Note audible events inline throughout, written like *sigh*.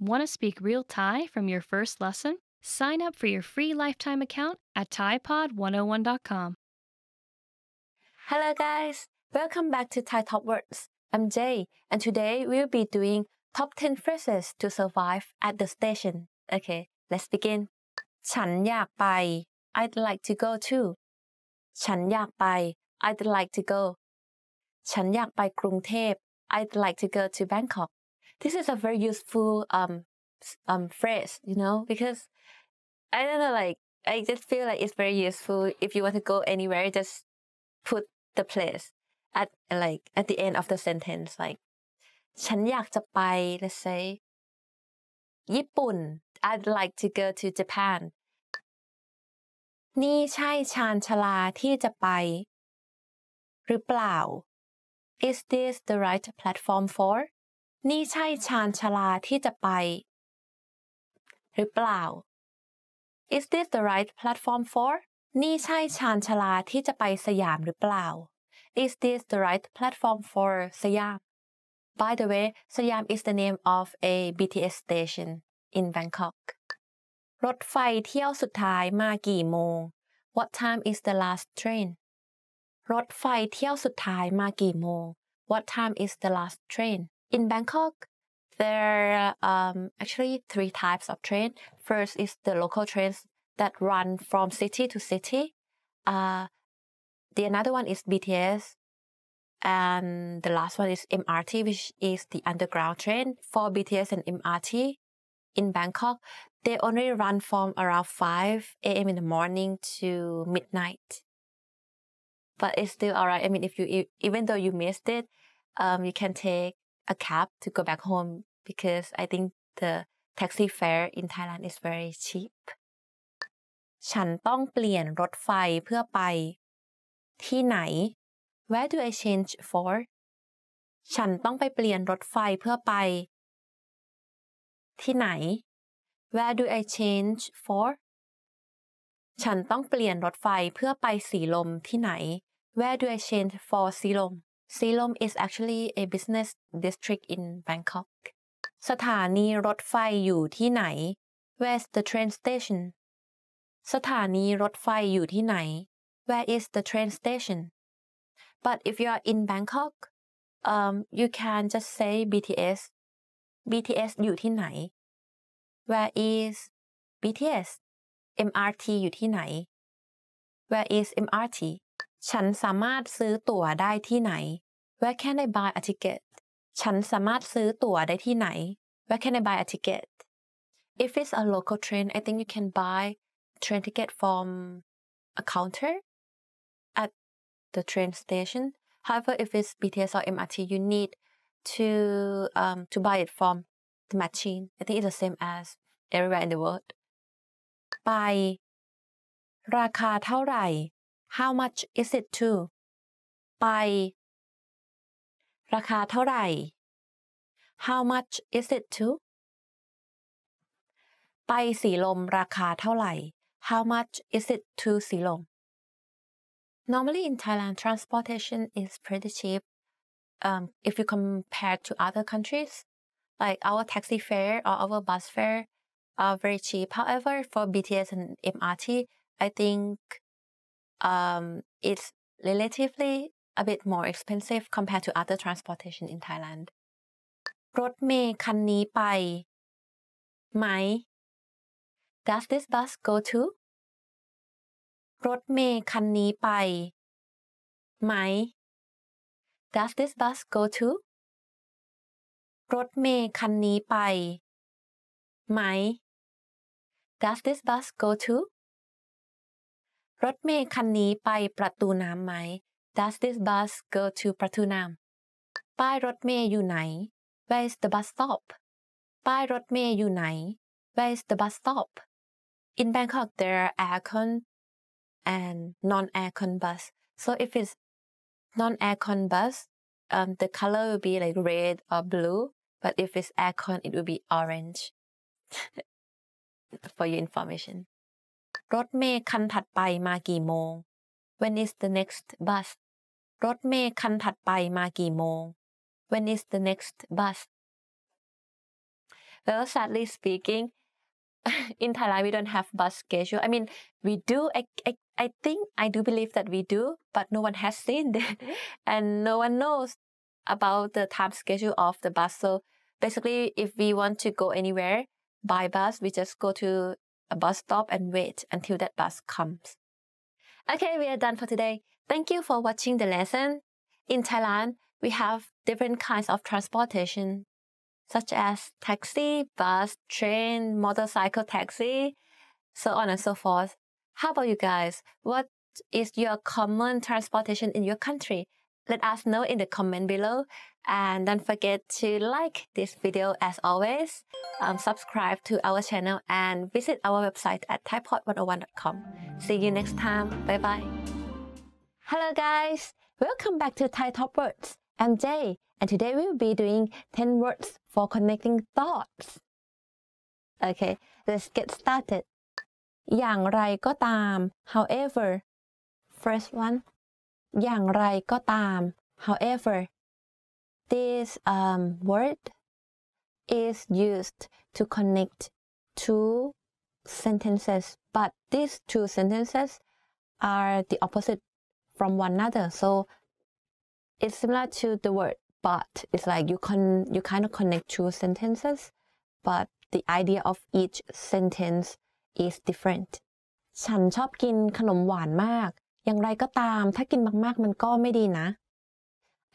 Want to speak real Thai from your first lesson? Sign up for your free lifetime account at ThaiPod101.com. Hello, guys. Welcome back to Thai Top Words. I'm Jay, and today we'll be doing top 10 phrases to survive at the station. Okay, let's begin. ฉันอยากไป I'd like to go too. ฉันอยากไป I'd like to go. ฉันอยากไปกรุงเทพ I'd like to go to Bangkok this is a very useful um um phrase, you know, because I don't know, like I just feel like it's very useful if you want to go anywhere, just put the place at like at the end of the sentence, like ฉันอยากจะไป let's say ญี่ปุ่น I'd like to go to Japan Is this the right platform for นี่ใช่ชานชาลาที่จะไปหรือเปล่า Is this the right platform for นี่ใช่ชานชาลาที่จะไปสยามหรือเปล่า Is this the right platform for สยาม By the way สยาม is the name of a BTS station in Bangkok รถไฟเที่ยวสุดท้ายมากี่โมง What time is the last train รถไฟเที่ยวสุดท้ายมากี่โมง What time is the last train In Bangkok, there are um, actually three types of train. First is the local trains that run from city to city. Uh, the another one is BTS, and the last one is MRT, which is the underground train for BTS and MRT. In Bangkok, they only run from around 5 a.m. in the morning to midnight. But it's still alright. I mean, if you even though you missed it, um, you can take a cab to go back home because I think the taxi fare in Thailand is very cheap ฉันต้องเปลี่ยนรถไฟเพื่อไป ที่ไหน Where do I change for ฉันต้องไปเปลี่ยนรถไฟเพื่อไป ที่ไหน Where do I change for ฉันต้องเปลี่ยนรถไฟเพื่อไปสีลมที่ไหน Where do I change for สีลม Silom is actually a business district in Bangkok. สถานีรถไฟอยู่ที่ไหน Where's the train station สถานีรถไฟอยู่ที่ไหน Where is the train station But if you are in Bangkok um you can just say BTS BTS อยู่ที่ไหน Where is BTS MRT อยู่ที่ไหน Where is MRT ฉันสามารถซื้อตั๋วได้ที่ไหน Where can I buy a ticket ฉันสามารถซื้อตั๋วได้ที่ไหน Where can I buy a ticket If it's a local train I think you can buy train ticket from a counter at the train station However if it's BTS or MRT you need to um to buy it from the machine I think it's the same as everywhere in the world ไป ราคาเท่าไหร่ how much is it to ไปราคาเท่าไหร่ how much is it to ไปสีลมราคาเท่าไหร่ how much is it to สีลม normally in Thailand transportation is pretty cheap um, if you compare to other countries like our taxi fare or our bus fare are very cheap. However, for BTS and MRT, I think um, it's relatively a bit more expensive compared to other transportation in Thailand รถเมล์คันนี้ไปไหม Does this bus go to รถเมล์คันนี้ไปไหม Does this bus go to รถเมล์คันนี้ไปไหม Does this bus go to รถเมล์คันนี้ไปประตูน้ำไหม Does this bus go to ประตูน้ำป้ายรถเมล์อยู่ไหน Where's the bus stop ป้ายรถเมล์อยู่ไหน Where's the bus stop In Bangkok there are aircon and non-aircon bus so if it's non-aircon bus um, the color will be like red or blue but if it's aircon it will be orange *laughs* for your information รถเมล์คันถัดไปมากี่โมง When is the next bus รถเมล์คันถัดไปมากี่โมง When is the next bus Well sadly speaking *laughs* in Thailand we don't have bus schedule I mean we do I, I I think I do believe that we do but no one has seen it mm-hmm. *laughs* and no one knows about the time schedule of the bus so basically if we want to go anywhere by bus we just go to a bus stop and wait until that bus comes. Okay, we are done for today. Thank you for watching the lesson. In Thailand, we have different kinds of transportation, such as taxi, bus, train, motorcycle taxi, so on and so forth. How about you guys? What is your common transportation in your country? Let us know in the comment below. And don't forget to like this video as always, um, subscribe to our channel and visit our website at thaipod101.com. See you next time. Bye bye. Hello guys, welcome back to Thai Top Words. I'm Jay and today we'll be doing 10 words for connecting thoughts. Okay, let's get started. อย่างไรก็ตาม however first one อย่างไรก็ตาม however this um, word is used to connect two sentences, but these two sentences are the opposite from one another. So it's similar to the word but. It's like you can you kind of connect two sentences, but the idea of each sentence is different. I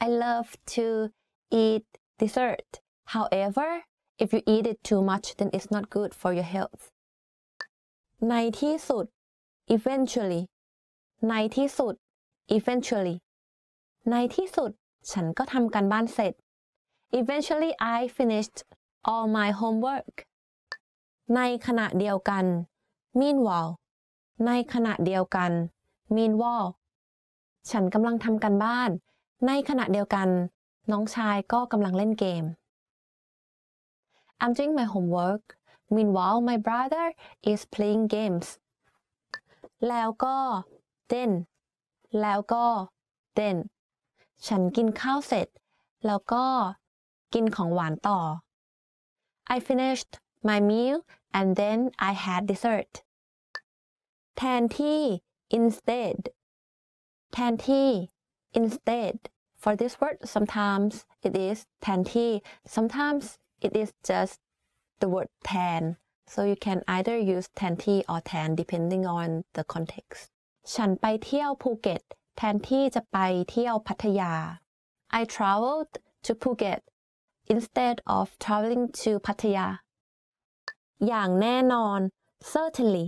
love to eat dessert. However, if you eat it too much, then it's not good for your health. ในที่สุด eventually ในที่สุด eventually ในที่สุด ฉันก็ทำการบ้านเสร็จ eventually I finished all my homework ในขณะเดียวกัน meanwhile ในขณะเดียวกัน meanwhile ฉันกำลังทำการบ้าน ในขณะเดียวกันน้องชายก็กำลังเล่นเกม I'm doing my homework meanwhile my brother is playing games แล้วก็ then แล้วก็ then ฉันกินข้าวเสร็จ แล้วก็กินของหวานต่อ I finished my meal and then I had dessert แทนที่ instead แทนที่ instead for this word, sometimes it is ten t, sometimes it is just the word ten. so you can either use ten t or ten, depending on the context I traveled to Phuket instead of traveling to Pattaya. อย่างแน่นอน certainly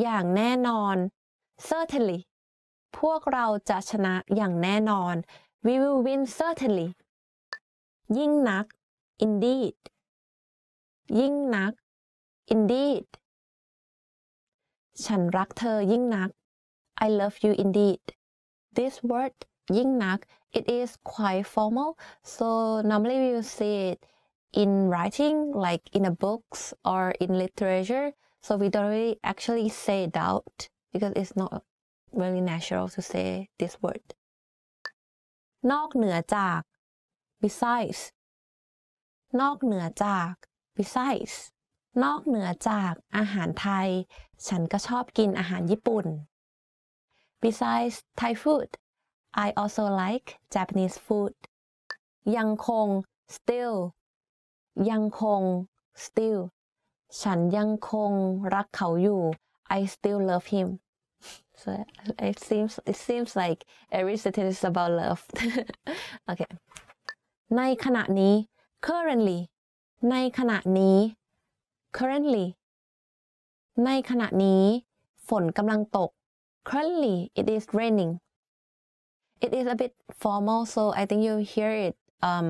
อย่างแน่นอน certainly พวกเราจะชนะอย่างแน่นอน we will win certainly ยิ่งนัก indeed ยิ่งนัก indeed ฉันรักเธอยิ่งนัก I love you indeed this word ยิ่งนัก it is quite formal so normally we will see it in writing like in a books or in literature so we don't really actually say it out because it's not very natural to say this word นอกเหนือจาก besides นอกเหนือจาก besides นอกเหนือจากอาหารไทย ฉันก็ชอบกินอาหารญี่ปุ่น besides Thai food I also like Japanese food ยังคง still ยังคง still ฉันยังคงรักเขาอยู่ I still love him So it seems it seems like every sentence is about love. *laughs* okay. ในขณะนี้ currently ในขณะนี้ currently ในขณะนี้ฝนกำลังตก currently it is raining it is a bit formal so I think you hear it um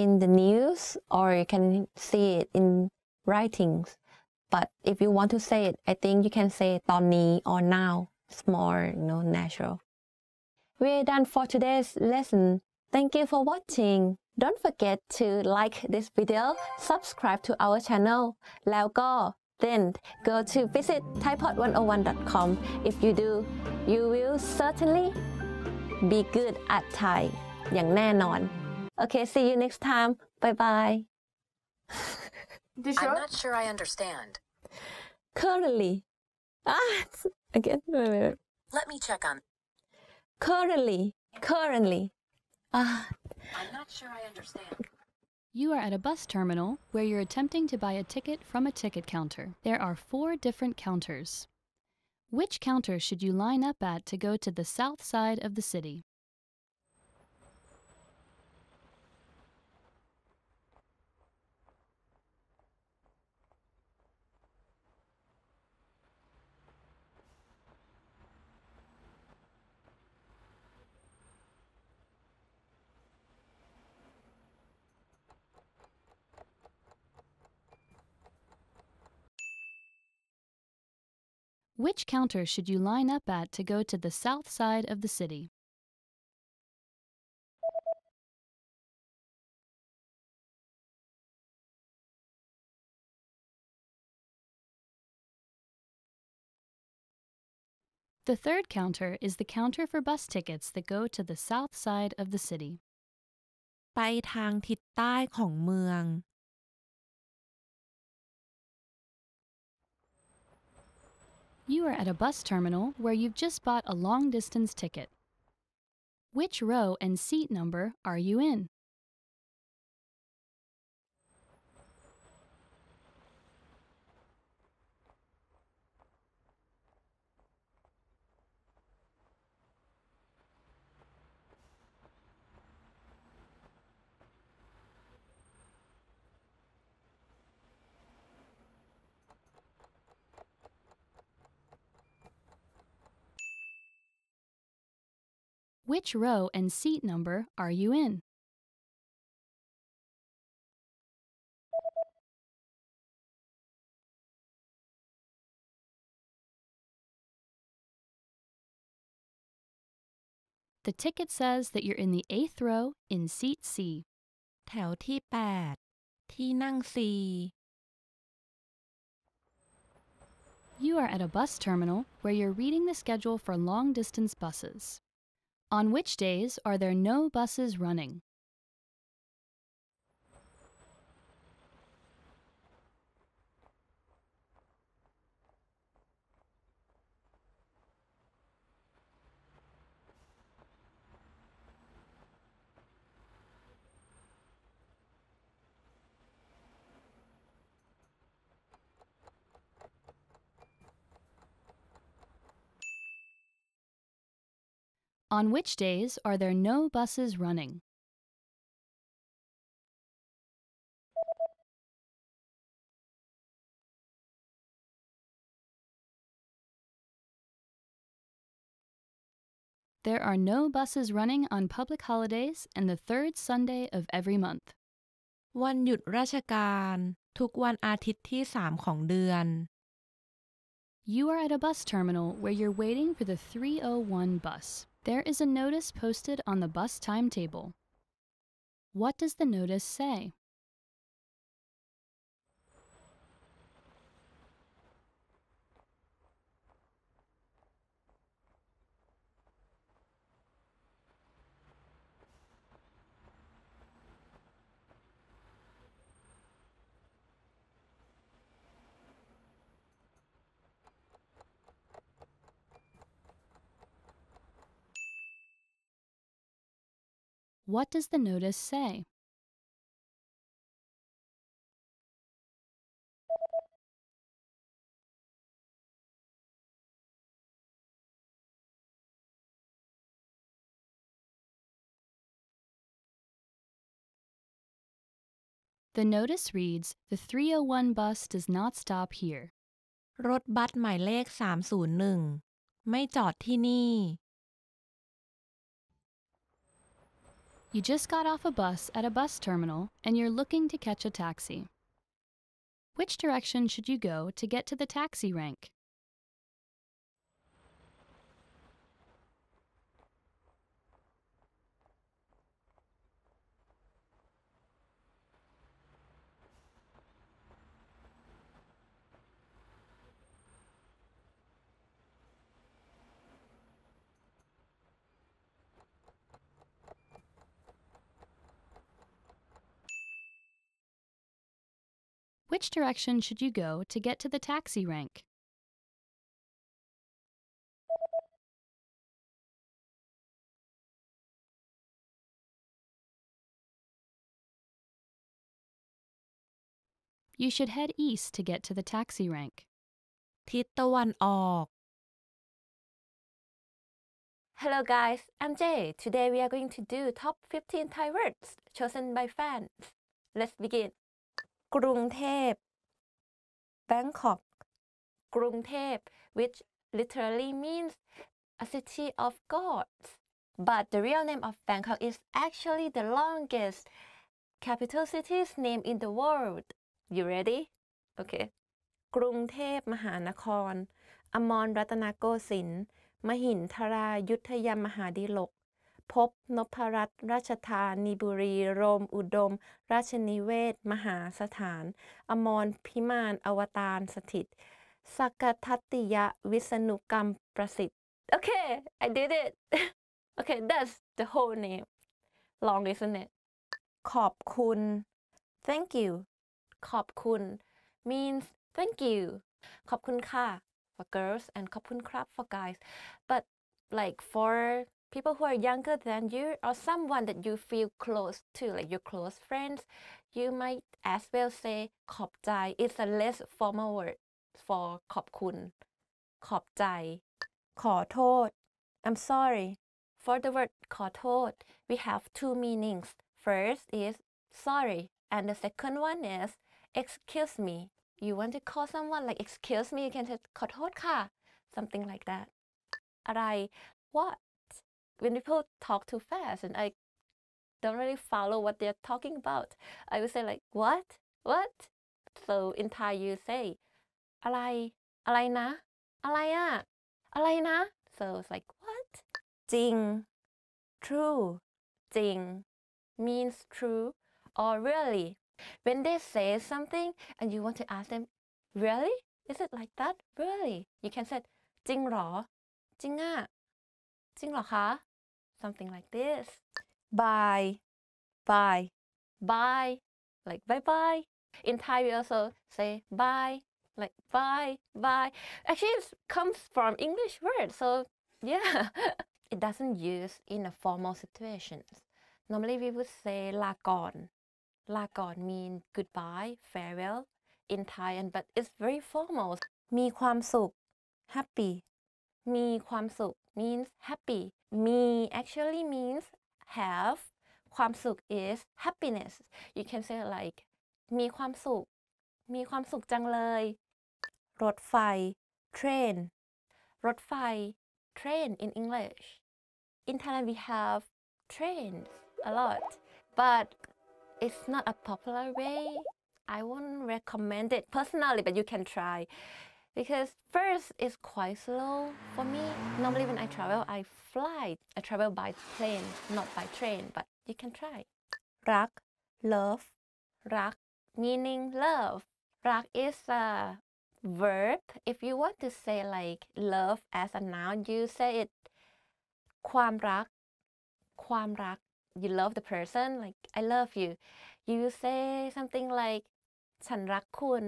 in the news or you can see it in writings but if you want to say it I think you can say ตอนนี้ or now it's more, you know, natural. We're done for today's lesson. Thank you for watching. Don't forget to like this video, subscribe to our channel, แล้วก็ then go to visit thaipod101.com. If you do, you will certainly be good at Thai อย่างแน่นอน Okay, see you next time. Bye bye. I'm not sure I understand. Currently, Ah, *laughs* again. Wait, wait, wait. Let me check on. Currently, currently. Ah. I'm not sure I understand. You are at a bus terminal where you're attempting to buy a ticket from a ticket counter. There are four different counters. Which counter should you line up at to go to the south side of the city? Which counter should you line up at to go to the south side of the city? The third counter is the counter for bus tickets that go to the south side of the city. ไปทางทิศใต้ของเมือง You are at a bus terminal where you've just bought a long distance ticket. Which row and seat number are you in? Which row and seat number are you in? The ticket says that you're in the 8th row in seat C. You are at a bus terminal where you're reading the schedule for long distance buses. On which days are there no buses running? On which days are there no buses running? There are no buses running on public holidays and the third Sunday of every month. วันหยุดราชการ ทุกวันอาทิตย์ที่ You are at a bus terminal where you're waiting for the 301 bus. There is a notice posted on the bus timetable. What does the notice say? what does the notice say? The notice reads, the 301 bus does not stop here. รถบัสหมายเลข 301 You just got off a bus at a bus terminal and you're looking to catch a taxi. Which direction should you go to get to the taxi rank? which direction should you go to get to the taxi rank? You should head east to get to the taxi rank. ทิศตะวันออก Hello guys, I'm Jay. Today we are going to do top 15 Thai words chosen by fans. Let's begin. กรุงเทพ Bangkok กรุงเทพ which literally means a city of gods but the real name of Bangkok is actually the longest capital city's name in the world you ready okay กรุงเทพมหานครอมรรัตนโกสินทร์มหินทรายุทธยมหาดีลกพบนพรัตน์ราชธานีบุรี โรมอุดมราชนิเวศมหาสถาน อมรพิมาน อวตารสถิตสักทัตติยะ วิษณุกรรม ประสิทธิ์โอเค I did it Okay that's the whole name long isn't it ขอบคุณ thank you ขอบคุณ means thank you ขอบคุณค่ะ for girls and ขอบคุณครับ for guys but like for people who are younger than you or someone that you feel close to, like your close friends, you might as well say ขอบใจ It's a less formal word for ขอบคุณ ขอบใจ ขอโทษ I'm sorry. For the word ขอโทษ we have two meanings. First is sorry, and the second one is excuse me. You want to call someone like excuse me, you can say ขอโทษค่ะ something like that. อะไร what when people talk too fast and I don't really follow what they're talking about, I would say like, what? What? So in Thai you say, อะไร อะไรนะอะไรอะอะไรนะ so it's like what จริง true จริง means true or really when they say something and you want to ask them really is it like that really you can say จริงหรอ ha, something like this. Bye, bye, bye, like bye bye. In Thai, we also say bye, like bye, bye. Actually, it comes from English word, so yeah, *laughs* it doesn't use in a formal situations. Normally, we would say la gone. La gone mean goodbye, farewell in Thai, and but it's very formal. มีความสุข happy มีความสุข means happy me actually means have ความสุข is happiness you can say like มีความสุข มีความสุขจังเลย รถไฟ train รถไฟ train in English in Thailand we have trains a lot but it's not a popular way I won't recommend it personally but you can try because first it's quite slow for me. Normally when I travel, I fly. I travel by plane, not by train, but you can try. Rak, love, rak, meaning love. Rak is a verb. If you want to say like love as a noun, you say it. rak You love the person, like I love you. You say something like ฉันรักคุณ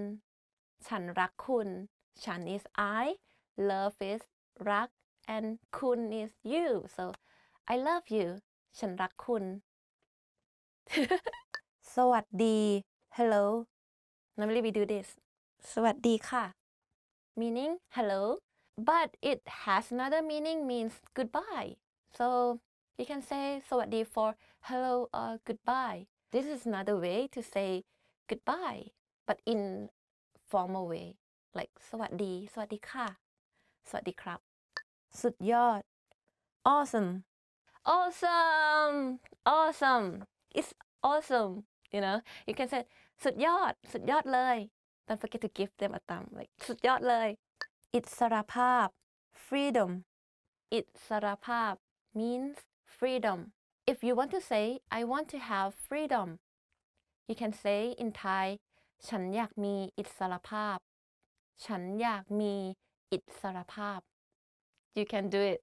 ฉันรักคุณ Chinese is I love is รัก and คุณ is you so I love you ฉันรักคุณ สวัสดี *laughs* hello normally we do this สวัสดีค่ะ meaning hello but it has another meaning means goodbye so you can say สวัสดี for hello or goodbye this is another way to say goodbye but in formal way like สวัสดี สวัสดีค่ะ สวัสดีครับ สุดยอด awesome awesome awesome it's awesome you know you can say สุดยอดสุดยอดเลย don't forget to give them a thumb like สุดยอดเลย อิสรภาพ freedom อิสรภาพ means freedom if you want to say I want to have freedom you can say in Thai ฉันอยากมีอิสรภาพฉันอยากมีอิสรภาพ you can do it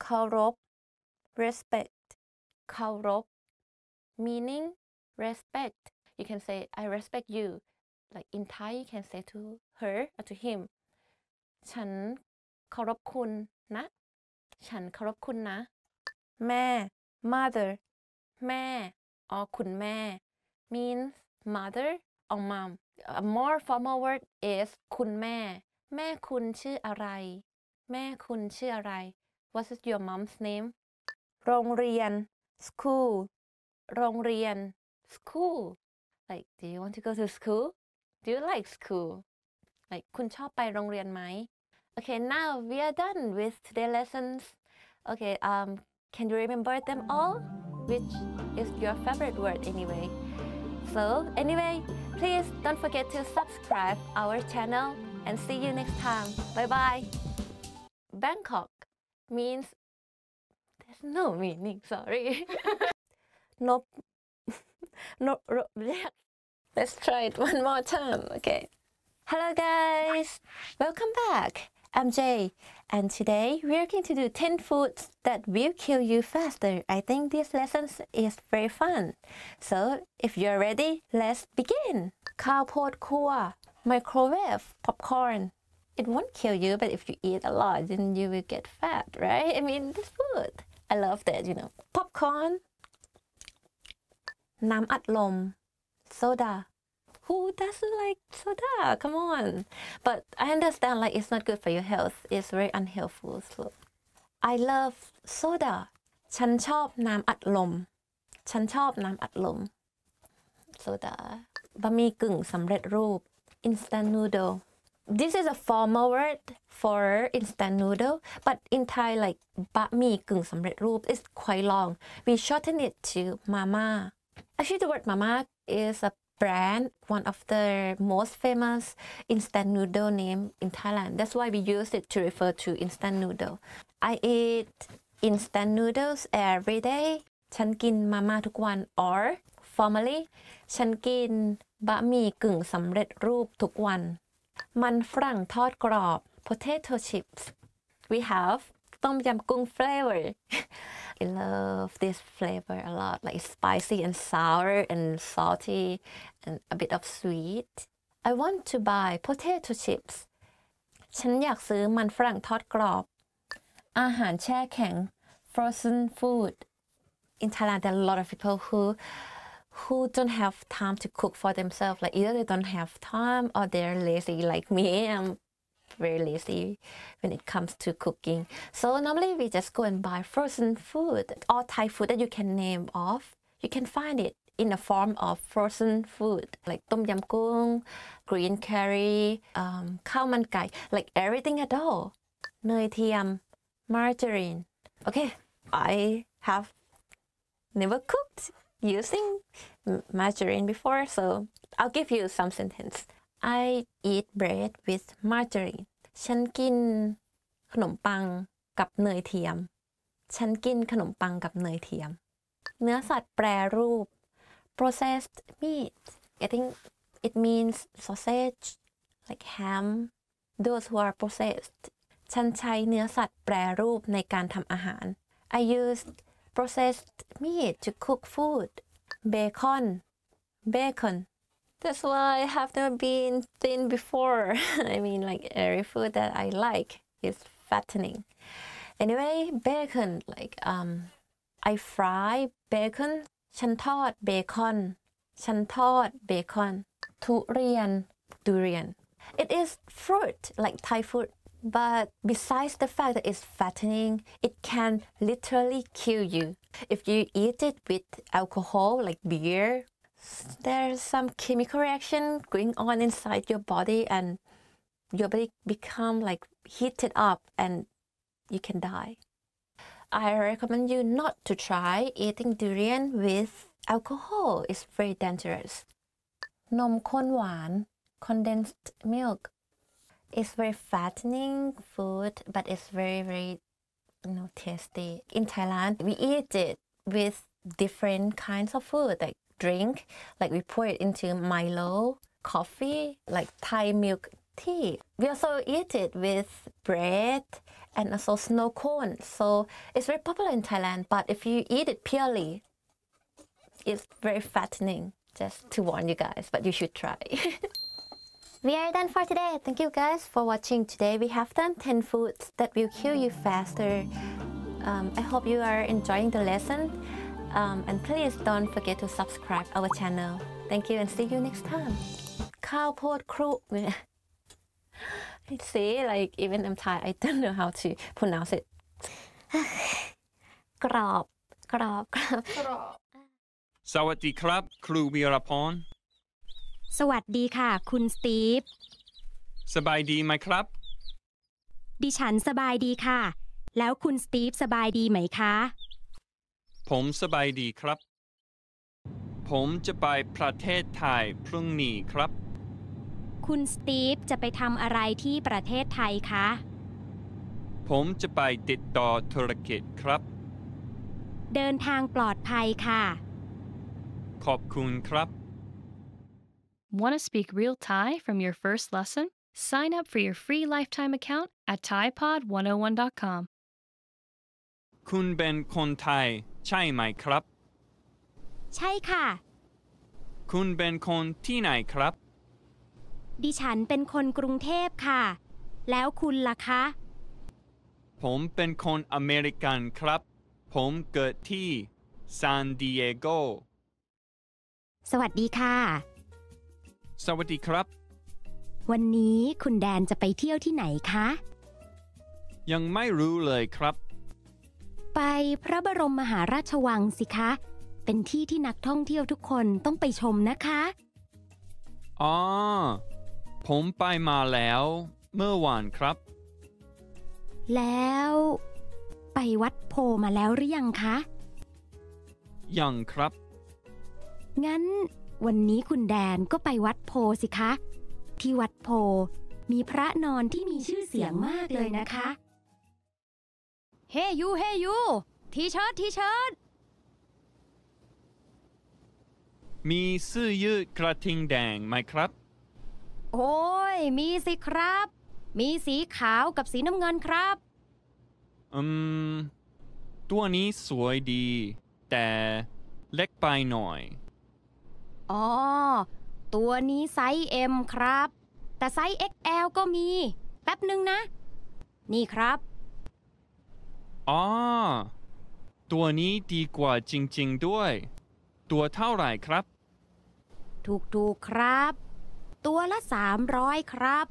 เคารพ respect เคารพ meaning respect you can say I respect you like in Thai you can say to her or to him ฉันเคารพคุณนะ ฉันเคารพคุณนะ แม่ mother แม่ or คุณแม่ means mother ออกมา a more formal word is คุณแม่ แม่คุณชื่ออะไร แม่คุณชื่ออะไร What is your mom's name โรงเรียน school โรงเรียน school like do you want to go to school do you like school like คุณชอบไปโรงเรียนไหม okay now we are done with today lessons okay um can you remember them all which is your favorite word anyway so anyway Please don't forget to subscribe our channel and see you next time. Bye-bye. Bangkok means there's no meaning, sorry. no, *laughs* no, *laughs* let's try it one more time, okay. Hello guys, welcome back. I'm Jay, and today we're going to do 10 foods that will kill you faster. I think this lesson is very fun. So if you're ready, let's begin! ข้าวโพดคั่ว microwave popcorn. It won't kill you, but if you eat a lot, then you will get fat, right? I mean, this food. I love that, you know. Popcorn, lom, soda, who doesn't like soda? Come on. But I understand like it's not good for your health. It's very unhealthful. So I love soda. ฉันชอบน้ำอัดลมฉันชอบน้ำอัดลม soda บะหมี่กึ่งสำเร็จรูป instant noodle this is a formal word for instant noodle but in Thai like บะหมี่กึ่งสำเร็จรูป is quite long we shorten it to mama actually the word mama is a brand, one of the most famous instant noodle name in Thailand. That's why we use it to refer to instant noodle. I eat instant noodles every day ฉันกินมาม่าทุกวัน or formally ฉันกินบะหมี่กึ่งสำเร็จรูปทุกวัน มันฝรั่งทอดกรอบ potato chips we have tom yam kung flavor. *laughs* I love this flavor a lot, like spicy and sour and salty and a bit of sweet. I want to buy potato chips ฉันอยากซื้อมันฝรั่งทอดกรอบอาหารแช่แข็ง frozen food in Thailand there are a lot of people who who don't have time to cook for themselves like either they don't have time or they're lazy like me I'm very lazy when it comes to cooking. So normally we just go and buy frozen food, all Thai food that you can name off. You can find it in the form of frozen food like tom yam kung, green curry, um, khao man kai, like everything at all. Noi thiam, margarine. Okay, I have never cooked using margarine before, so I'll give you some sentence. I eat bread with margarine. ฉันกินขนมปังกับเนยเทียม ฉันกินขนมปังกับเนยเทียม เนื้อสัตว์แปรรูป processed meat I think it means sausage like ham those who are processed ฉันใช้เนื้อสัตว์แปรรูปในการทำอาหาร I u s e processed meat to cook food bacon bacon That's why I have not been thin before. *laughs* I mean, like every food that I like is fattening. Anyway, bacon, like um, I fry bacon. ฉันทอดเบคอน bacon. Durian. durian. It is fruit, like Thai food. But besides the fact that it's fattening, it can literally kill you. If you eat it with alcohol, like beer there's some chemical reaction going on inside your body and your body become like heated up and you can die. I recommend you not to try eating durian with alcohol. It's very dangerous. Nom kon wan, condensed milk. It's very fattening food, but it's very, very you know, tasty. In Thailand, we eat it with different kinds of food like drink, like we pour it into Milo, coffee, like Thai milk tea. We also eat it with bread and also snow cone. So it's very popular in Thailand, but if you eat it purely, it's very fattening. Just to warn you guys, but you should try. *laughs* we are done for today. Thank you guys for watching. Today we have done 10 foods that will kill you faster. Um, I hope you are enjoying the lesson. um, and please don't forget to subscribe our channel. Thank you and see you next time. ข้าวโพดครุ See, like even I'm tired, I don't know how to pronounce it. กรอบกรอบกรอบกรอบสวัสดีครับครูวีรพร สวัสดีค่ะ คุณสตีฟ สบายดีไหมครับ ดิฉันสบายดีค่ะ แล้วคุณสตีฟสบายดีไหมคะผมสบายดีครับ ผมจะไปประเทศไทยพรุ่งนี้ครับ คุณสตีฟจะไปทำอะไรที่ประเทศไทยคะ ผมจะไปติดต่อธุรกิจครับ เดินทางปลอดภัยค่ะ ขอบคุณครับ Want to speak real Thai from your first lesson? Sign up for your free lifetime account at thaipod101.com. คุณเป็นคนไทยใช่ไหมครับ ใช่ค่ะ คุณเป็นคนที่ไหนครับ ดิฉันเป็นคนกรุงเทพค่ะ แล้วคุณล่ะคะ ผมเป็นคนอเมริกันครับ ผมเกิดที่ซานดิเอโกสวัสดีค่ะ สวัสดีครับ วันนี้คุณแดนจะไปเที่ยวที่ไหนคะ ยังไม่รู้เลยครับไปพระบรมมหาราชวังสิคะ เป็นที่ที่นักท่องเที่ยวทุกคนต้องไปชมนะคะ อ๋อ ผมไปมาแล้ว เมื่อวานครับ แล้ว ไปวัดโพมาแล้วหรือยังคะ ยังครับ งั้น วันนี้คุณแดนก็ไปวัดโพสิคะ ที่วัดโพมีพระนอนที่มีชื่อเสียงมากเลยนะคะเฮยูเฮยูทีเชิ้ตทีเชิ้ตมีเสื้อยืดกระทิงแดงไหมครับ โอ้ย มีสิครับ มีสีขาวกับสีน้ำเงินครับ อืมตัวนี้สวยดี แต่เล็กไปหน่อย อ๋อ ตัวนี้ไซส์เอ็มครับ แต่ไซส์ XL ก็มีแป๊บหนึ่งนะ นี่ครับอ๋อ ตัวนี้ดีกว่าจริง ๆด้วย ตัวเท่าไหร่ครับ ถูกๆครับ ตัวละสามร้อยครับ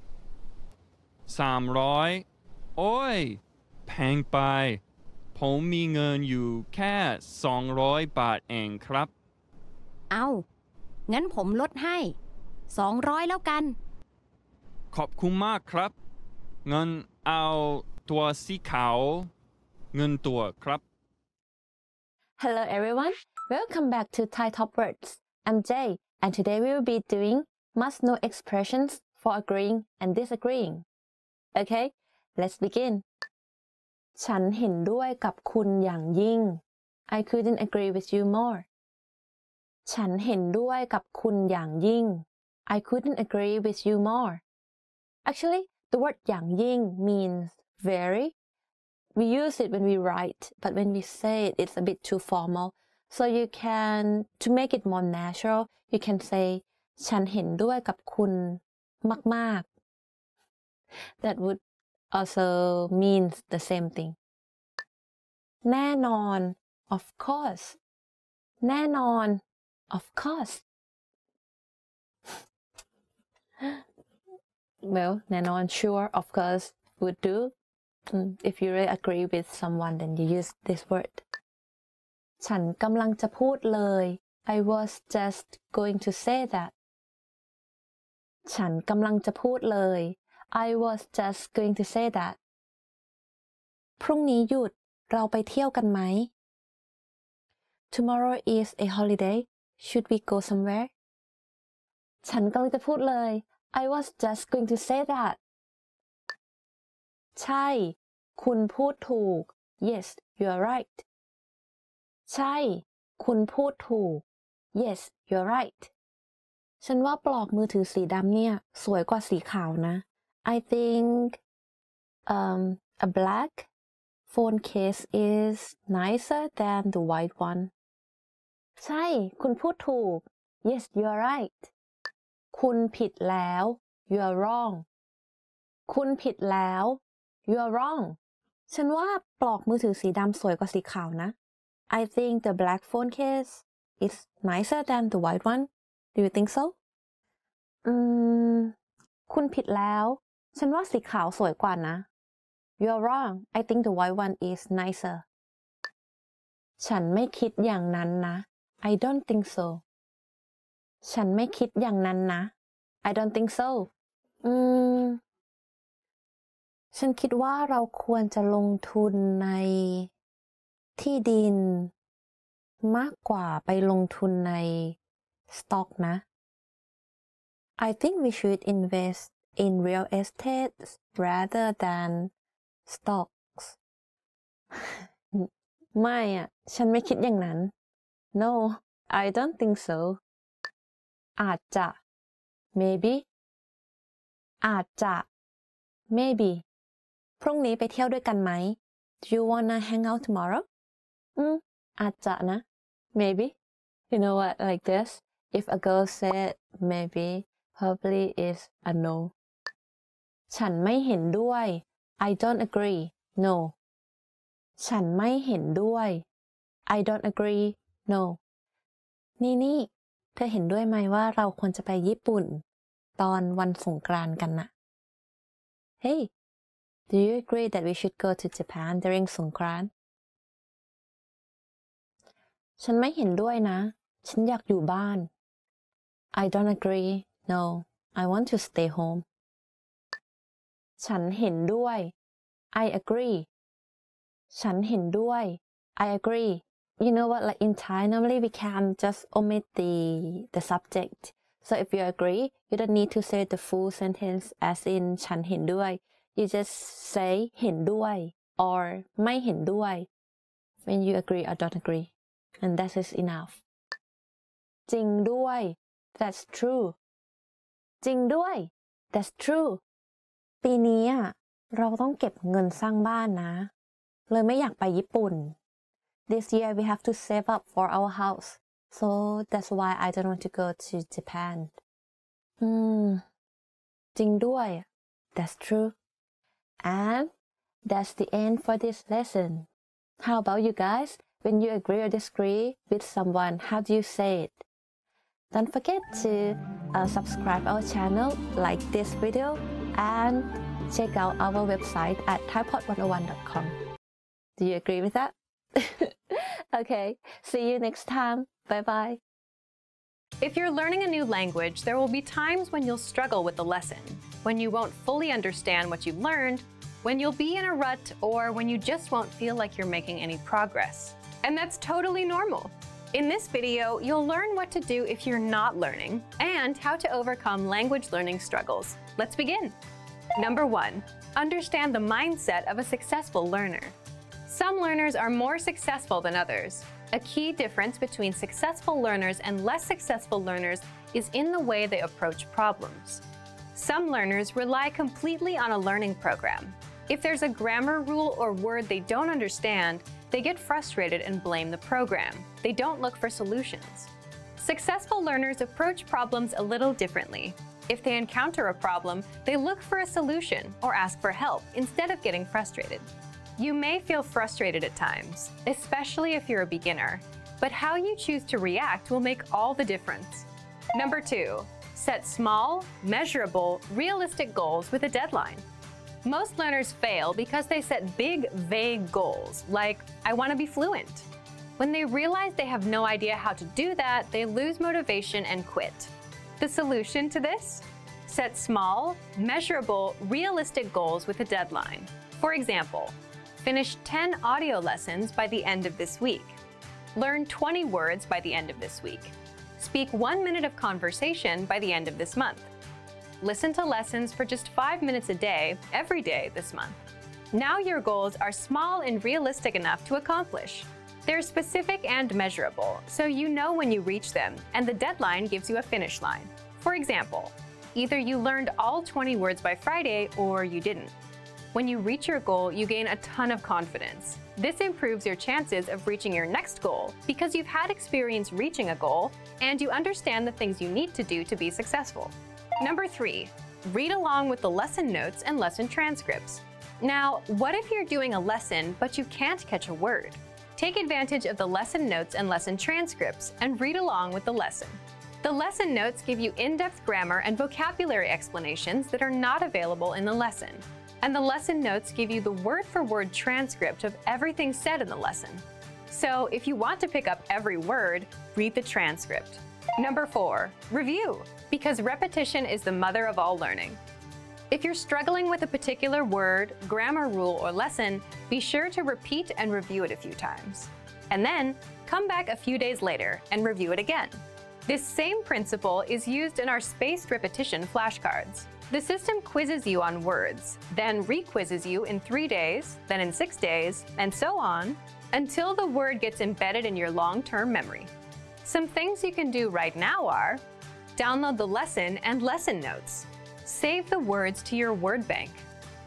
สามร้อย โอ้ย แพงไป ผมมีเงินอยู่แค่สองร้อยบาทเองครับ เอางั้นผมลดให้สองร้อยแล้วกัน ขอบคุณมากครับ เงินเอาตัวสีขาวเงินตัวครับ Hello everyone welcome back to Thai Top Words I'm Jay and today we will be doing must know expressions for agreeing and disagreeing okay let's begin ฉันเห็นด้วยกับคุณอย่างยิ่ง I couldn't agree with you more ฉันเห็นด้วยกับคุณอย่างยิ่ง I couldn't agree with you more actually the word อย่างยิ่ง means very we use it when we write, but when we say it, it's a bit too formal. So you can, to make it more natural, you can say, ฉันเห็นด้วยกับคุณมาก That would also mean the same thing. แน่นอน of course. แน่นอน of course. *laughs* Well, แน่นอน sure, of course, would do. if you really agree with someone then you use this word ฉันกำลังจะพูดเลย I was just going to say that ฉันกำลังจะพูดเลย I was just going to say that พรุ่งนี้หยุดเราไปเที่ยวกันไหม Tomorrow is a holiday should we go somewhere ฉันกำลังจะพูดเลย I was just going to say that ใช่คุณพูดถูก yes you're right ใช่ คุณพูดถูก yes you're right ฉันว่าปลอกมือถือสีดำเนี่ยสวยกว่าสีขาวนะ I think um a black phone case is nicer than the white one ใช่คุณพูดถูก yes you're right คุณผิดแล้ว you're wrong คุณผิดแล้ว you're wrong ฉันว่าปลอกมือถือสีดำสวยกว่าสีขาวนะ I think the black phone case is nicer than the white one Do you think so อืม คุณผิดแล้ว ฉันว่าสีขาวสวยกว่านะ You're wrong I think the white one is nicer ฉันไม่คิดอย่างนั้นนะ I don't think so ฉันไม่คิดอย่างนั้นนะ I don't think so อืมฉันคิดว่าเราควรจะลงทุนในที่ดิน มากกว่าไปลงทุนใน สต็อกนะ I think we should invest in real estate rather than stocks ไม่อะฉันไม่คิดอย่างนั้น No I don't think so อาจจะ maybe อาจจะ maybe พรุ่งนี้ไปเที่ยวด้วยกันไหม Do you wanna hang out tomorrow อืม อาจจะนะ maybe you know what like this if a girl said maybe probably is a no ฉันไม่เห็นด้วย I don't agree no ฉันไม่เห็นด้วย I don't agree no นี่นี่เธอเห็นด้วยไหมว่าเราควรจะไปญี่ปุ่น ตอนวันสงกรานกันนะ Hey Do you agree that we should go to Japan during สงกรานต์ฉันไม่เห็นด้วยนะ ฉันอยากอยู่บ้าน I don't agree no I want to stay home ฉันเห็นด้วย I agree ฉันเห็นด้วย I agree you know what like in Thai normally we can just omit the the subject so if you agree you don't need to say the full sentence as in ฉันเห็นด้วย you just say เห็นด้วย or ไม่เห็นด้วย when you agree or don't agree and that is enough จริงด้วย that's true จริงด้วย that's true ปีนี้อ่ะเราต้องเก็บเงินสร้างบ้านนะ เลยไม่อยากไปญี่ปุ่น this year we have to save up for our house so that's why I don't want to go to Japan อืมจริงด้วย that's true And that's the end for this lesson. How about you guys? When you agree or disagree with someone, how do you say it? Don't forget to uh, subscribe our channel, like this video, and check out our website at thaipod101.com. Do you agree with that? *laughs* okay, see you next time. Bye bye. If you're learning a new language, there will be times when you'll struggle with the lesson, when you won't fully understand what you have learned, when you'll be in a rut, or when you just won't feel like you're making any progress. And that's totally normal. In this video, you'll learn what to do if you're not learning and how to overcome language learning struggles. Let's begin. Number one, understand the mindset of a successful learner. Some learners are more successful than others, a key difference between successful learners and less successful learners is in the way they approach problems. Some learners rely completely on a learning program. If there's a grammar rule or word they don't understand, they get frustrated and blame the program. They don't look for solutions. Successful learners approach problems a little differently. If they encounter a problem, they look for a solution or ask for help instead of getting frustrated. You may feel frustrated at times, especially if you're a beginner, but how you choose to react will make all the difference. Number two, set small, measurable, realistic goals with a deadline. Most learners fail because they set big, vague goals, like, I want to be fluent. When they realize they have no idea how to do that, they lose motivation and quit. The solution to this? Set small, measurable, realistic goals with a deadline. For example, Finish 10 audio lessons by the end of this week. Learn 20 words by the end of this week. Speak one minute of conversation by the end of this month. Listen to lessons for just five minutes a day, every day this month. Now your goals are small and realistic enough to accomplish. They're specific and measurable, so you know when you reach them, and the deadline gives you a finish line. For example, either you learned all 20 words by Friday or you didn't. When you reach your goal, you gain a ton of confidence. This improves your chances of reaching your next goal because you've had experience reaching a goal and you understand the things you need to do to be successful. Number three, read along with the lesson notes and lesson transcripts. Now, what if you're doing a lesson but you can't catch a word? Take advantage of the lesson notes and lesson transcripts and read along with the lesson. The lesson notes give you in-depth grammar and vocabulary explanations that are not available in the lesson and the lesson notes give you the word for word transcript of everything said in the lesson. So if you want to pick up every word, read the transcript. Number four, review, because repetition is the mother of all learning. If you're struggling with a particular word, grammar rule, or lesson, be sure to repeat and review it a few times. And then come back a few days later and review it again. This same principle is used in our spaced repetition flashcards. The system quizzes you on words, then re re-quizzes you in three days, then in six days, and so on, until the word gets embedded in your long-term memory. Some things you can do right now are download the lesson and lesson notes, save the words to your word bank,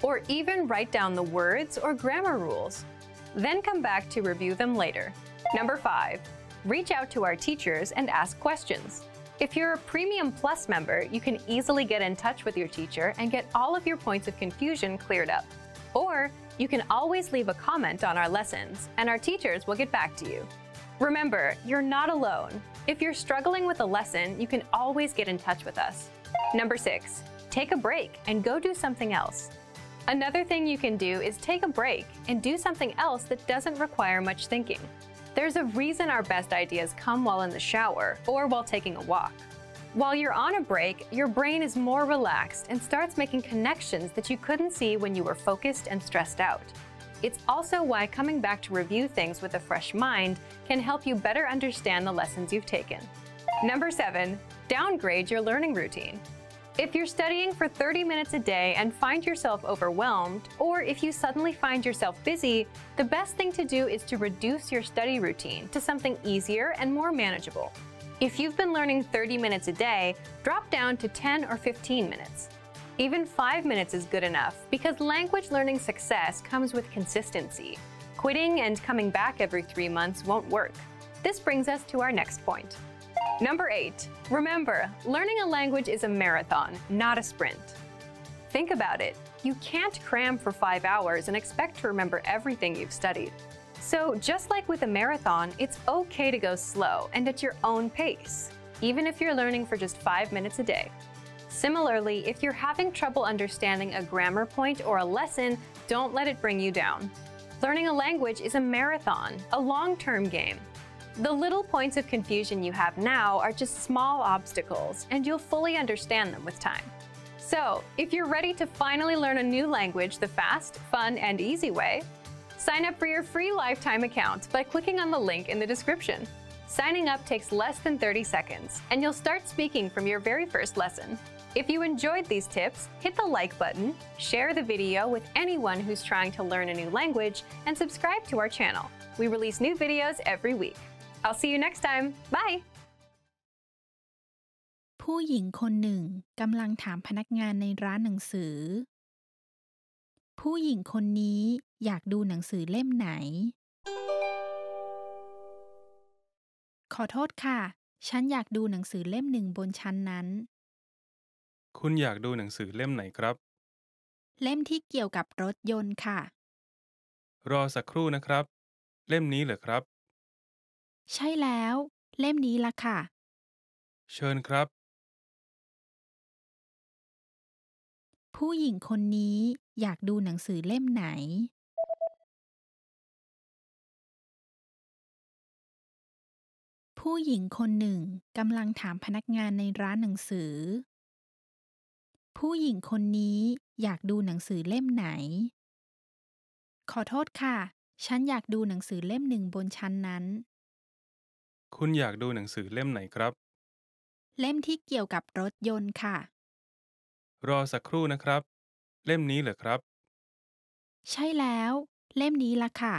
or even write down the words or grammar rules. Then come back to review them later. Number five, reach out to our teachers and ask questions. If you're a Premium Plus member, you can easily get in touch with your teacher and get all of your points of confusion cleared up. Or you can always leave a comment on our lessons, and our teachers will get back to you. Remember, you're not alone. If you're struggling with a lesson, you can always get in touch with us. Number six, take a break and go do something else. Another thing you can do is take a break and do something else that doesn't require much thinking. There's a reason our best ideas come while in the shower or while taking a walk. While you're on a break, your brain is more relaxed and starts making connections that you couldn't see when you were focused and stressed out. It's also why coming back to review things with a fresh mind can help you better understand the lessons you've taken. Number seven, downgrade your learning routine. If you're studying for 30 minutes a day and find yourself overwhelmed, or if you suddenly find yourself busy, the best thing to do is to reduce your study routine to something easier and more manageable. If you've been learning 30 minutes a day, drop down to 10 or 15 minutes. Even 5 minutes is good enough because language learning success comes with consistency. Quitting and coming back every 3 months won't work. This brings us to our next point. Number eight, remember, learning a language is a marathon, not a sprint. Think about it. You can't cram for five hours and expect to remember everything you've studied. So just like with a marathon, it's okay to go slow and at your own pace, even if you're learning for just five minutes a day. Similarly, if you're having trouble understanding a grammar point or a lesson, don't let it bring you down. Learning a language is a marathon, a long-term game, the little points of confusion you have now are just small obstacles, and you'll fully understand them with time. So, if you're ready to finally learn a new language the fast, fun, and easy way, sign up for your free lifetime account by clicking on the link in the description. Signing up takes less than 30 seconds, and you'll start speaking from your very first lesson. If you enjoyed these tips, hit the like button, share the video with anyone who's trying to learn a new language, and subscribe to our channel. We release new videos every week. I'll see you next time. Bye. ผู้หญิงคนหนึ่งกำลังถามพนักงานในร้านหนังสือ ผู้หญิงคนนี้อยากดูหนังสือเล่มไหน ขอโทษค่ะ ฉันอยากดูหนังสือเล่มหนึ่งบนชั้นนั้น คุณอยากดูหนังสือเล่มไหนครับ เล่มที่เกี่ยวกับรถยนต์ค่ะ รอสักครู่นะครับ เล่มนี้เหรอครับใช่แล้ว เล่มนี้ละค่ะเชิญครับ ผู้หญิงคนนี้อยากดูหนังสือเล่มไหน ผู้หญิงคนหนึ่งกำลังถามพนักงานในร้านหนังสือ ผู้หญิงคนนี้อยากดูหนังสือเล่มไหน ขอโทษค่ะ ฉันอยากดูหนังสือเล่มหนึ่งบนชั้นนั้นคุณอยากดูหนังสือเล่มไหนครับ เล่มที่เกี่ยวกับรถยนต์ค่ะ รอสักครู่นะครับ เล่มนี้เหรอครับ ใช่แล้ว เล่มนี้ละค่ะ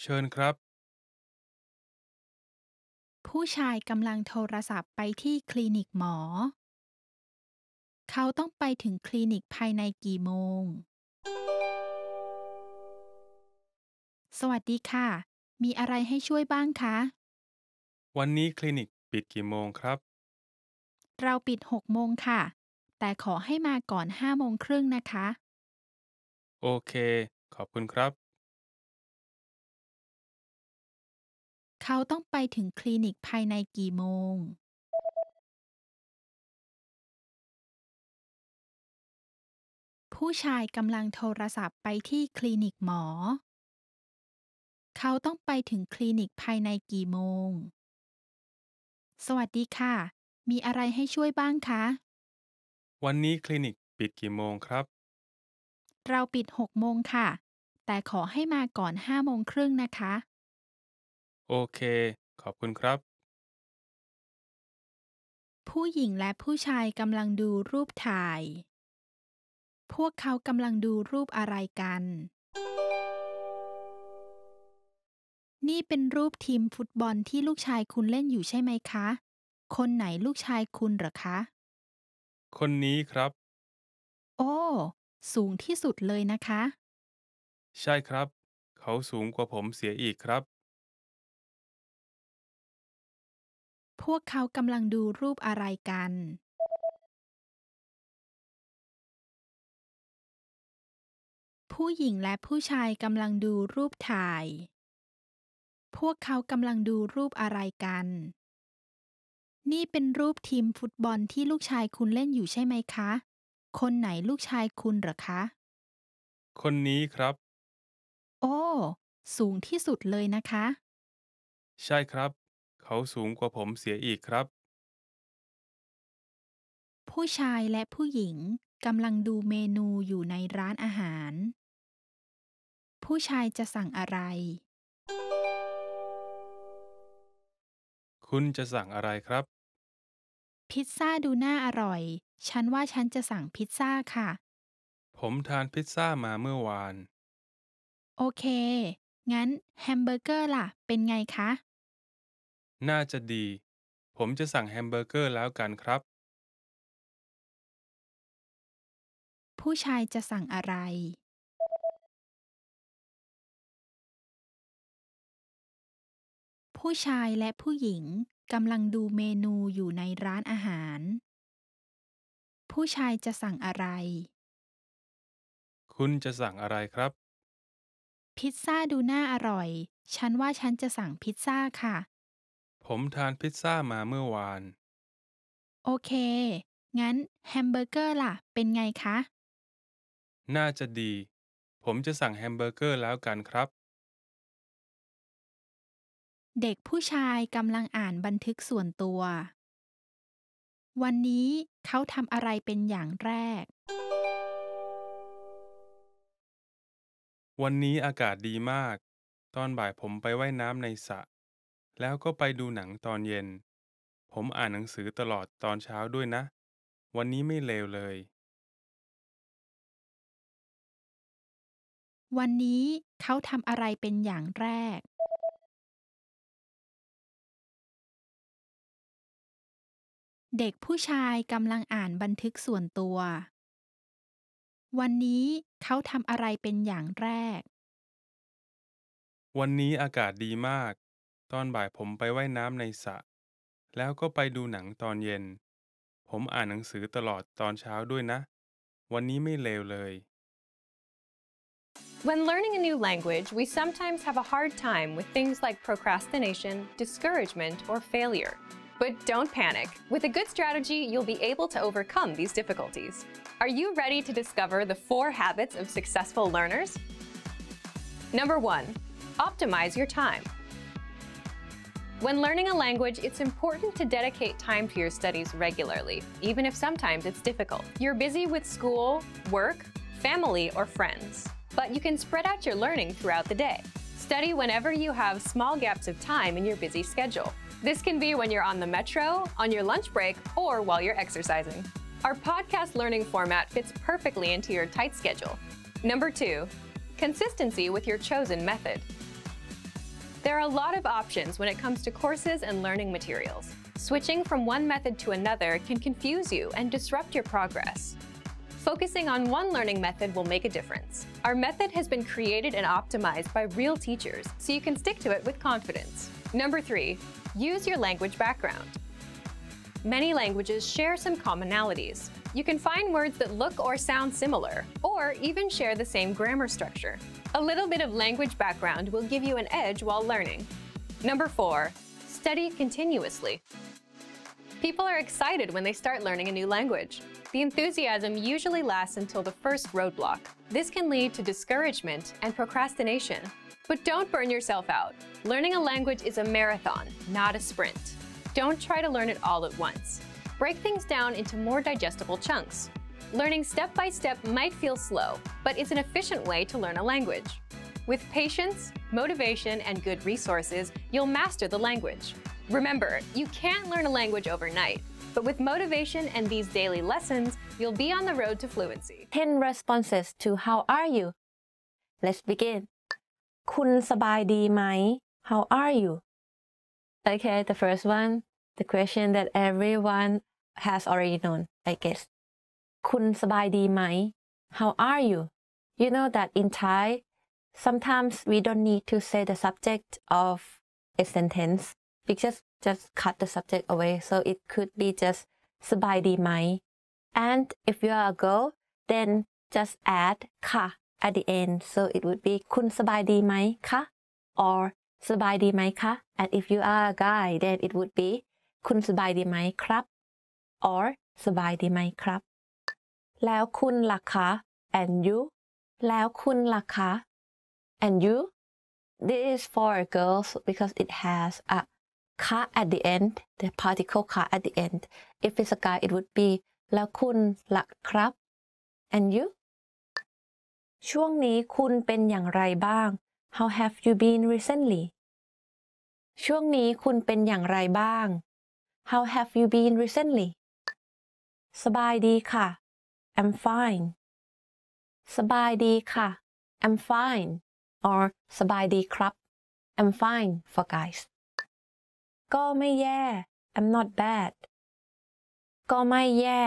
เชิญครับ ผู้ชายกำลังโทรศัพท์ไปที่คลินิกหมอ เขาต้องไปถึงคลินิกภายในกี่โมง สวัสดีค่ะ มีอะไรให้ช่วยบ้างคะวันนี้คลินิกปิดกี่โมงครับ เราปิด6โมงค่ะ แต่ขอให้มาก่อน5โมงครึ่งนะคะ โอเค ขอบคุณครับ เขาต้องไปถึงคลินิกภายในกี่โมง ผู้ชายกำลังโทรศัพท์ไปที่คลินิกหมอ เขาต้องไปถึงคลินิกภายในกี่โมงสวัสดีค่ะ มีอะไรให้ช่วยบ้างคะ วันนี้คลินิกปิดกี่โมงครับ เราปิดหกโมงค่ะ แต่ขอให้มาก่อนห้าโมงครึ่งนะคะ โอเค ขอบคุณครับ ผู้หญิงและผู้ชายกำลังดูรูปถ่าย พวกเขากำลังดูรูปอะไรกันนี่เป็นรูปทีมฟุตบอลที่ลูกชายคุณเล่นอยู่ใช่ไหมคะ คนไหนลูกชายคุณหรอคะ คนนี้ครับ โอ้ สูงที่สุดเลยนะคะ ใช่ครับ เขาสูงกว่าผมเสียอีกครับ พวกเขากำลังดูรูปอะไรกัน ผู้หญิงและผู้ชายกำลังดูรูปถ่ายพวกเขากำลังดูรูปอะไรกัน นี่เป็นรูปทีมฟุตบอลที่ลูกชายคุณเล่นอยู่ใช่ไหมคะ คนไหนลูกชายคุณหรอคะ คนนี้ครับ โอ้ สูงที่สุดเลยนะคะ ใช่ครับ เขาสูงกว่าผมเสียอีกครับ ผู้ชายและผู้หญิงกำลังดูเมนูอยู่ในร้านอาหาร ผู้ชายจะสั่งอะไรคุณจะสั่งอะไรครับ พิซซ่าดูน่าอร่อย ฉันว่าฉันจะสั่งพิซซ่าค่ะ ผมทานพิซซ่ามาเมื่อวาน โอเค งั้นแฮมเบอร์เกอร์ล่ะ เป็นไงคะ น่าจะดี ผมจะสั่งแฮมเบอร์เกอร์แล้วกันครับ ผู้ชายจะสั่งอะไรผู้ชายและผู้หญิงกำลังดูเมนูอยู่ในร้านอาหาร ผู้ชายจะสั่งอะไร คุณจะสั่งอะไรครับ พิซซ่าดูน่าอร่อย ฉันว่าฉันจะสั่งพิซซ่าค่ะ ผมทานพิซซ่ามาเมื่อวาน โอเค งั้นแฮมเบอร์เกอร์ล่ะ เป็นไงคะ น่าจะดี ผมจะสั่งแฮมเบอร์เกอร์แล้วกันครับเด็กผู้ชายกำลังอ่านบันทึกส่วนตัว วันนี้เขาทำอะไรเป็นอย่างแรก วันนี้อากาศดีมาก ตอนบ่ายผมไปไว่ายน้ำในสระ แล้วก็ไปดูหนังตอนเย็น ผมอ่านหนังสือตลอดตอนเช้าด้วยนะ วันนี้ไม่เลวเลย วันนี้เขาทำอะไรเป็นอย่างแรกเด็กผู้ชายกำลังอ่านบันทึกส่วนตัว วันนี้เขาทำอะไรเป็นอย่างแรก วันนี้อากาศดีมาก ตอนบ่ายผมไปว่ายน้ำในสระ แล้วก็ไปดูหนังตอนเย็น ผมอ่านหนังสือตลอดตอนเช้าด้วยนะ วันนี้ไม่เลวเลย When learning a new language, we sometimes have a hard time with things like procrastination, discouragement, or failure. But don't panic. With a good strategy, you'll be able to overcome these difficulties. Are you ready to discover the four habits of successful learners? Number one, optimize your time. When learning a language, it's important to dedicate time to your studies regularly, even if sometimes it's difficult. You're busy with school, work, family, or friends, but you can spread out your learning throughout the day. Study whenever you have small gaps of time in your busy schedule. This can be when you're on the metro, on your lunch break, or while you're exercising. Our podcast learning format fits perfectly into your tight schedule. Number two, consistency with your chosen method. There are a lot of options when it comes to courses and learning materials. Switching from one method to another can confuse you and disrupt your progress. Focusing on one learning method will make a difference. Our method has been created and optimized by real teachers, so you can stick to it with confidence. Number three, Use your language background. Many languages share some commonalities. You can find words that look or sound similar, or even share the same grammar structure. A little bit of language background will give you an edge while learning. Number four, study continuously. People are excited when they start learning a new language. The enthusiasm usually lasts until the first roadblock. This can lead to discouragement and procrastination. But don't burn yourself out. Learning a language is a marathon, not a sprint. Don't try to learn it all at once. Break things down into more digestible chunks. Learning step by step might feel slow, but it's an efficient way to learn a language. With patience, motivation, and good resources, you'll master the language. Remember, you can't learn a language overnight, but with motivation and these daily lessons, you'll be on the road to fluency. 10 responses to how are you? Let's begin. คุณสบายดีไหม How are you? Okay, the first one, the question that everyone has already known, I guess. คุณสบายดีไหม How are you? You know that in Thai, sometimes we don't need to say the subject of a sentence. We just just cut the subject away, so it could be just สบายดีไหม And if you are a girl, then just add ค่ะ at the end. So it would be คุณสบายดีไหมคะ or สบายดีไหมคะ and if you are a guy then it would be คุณสบายดีไหมครับ or สบายดีไหมครับแล้วคุณล่ะคะ and you แล้วคุณล่ะคะ and you this is for girls because it has a ka at the end the particle ka at the end if it's a guy it would be แล้วคุณล่ะครับ and you ช่วงนี้คุณเป็นอย่างไรบ้าง How have you been recently ช่วงนี้คุณเป็นอย่างไรบ้าง How have you been recently สบายดีค่ะ I'm fine สบายดีค่ะ I'm fine or สบายดีครับ I'm fine for guys ก็ไม่แย่ I'm not bad ก็ไม่แย่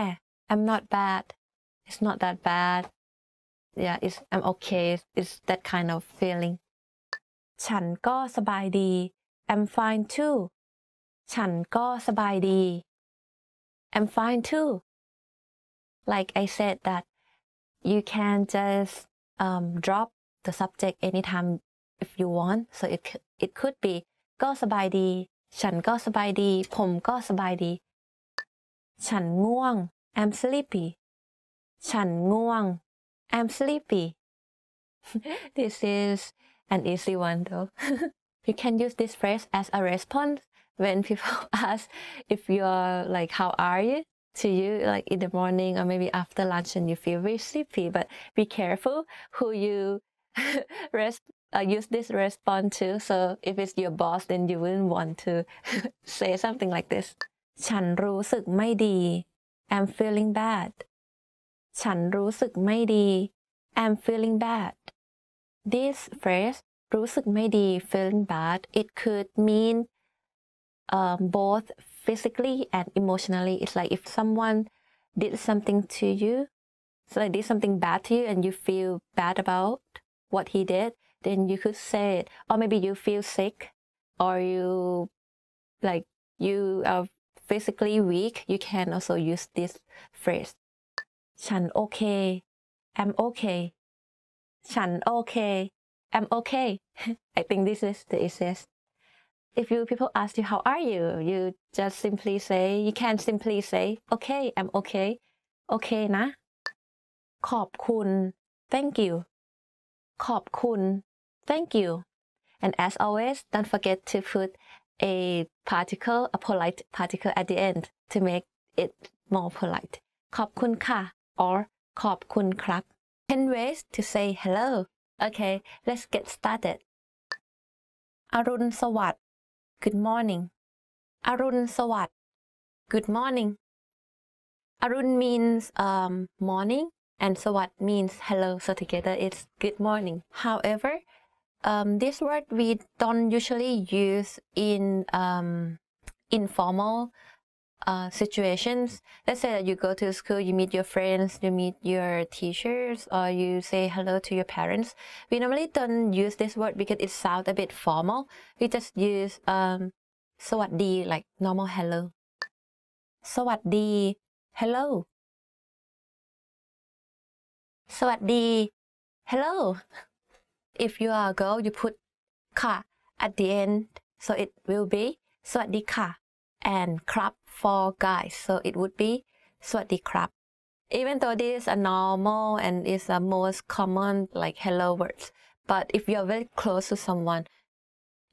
I'm not bad it's not that bad yeah it's I'm okay it's that kind of feeling ฉันก็สบายดี I'm fine too ฉันก็สบายดี I'm fine too like I said that you can just um, drop the subject anytime if you want so it it could be ก็สบายดี ฉันก็สบายดี ผมก็สบายดี ฉันง่วง I'm sleepy ฉันง่วง I'm sleepy. *laughs* this is an easy one though. *laughs* you can use this phrase as a response when people *laughs* ask if you're like, how are you? to you like in the morning or maybe after lunch and you feel very sleepy but be careful who you res- uh, use this response to so if it's your boss then you wouldn't want to say something like this ฉันรู้สึกไม่ดี I'm feeling bad ฉันรู้สึกไม่ดี I'm feeling bad this phrase รู้สึกไม่ดี feeling bad it could mean um, both physically and emotionally it's like if someone did something to you so they did something bad to you and you feel bad about what he did then you could say it oh, or maybe you feel sick or you like you are physically weak you can also use this phrase ฉันโอเค I'm okay ฉันโอเค I'm okay *laughs* I think this is the easiest if you people ask you how are you you just simply say you can simply say okay I'm okay okay นะ thank you ขอบคุณ thank you and as always don't forget to put a particle a polite particle at the end to make it more polite ขอบคุณค่ะ or ขอบคุณครับ10 ways to say hello okay let's get started อรุณสวัสดิ์ good morning อรุณสวัสดิ์ good morning อรุณ means um, morning and sawat means hello so together it's good morning however um, this word we don't usually use in um, informal uh, situations. Let's say that you go to school, you meet your friends, you meet your teachers, or you say hello to your parents. We normally don't use this word because it sounds a bit formal. We just use um, สวัสดี like normal hello. สวัสดี hello. สวัสดี hello. If you are a girl, you put "ka" at the end, so it will be สวัสดีค่ะ and krap for guys. So it would be swaddy krap. Even though this is a normal and is a most common like hello words, but if you're very close to someone,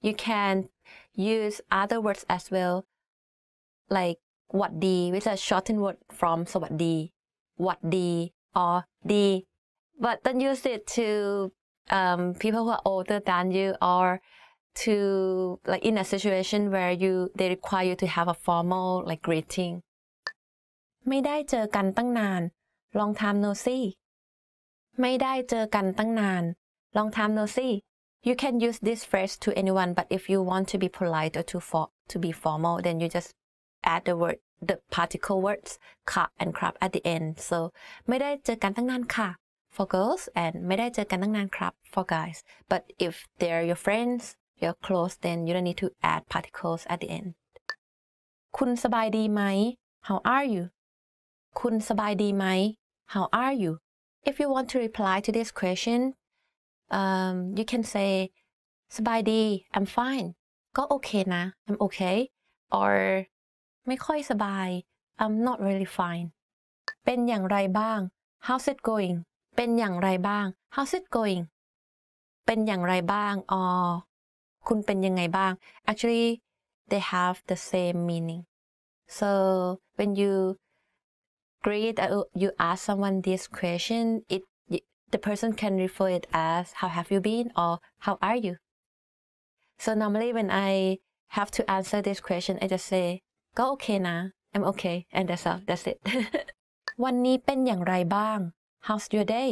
you can use other words as well, like what di," which is a shortened word from so what d, what d, or "di." But don't use it to um, people who are older than you or to like in a situation where you they require you to have a formal like greeting ไม่ได้เจอกันตั้งนาน long time no see ไม่ได้เจอกันตั้งนาน long time no see you can use this phrase to anyone but if you want to be polite or to for to be formal then you just add the word the particle words ค่ะ and crap at the end so ไม่ได้เจอกันตั้งนานค่ะ for girls and ไม่ได้เจอกันตั้งนาน ครับ for guys but if they're your friends you're close then you don't need to add particles at the end คุณสบายดีไหม how are you คุณสบายดีไหม how are you if you want to reply to this question um, you can say สบายดี I'm fine ก็โอเคนะ I'm okay or ไม่ค่อยสบาย I'm not really fine เป็นอย่างไรบ้าง How's it going เป็นอย่างไรบ้าง How's it going เป็นอย่างไรบ้าง or คุณเป็นยังไงบ้าง actually they have the same meaning so when you greet you ask someone this question it the person can refer it as how have you been or how are you so normally when I have to answer this question I just say ก็โอเคนะ I'm okay and that's all that's it *laughs* วันนี้เป็นอย่างไรบ้าง How's your day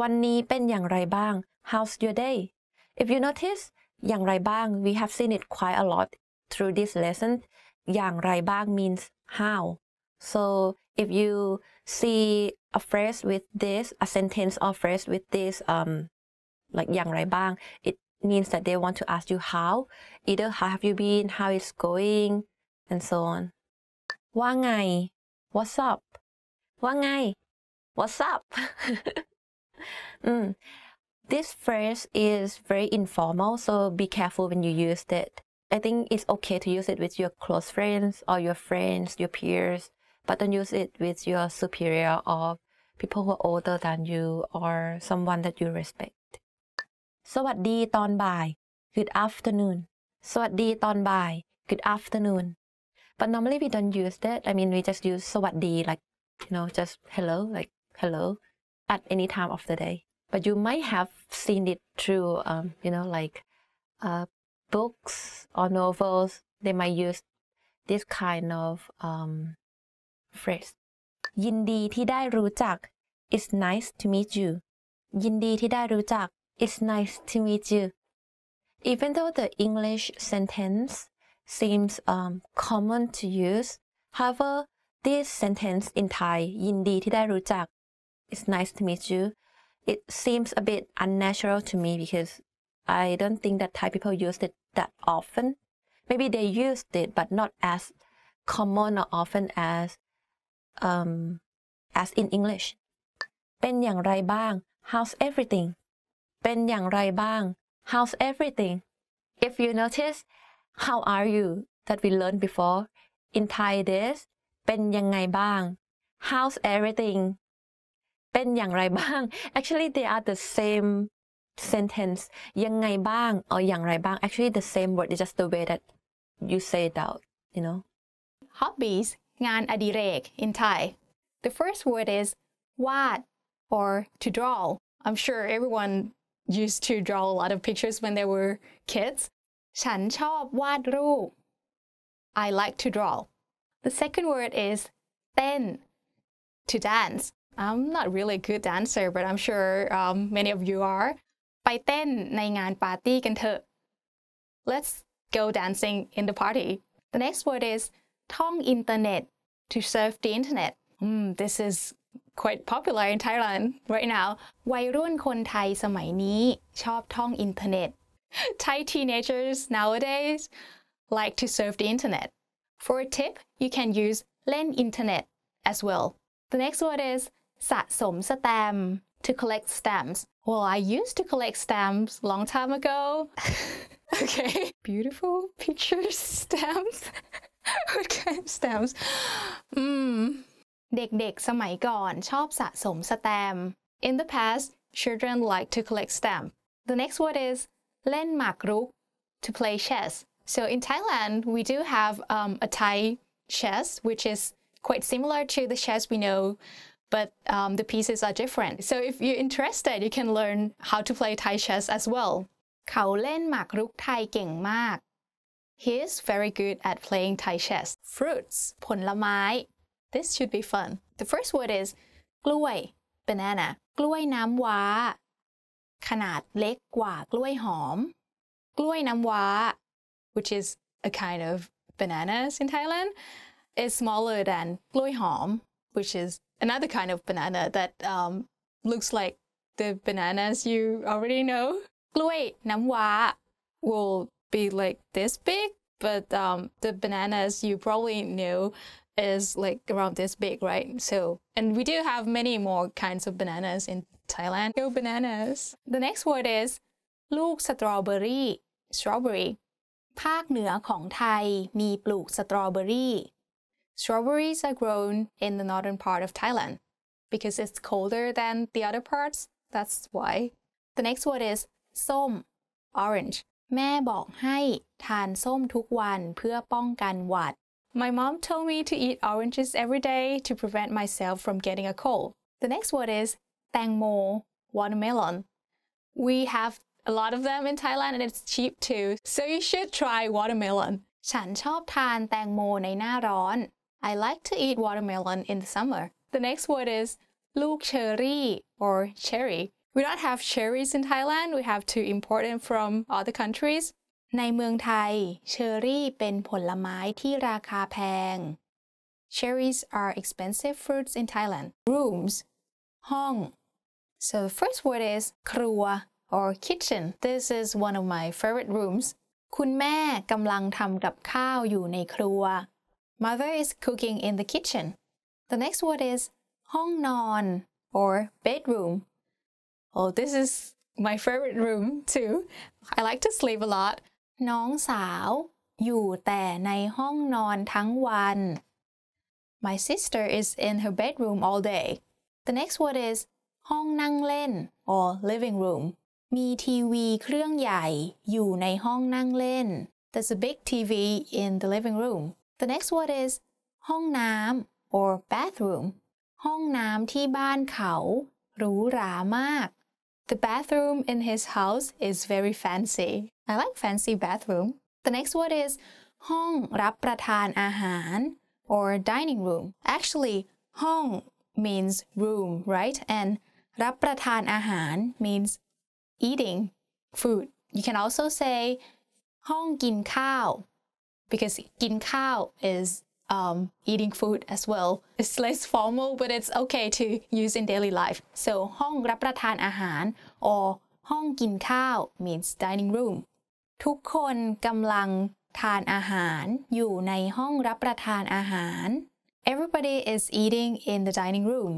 วันนี้เป็นอย่างไรบ้าง How's your day If you notice อย่างไรบ้าง we have seen it quite a lot through this lesson อย่างไรบ้าง means how so if you see a phrase with this a sentence or phrase with this um like อย่างไรบ้าง it means that they want to ask you how either how have you been how is going and so on ว่าไง what's up ว่าไง what's up อืม *laughs* hmm. This phrase is very informal, so be careful when you use it. I think it's okay to use it with your close friends or your friends, your peers, but don't use it with your superior or people who are older than you or someone that you respect. สวัสดีตอนบ่าย Good afternoon สวัสดีตอนบ่าย Good afternoon but normally we don't use that I mean we just use สวัสดี like you know just hello like hello at any time of the day but you might have seen it through, um, you know, like uh, books or novels. They might use this kind of um, phrase. ยินดีที่ได้รู้จัก It's nice to meet you. ยินดีที่ได้รู้จัก It's nice to meet you. Even though the English sentence seems um, common to use, however, this sentence in Thai ยินดีที่ได้รู้จัก It's nice to meet you it seems a bit unnatural to me because I don't think that Thai people used it that often. Maybe they used it, but not as common or often as um, as in English เป็นอย่างไรบ้าง how's everything เป็นอย่างไรบ้าง how's everything if you notice how are you that we learned before in Thai this เป็นยังไงบ้าง how's everything เป็นอย่างไรบ้าง *laughs* actually they are the same sentence ยังไงบ้าง or อย่างไรบ้าง actually the same word it's just the way that you say it out you know hobbies งานอดิเรก in Thai the first word is วาด or to draw I'm sure everyone used to draw a lot of pictures when they were kids ฉันชอบวาดรูป I like to draw the second word is เต้น to dance I'm not really a good dancer but I'm sure um, many of you are ไปเต้นในงานปาร์ตี้กันเถอะ Let's go dancing in the party The next word is ท่องอินเทอร์เน็ต to surf the internet mm, This is quite popular in Thailand right now วัยรุ่นคนไทยสมัยนี้ชอบท่องอินเทอร์เน็ต Thai teenagers nowadays like to surf the internet For a tip, you can use เล่น internet as well. The next word is สะสมสแตม to collect stamps well I used to collect stamps long time ago *laughs* okay beautiful pictures *laughs* stamps *laughs* what kind stamps อืมเด็กๆสมัยก่อน ชอบสะสมสแตม hmm. in the past children like to collect stamps the next word is เล่นหมากรุก to play chess so in Thailand we do have um, a Thai chess which is quite similar to the chess we know but um, the pieces are different. So if you're interested, you can learn how to play Thai chess as well. He's He is very good at playing Thai chess. Fruits ผลไม้ This should be fun. The first word is กล้วย banana กล้วยน้ำว้า nam กล้วยน้ำว้า which is a kind of bananas in Thailand is smaller than กล้วยหอม which is another kind of banana that um, looks like the bananas you already know. กล้วยน้ำว้า will be like this big, but um, the bananas you probably know is like around this big, right? So, and we do have many more kinds of bananas in Thailand. Go bananas! The next word is ลูกสตรอเบอรี่ strawberry ภาคเหนือของไทยมีปลูกสตรอเบอรี่ Strawberries are grown in the northern part of Thailand because it's colder than the other parts. That's why. The next word is sōm, orange แม่บอกให้ทานส้มทุกวันเพื่อป้องกันหวัด My mom told me to eat oranges every day to prevent myself from getting a cold. The next word is แตงโม watermelon. We have a lot of them in Thailand and it's cheap too, so you should try watermelon. ฉันชอบทานแตงโมในหน้าร้อน I like to eat watermelon in the summer. The next word is luk cherry or cherry. We don't have cherries in Thailand. We have to import them from other countries. cherry ในเมืองไทย เชอร์รี่เป็นผลไม้ที่ราคาแพง Cherries are expensive fruits in Thailand. Rooms Hong. So the first word is krua or kitchen. This is one of my favorite rooms. คุณแม่กำลังทำกับข้าวอยู่ในครัว Mother is cooking in the kitchen. The next word is hong non or bedroom. Oh, this is my favorite room too. I like to sleep a lot. น้องสาวอยู่แต่ในห้องนอนทั้งวัน My sister is in her bedroom all day. The next word is ห้องนั่งเล่น or living room. มีทีวีเครื่องใหญ่อยู่ในห้องนั่งเล่น There's a big TV in the living room. The next word is ห้องน้ำ or bathroom ห้องน้ำที่บ้านเขาหรูหรามาก The bathroom in his house is very fancy I like fancy bathroom The next word is ห้องรับประทานอาหาร or dining room Actually ห้อง means room right and รับประทานอาหาร means eating food you can also say ห้องกินข้าว because gin is um, eating food as well. It's less formal, but it's okay to use in daily life. So ห้องรับประทานอาหาร or ห้องกินข้าว means dining room ทุกคนกำลังทานอาหาร ahan. Everybody is eating in the dining room.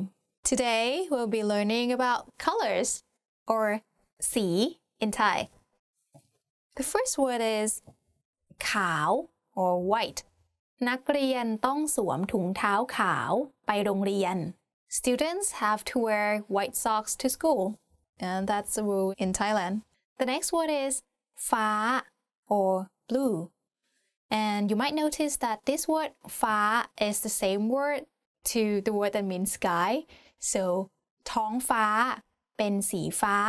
Today we'll be learning about colors or สี in Thai. The first word is ขาว or white นักเรียนต้องสวมถุงเท้าขาวไปโรงเรียน Students have to wear white socks to school and that's the rule in Thailand The next word is ฟ้า or blue and you might notice that this word ฟ้า is the same word to the word that means sky so ท้องฟ้า fa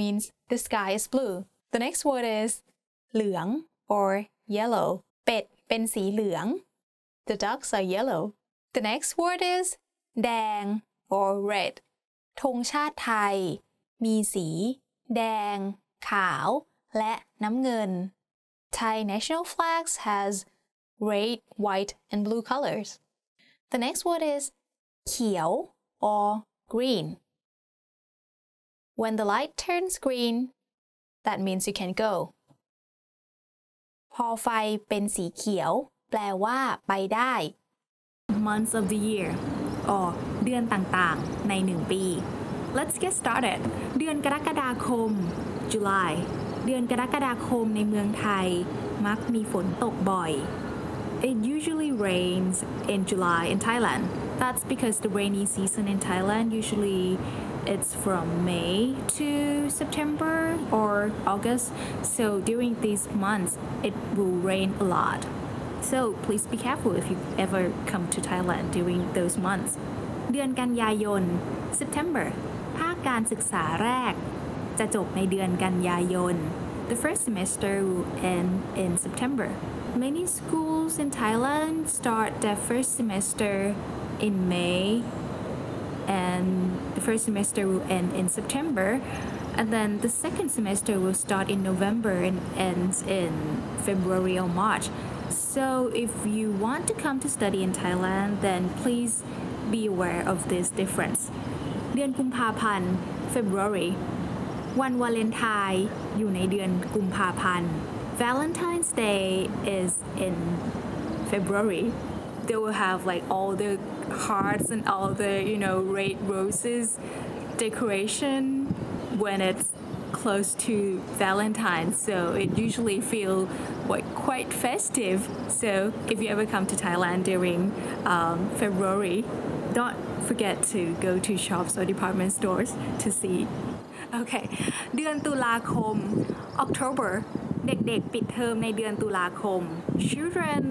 means the sky is blue The next word is เหลือง or yellow เป็ดเป็นสีเหลือง the ducks are yellow the next word is แดง or red ธงชาติไทย Thai national flags has red, white, and blue colors. The next word is เขียว or green. When the light turns green, that means you can go. พอไฟเป็นสีเขียว แปลว่าไปได้ months of the year ออเดือนต่างๆในหนึ่งปี let's get started เดือนกรกฎาคม July เดือนกรกฎาคมในเมืองไทย มักมีฝนตกบ่อย It usually rains in July in Thailand. That's because the rainy season in Thailand usually it's from May to September or August. So during these months, it will rain a lot. So please be careful if you ever come to Thailand during those months. เดือนกันยายน September ภาคการศึกษาแรกจะจบในเดือนกันยายน The first semester will end in September. Many schools in Thailand start their first semester in May and the first semester will end in September and then the second semester will start in November and ends in February or March. So if you want to come to study in Thailand then please be aware of this difference เดือนกุมภาพันธ์ February วันวาเลนไทน์อยู่ในเดือนกุมภาพันธ์ Valentine's Day is in February they will have like all the hearts and all the you know red roses decoration when it's close to Valentine's, so it usually feel like quite festive. So if you ever come to Thailand during um, February, don't forget to go to shops or department stores to see. Okay, เดือนตุลาคม October เด็กๆ children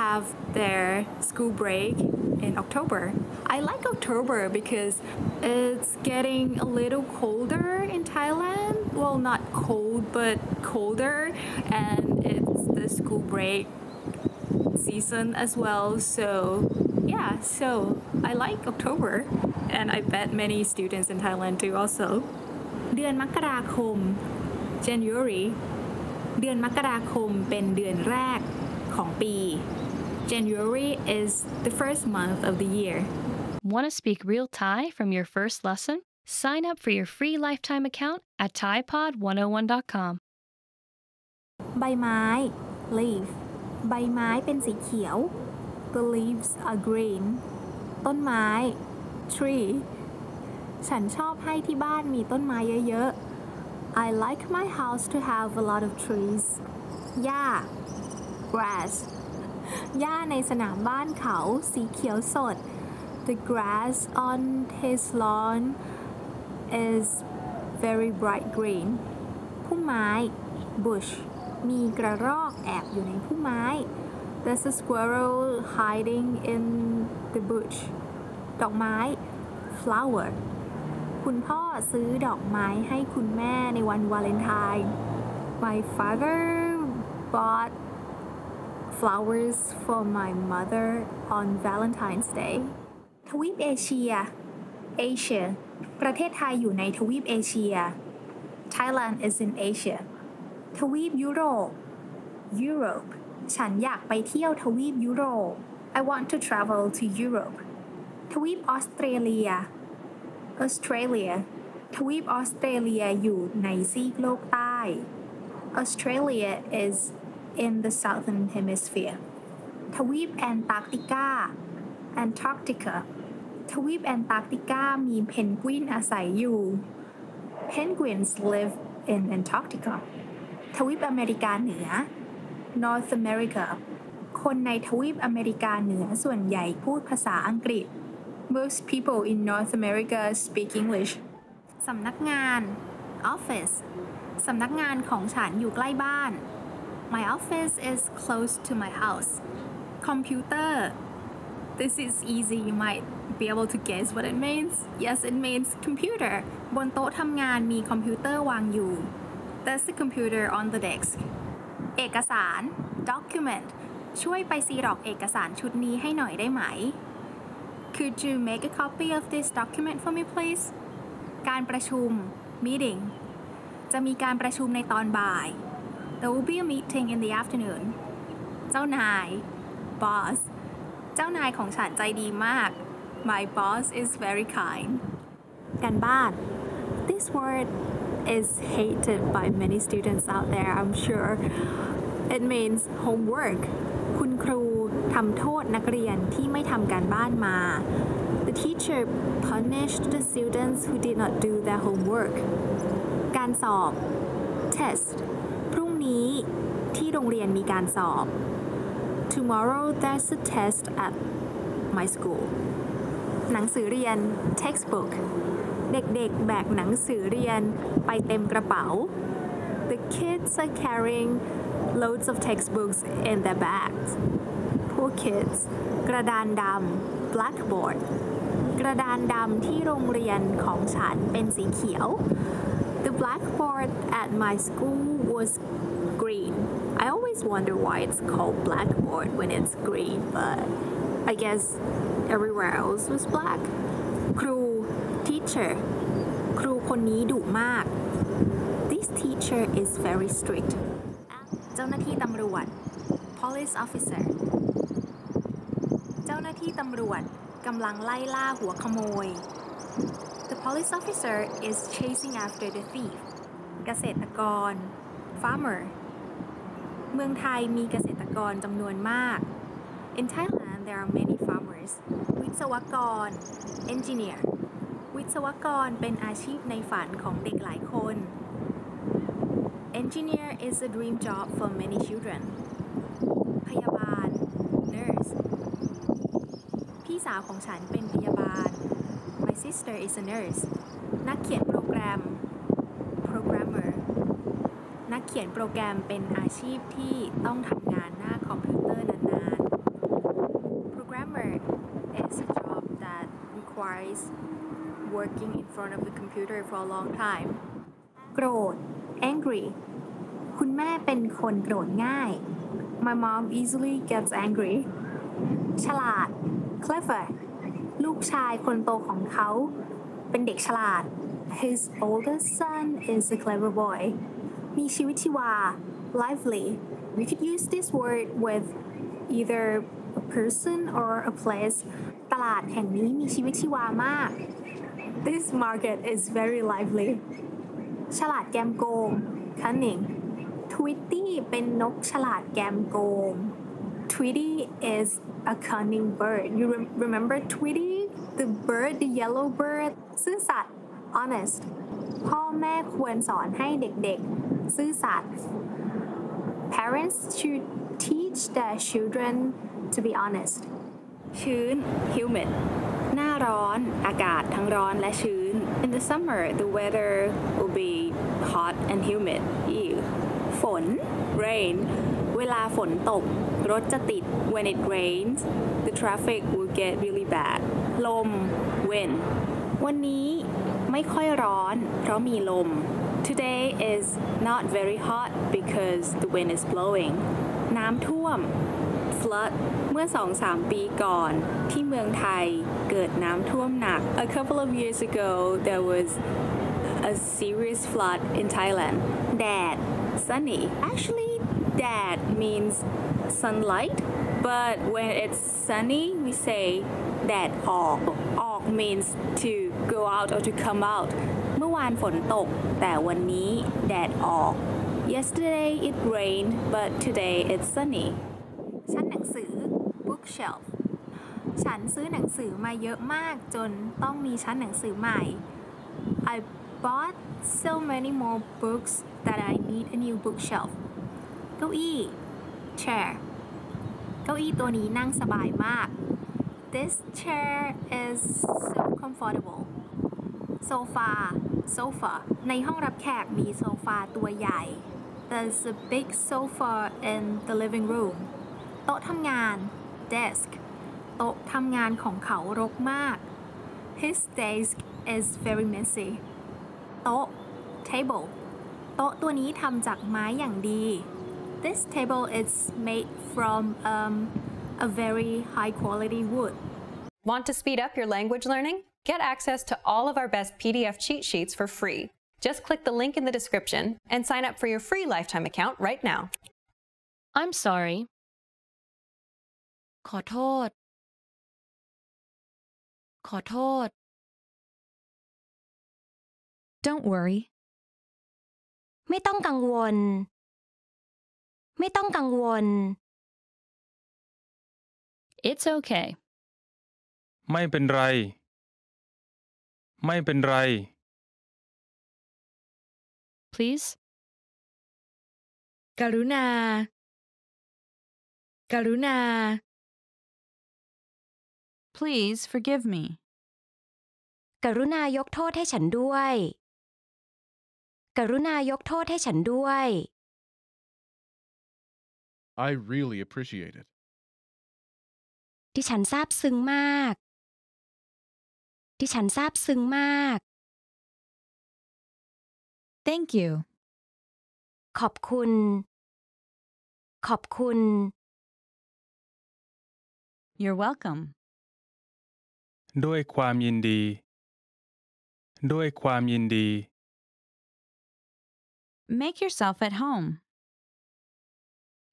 have their school break in October I like October because it's getting a little colder in Thailand well not cold but colder and it's the school break season as well so yeah so I like October and I bet many students in Thailand do also เดือนมกราคม January เดือนมกราคมเป็นเดือนแรกของปี January is the first month of the year Want to speak real Thai from your first lesson? Sign up for your free lifetime account at thaipod101.com ใบไม้ leaf ใบไม้เป็นสีเขียว The leaves are green ต้นไม้ tree ฉันชอบให้ที่บ้านมีต้นไม้เยอะๆ I like my house to have a lot of trees Yeah, grass หญ้าในสนามบ้านเขาสีเขียวสด *laughs* The grass on his lawn is very bright green พุ่มไม้ bush มีกระรอกแอบอยู่ในพุ่มไม้ There's a squirrel hiding in the bush ดอกไม้ flower คุณพ่อซื้อดอกไม้ให้คุณแม่ในวันวาเลนไทน์ My father bought flowers for my mother on Valentine's Day ทวีปเอเชีย Asia ประเทศไทยอยู่ในทวีปเอเชีย Thailand is in Asia ทวีปยุโรป Europe ฉันอยากไปเที่ยวทวีปยุโรป I want to travel to Europe ทวีปออสเตรเลียออสเตรเลียทวีปออสเตรเลียอยู่ในซีกโลกใต้ Australia is in the southern hemisphere ทวีปแอนตาร์กติกา Antarctica ทวีปแอนตาร์กติกามีเพนกวินอาศัยอยู่ Penguins live in Antarctica ทวีปอเมริกาเหนือ North America คนในทวีปอเมริกาเหนือส่วนใหญ่พูดภาษาอังกฤษ most people in North America speak English สำนักงาน office สำนักงานของฉันอยู่ใกล้บ้าน My office is close to my house Computer This is easy you might be able to guess what it means Yes it means computer บนโต๊ะทำงานมีคอมพิวเตอร์วางอยู่ That's the computer on the desk เอกสาร document ช่วยไปซีร็อกเอกสารชุดนี้ให้หน่อยได้ไหม could you make a copy of this document for me please การประชุม meeting จะมีการประชุมในตอนบ่าย There will be a meeting in the afternoon เจ้านาย boss เจ้านายของฉันใจดีมาก My boss is very kind กันบ้าน This word is hated by many students out there I'm sure It means homework คุณครูทำโทษนักเรียนที่ไม่ทำการบ้านมา The teacher punished the students who did not do their homework การสอบ test พรุ่งนี้ที่โรงเรียนมีการสอบ Tomorrow there's a test at my school หนังสือเรียน textbook เด็กๆแบกหนังสือเรียนไปเต็มกระเป๋า The kids are carrying loads of textbooks in their bags School Kids กระดานดำ blackboard กระดานดำที่โรงเรียนของฉันเป็นสีเขียว The blackboard at my school was green I always wonder why it's called blackboard when it's green but I guess everywhere else was black ครู teacher ครูคนนี้ดุมาก This teacher is very strict เจ้าหน้าที่ตำรวจ police officer ที่ตำรวจกำลังไล่ล่าหัวขโมย The police officer is chasing after the thief เกษตรกร farmer เมืองไทยมีเกษตรกรจำนวนมาก In Thailand there are many farmers วิศวกร engineer วิศวกรเป็นอาชีพในฝันของเด็กหลายคน Engineer is a dream job for many children าวของฉันเป็นพยาบาล My sister is a nurse นักเขียนโปรแกรม programmer นักเขียนโปรแกรมเป็นอาชีพที่ต้องทำงานหน้าคอมพิวเตอร์นานๆ programmer is a job that requires working in front of the computer for a long time โกรธ angry คุณแม่เป็นคนโกรธง่าย My mom easily gets angry ฉลาดลเฟอร์ลูกชายคนโตของเขาเป็นเด็กฉลาด his older son is a clever boy มีชีวิตชีวา lively we could use this word with either a person or a place ตลาดแห่งนี้มีชีวิตชีวามาก this market is very lively ฉลาดแกมโกง cunning Tweety เป็นนกฉลาดแกมโกง Tweety is a cunning bird. You re- remember Tweety, the bird, the yellow bird? ซื่อสัตย์ honest พ่อแม่ควรสอนให้เด็ก ๆ ซื่อสัตย์ parents should teach their children to be honest ชื้น humid หน้าร้อน อากาศทั้งร้อนและชื้น in the summer the weather will be hot and humid ฝน rain เวลาฝนตกรถจะติด when it rains the traffic will get really bad ลม wind วันนี้ไม่ค่อยร้อนเพราะมีลม. today is not very hot because the wind is blowing น้ำท่วม flood เมื่อสองสามปีก่อนที่เมืองไทยเกิดน้ำท่วมหนัก. a couple of years ago there was a serious flood in Thailand แดด sunny actually dad means sunlight but when it's sunny we say แดดออกออก means to go out or to come out เมื่อวานฝนตกแต่วันนี้แดดออก yesterday it rained but today it's sunny ชั้นหนังสือ bookshelf ฉันซื้อหนังสือมาเยอะมากจนต้องมีชั้นหนังสือใหม่ I bought so many more books that I need a new bookshelf เก้าอี้ chair เก้าอี้ตัวนี้นั่งสบายมาก This chair is so comfortable sofa sofa ในห้องรับแขกมีโซฟาตัวใหญ่ There's a big sofa in the living room โต๊ะทำงาน desk โต๊ะทำงานของเขารกมาก His desk is very messy โต๊ะ table โต๊ะตัวนี้ทำจากไม้อย่างดี this table is made from um, a very high quality wood. Want to speed up your language learning? Get access to all of our best PDF cheat sheets for free. Just click the link in the description and sign up for your free lifetime account right now. I'm sorry. ขอโทษ ขอโทษ Don't worry. ไม่ต้องกังวลไม่ต้องกังวล It's okay ไม่เป็นไร ไม่เป็นไร Please กรุณา กรุณา Please forgive me กรุณา ยกโทษให้ฉันด้วย กรุณายกโทษให้ฉันด้วย I really appreciate it. ดิฉันซาบซึ้งมากดิฉันซาบซึ้งมาก Thank you ขอบคุณ ขอบคุณ You're welcome ด้วยความยินดี ด้วยความยินดี Make yourself at home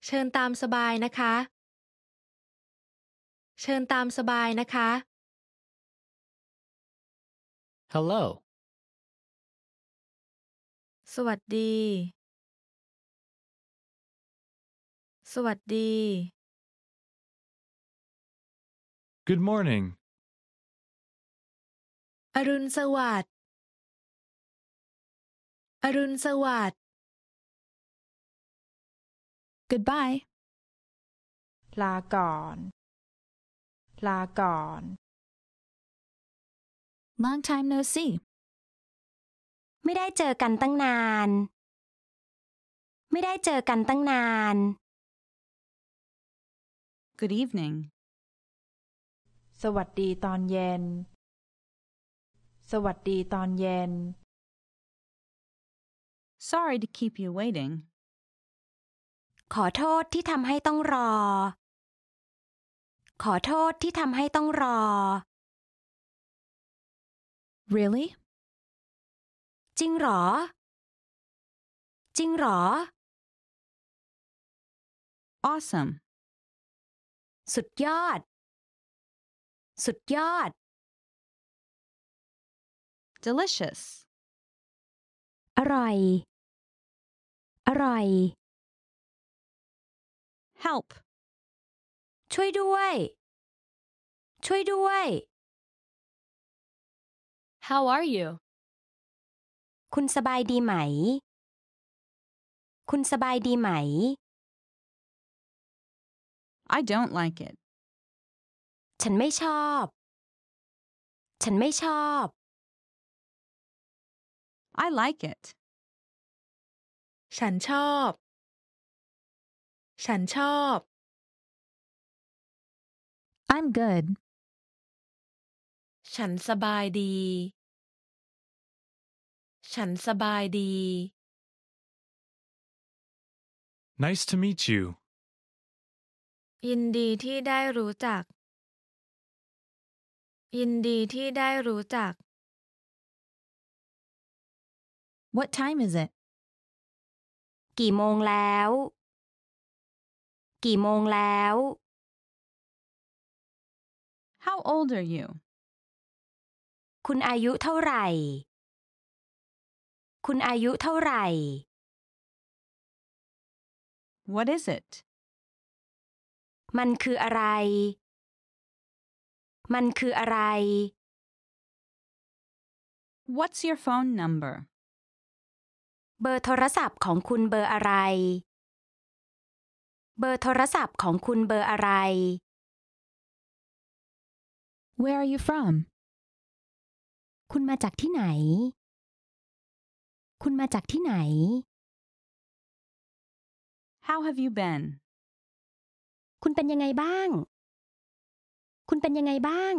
เชิญตามสบายนะคะ เชิญตามสบายนะคะ Hello สวัสดี สวัสดี Good morning อรุณสวัสดิ์ อรุณสวัสดิ์ Goodbye ลาก่อน ลาก่อน Long time no see ไม่ได้เจอกันตั้งนาน ไม่ได้เจอกันตั้งนาน Good evening สวัสดีตอนเย็น สวัสดีตอนเย็น Sorry to keep you waiting ขอโทษที่ทำให้ต้องรอ ขอโทษที่ทำให้ต้องรอ Really จริงหรอ จริงหรอ Awesome สุดยอด สุดยอด Delicious อร่อย อร่อย help ช่วยด้วย ช่วยด้วย how are you คุณสบายดีไหม คุณสบายดีไหม I don't like it ฉันไม่ชอบ ฉันไม่ชอบ I like it ฉันชอบฉันชอบ I'm good ฉันสบายดี ฉันสบายดี Nice to meet you. ยินดีที่ได้รู้จัก ยินดีที่ได้รู้จัก What time is it? กี่โมงแล้วกี่โมงแล้ว How old are you คุณอายุเท่าไหร่ คุณอายุเท่าไหร่ What is it มันคืออะไร มันคืออะไร What's your phone number เบอร์โทรศัพท์ของคุณเบอร์อะไรเบอร์โทรศัพท์ของคุณเบอร์อะไร Where are you from คุณมาจากที่ไหน คุณมาจากที่ไหน How have you been คุณเป็นยังไงบ้าง คุณเป็นยังไงบ้าง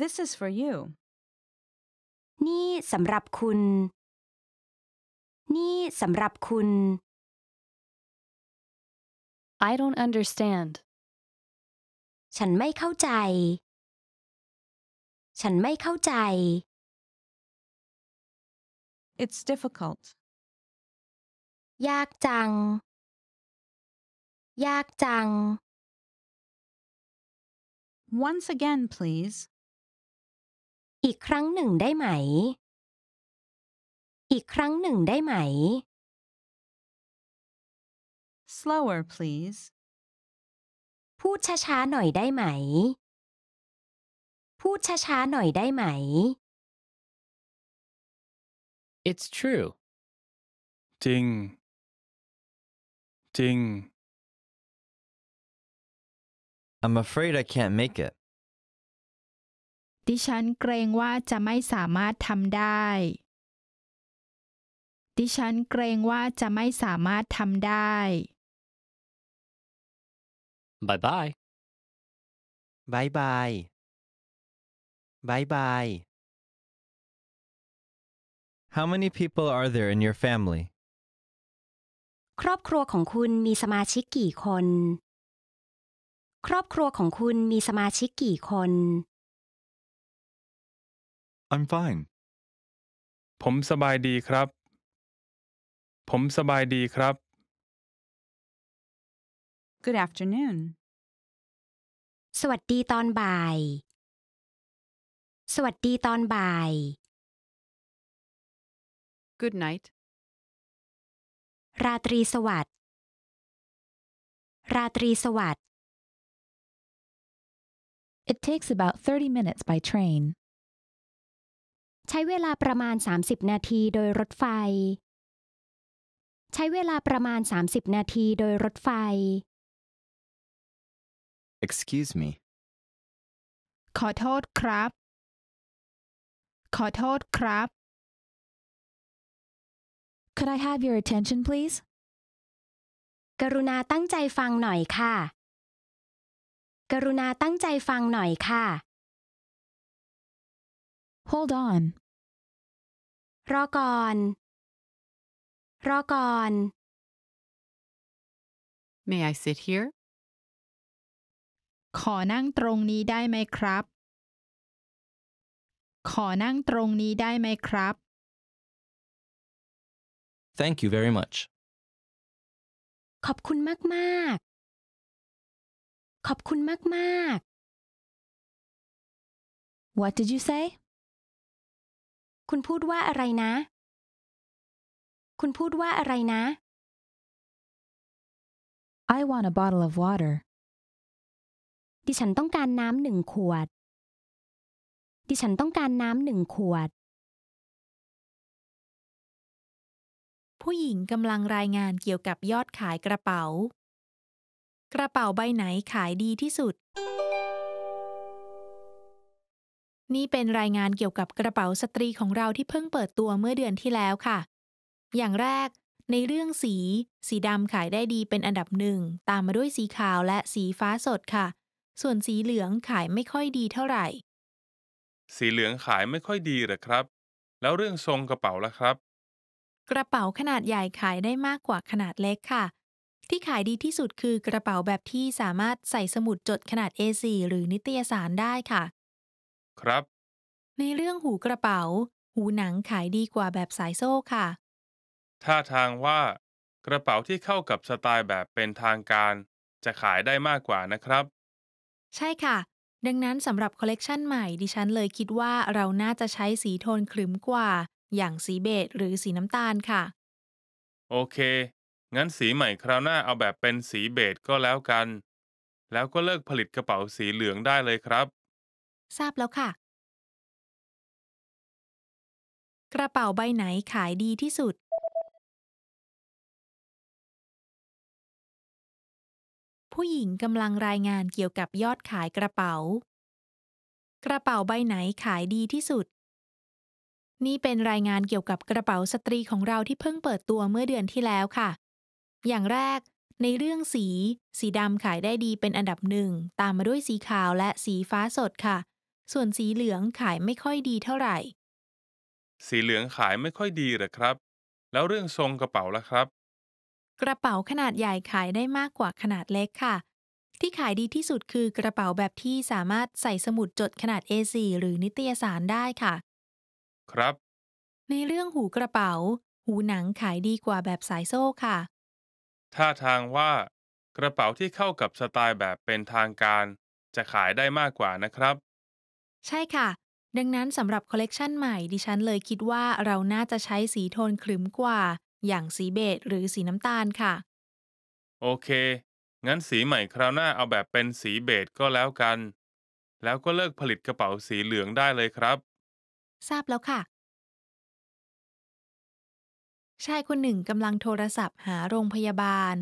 This is for you นี่สำหรับคุณ นี่สำหรับคุณ I don't understand ฉันไม่เข้าใจ ฉันไม่เข้าใจ It's difficult ยากจัง ยากจัง Once again please อีกครั้งหนึ่งได้ไหม อีกครั้งหนึ่งได้ไหม Slower, please. พูดช้าๆหน่อยได้ไหม พูดช้าๆหน่อยได้ไหม It's true. จริง จริง I'm afraid I can't make it. ดิฉันเกรงว่าจะไม่สามารถทำได้ ดิฉันเกรงว่าจะไม่สามารถทำได้บายบายบายบายบายบาย How many people are there in your family? ครอบครัวของคุณมีสมาชิกกี่คน ครอบครัวของคุณมีสมาชิกกี่คน I'm fine ผมสบายดีครับ ผมสบายดีครับ Good afternoon. สวัสดีตอนบ่าย สวัสดีตอนบ่าย Good night. ราตรีสวัสดิ์ ราตรีสวัสดิ์ It takes about 30 minutes by train. ใช้เวลาประมาณ30นาทีโดยรถไฟ ใช้เวลาประมาณ30นาทีโดยรถไฟ Excuse me ขอโทษครับ ขอโทษครับ Could I have your attention please กรุณาตั้งใจฟังหน่อยค่ะ กรุณาตั้งใจฟังหน่อยค่ะ Hold on รอก่อน รอก่อน May I sit here ขอนั่งตรงนี้ได้ไหมครับ ขอนั่งตรงนี้ได้ไหมครับ Thank you very much ขอบคุณมากมากขอบคุณมากก What did you say คุณพูดว่าอะไรนะ คุณพูดว่าอะไรนะ I want a bottle of water ดิฉันต้องการน้ำหนึ่งขวด ดิฉันต้องการน้ำหนึ่งขวด ผู้หญิงกำลังรายงานเกี่ยวกับยอดขายกระเป๋า กระเป๋าใบไหนขายดีที่สุด นี่เป็นรายงานเกี่ยวกับกระเป๋าสตรีของเราที่เพิ่งเปิดตัวเมื่อเดือนที่แล้วค่ะ อย่างแรก ในเรื่องสี สีดำขายได้ดีเป็นอันดับหนึ่งตามมาด้วยสีขาวและสีฟ้าสดค่ะส่วนสีเหลืองขายไม่ค่อยดีเท่าไหร่ สีเหลืองขายไม่ค่อยดีเหรอครับ แล้วเรื่องทรงกระเป๋าล่ะครับ กระเป๋าขนาดใหญ่ขายได้มากกว่าขนาดเล็กค่ะ ที่ขายดีที่สุดคือกระเป๋าแบบที่สามารถใส่สมุดจดขนาด A4 หรือนิตยสารได้ค่ะ ครับ ในเรื่องหูกระเป๋า หูหนังขายดีกว่าแบบ สายโซ่ค่ะ ท่าทางว่ากระเป๋าที่เข้ากับสไตล์แบบเป็นทางการ จะขายได้มากกว่านะครับใช่ค่ะ ดังนั้นสำหรับคอลเลกชันใหม่ ดิฉันเลยคิดว่าเราน่าจะใช้สีโทนครึมกว่า อย่างสีเบจหรือสีน้ำตาลค่ะ โอเค งั้นสีใหม่คราวหน้าเอาแบบเป็นสีเบจก็แล้วกัน แล้วก็เลิกผลิตกระเป๋าสีเหลืองได้เลยครับ ทราบแล้วค่ะ กระเป๋าใบไหนขายดีที่สุดผู้หญิงกำลังรายงานเกี่ยวกับยอดขายกระเป๋า กระเป๋าใบไหนขายดีที่สุด นี่เป็นรายงานเกี่ยวกับกระเป๋าสตรีของเราที่เพิ่งเปิดตัวเมื่อเดือนที่แล้วค่ะ อย่างแรก ในเรื่องสีสีดำขายได้ดีเป็นอันดับหนึ่ง ตามมาด้วยสีขาวและสีฟ้าสดค่ะ ส่วนสีเหลืองขายไม่ค่อยดีเท่าไหร่ สีเหลืองขายไม่ค่อยดีเหรอครับ แล้วเรื่องทรงกระเป๋าล่ะครับกระเป๋าขนาดใหญ่ขายได้มากกว่าขนาดเล็กค่ะ ที่ขายดีที่สุดคือกระเป๋าแบบที่สามารถใส่สมุดจดขนาด A4 หรือนิตยสารได้ค่ะ ครับ ในเรื่องหูกระเป๋า หูหนังขายดีกว่าแบบสายโซ่ค่ะท่าทางว่า กระเป๋าที่เข้ากับสไตล์แบบเป็นทางการ จะขายได้มากกว่านะครับ ใช่ค่ะ ดังนั้นสำหรับคอลเลกชันใหม่ดิฉันเลยคิดว่าเราน่าจะใช้สีโทนขรึมกว่าอย่างสีเบจหรือสีน้ำตาลค่ะ โอเค งั้นสีใหม่คราวหน้าเอาแบบเป็นสีเบจก็แล้วกัน แล้วก็เลิกผลิตกระเป๋าสีเหลืองได้เลยครับ ทราบแล้วค่ะชายคนหนึ่งกำลังโทรศัพท์หาโรงพยาบาล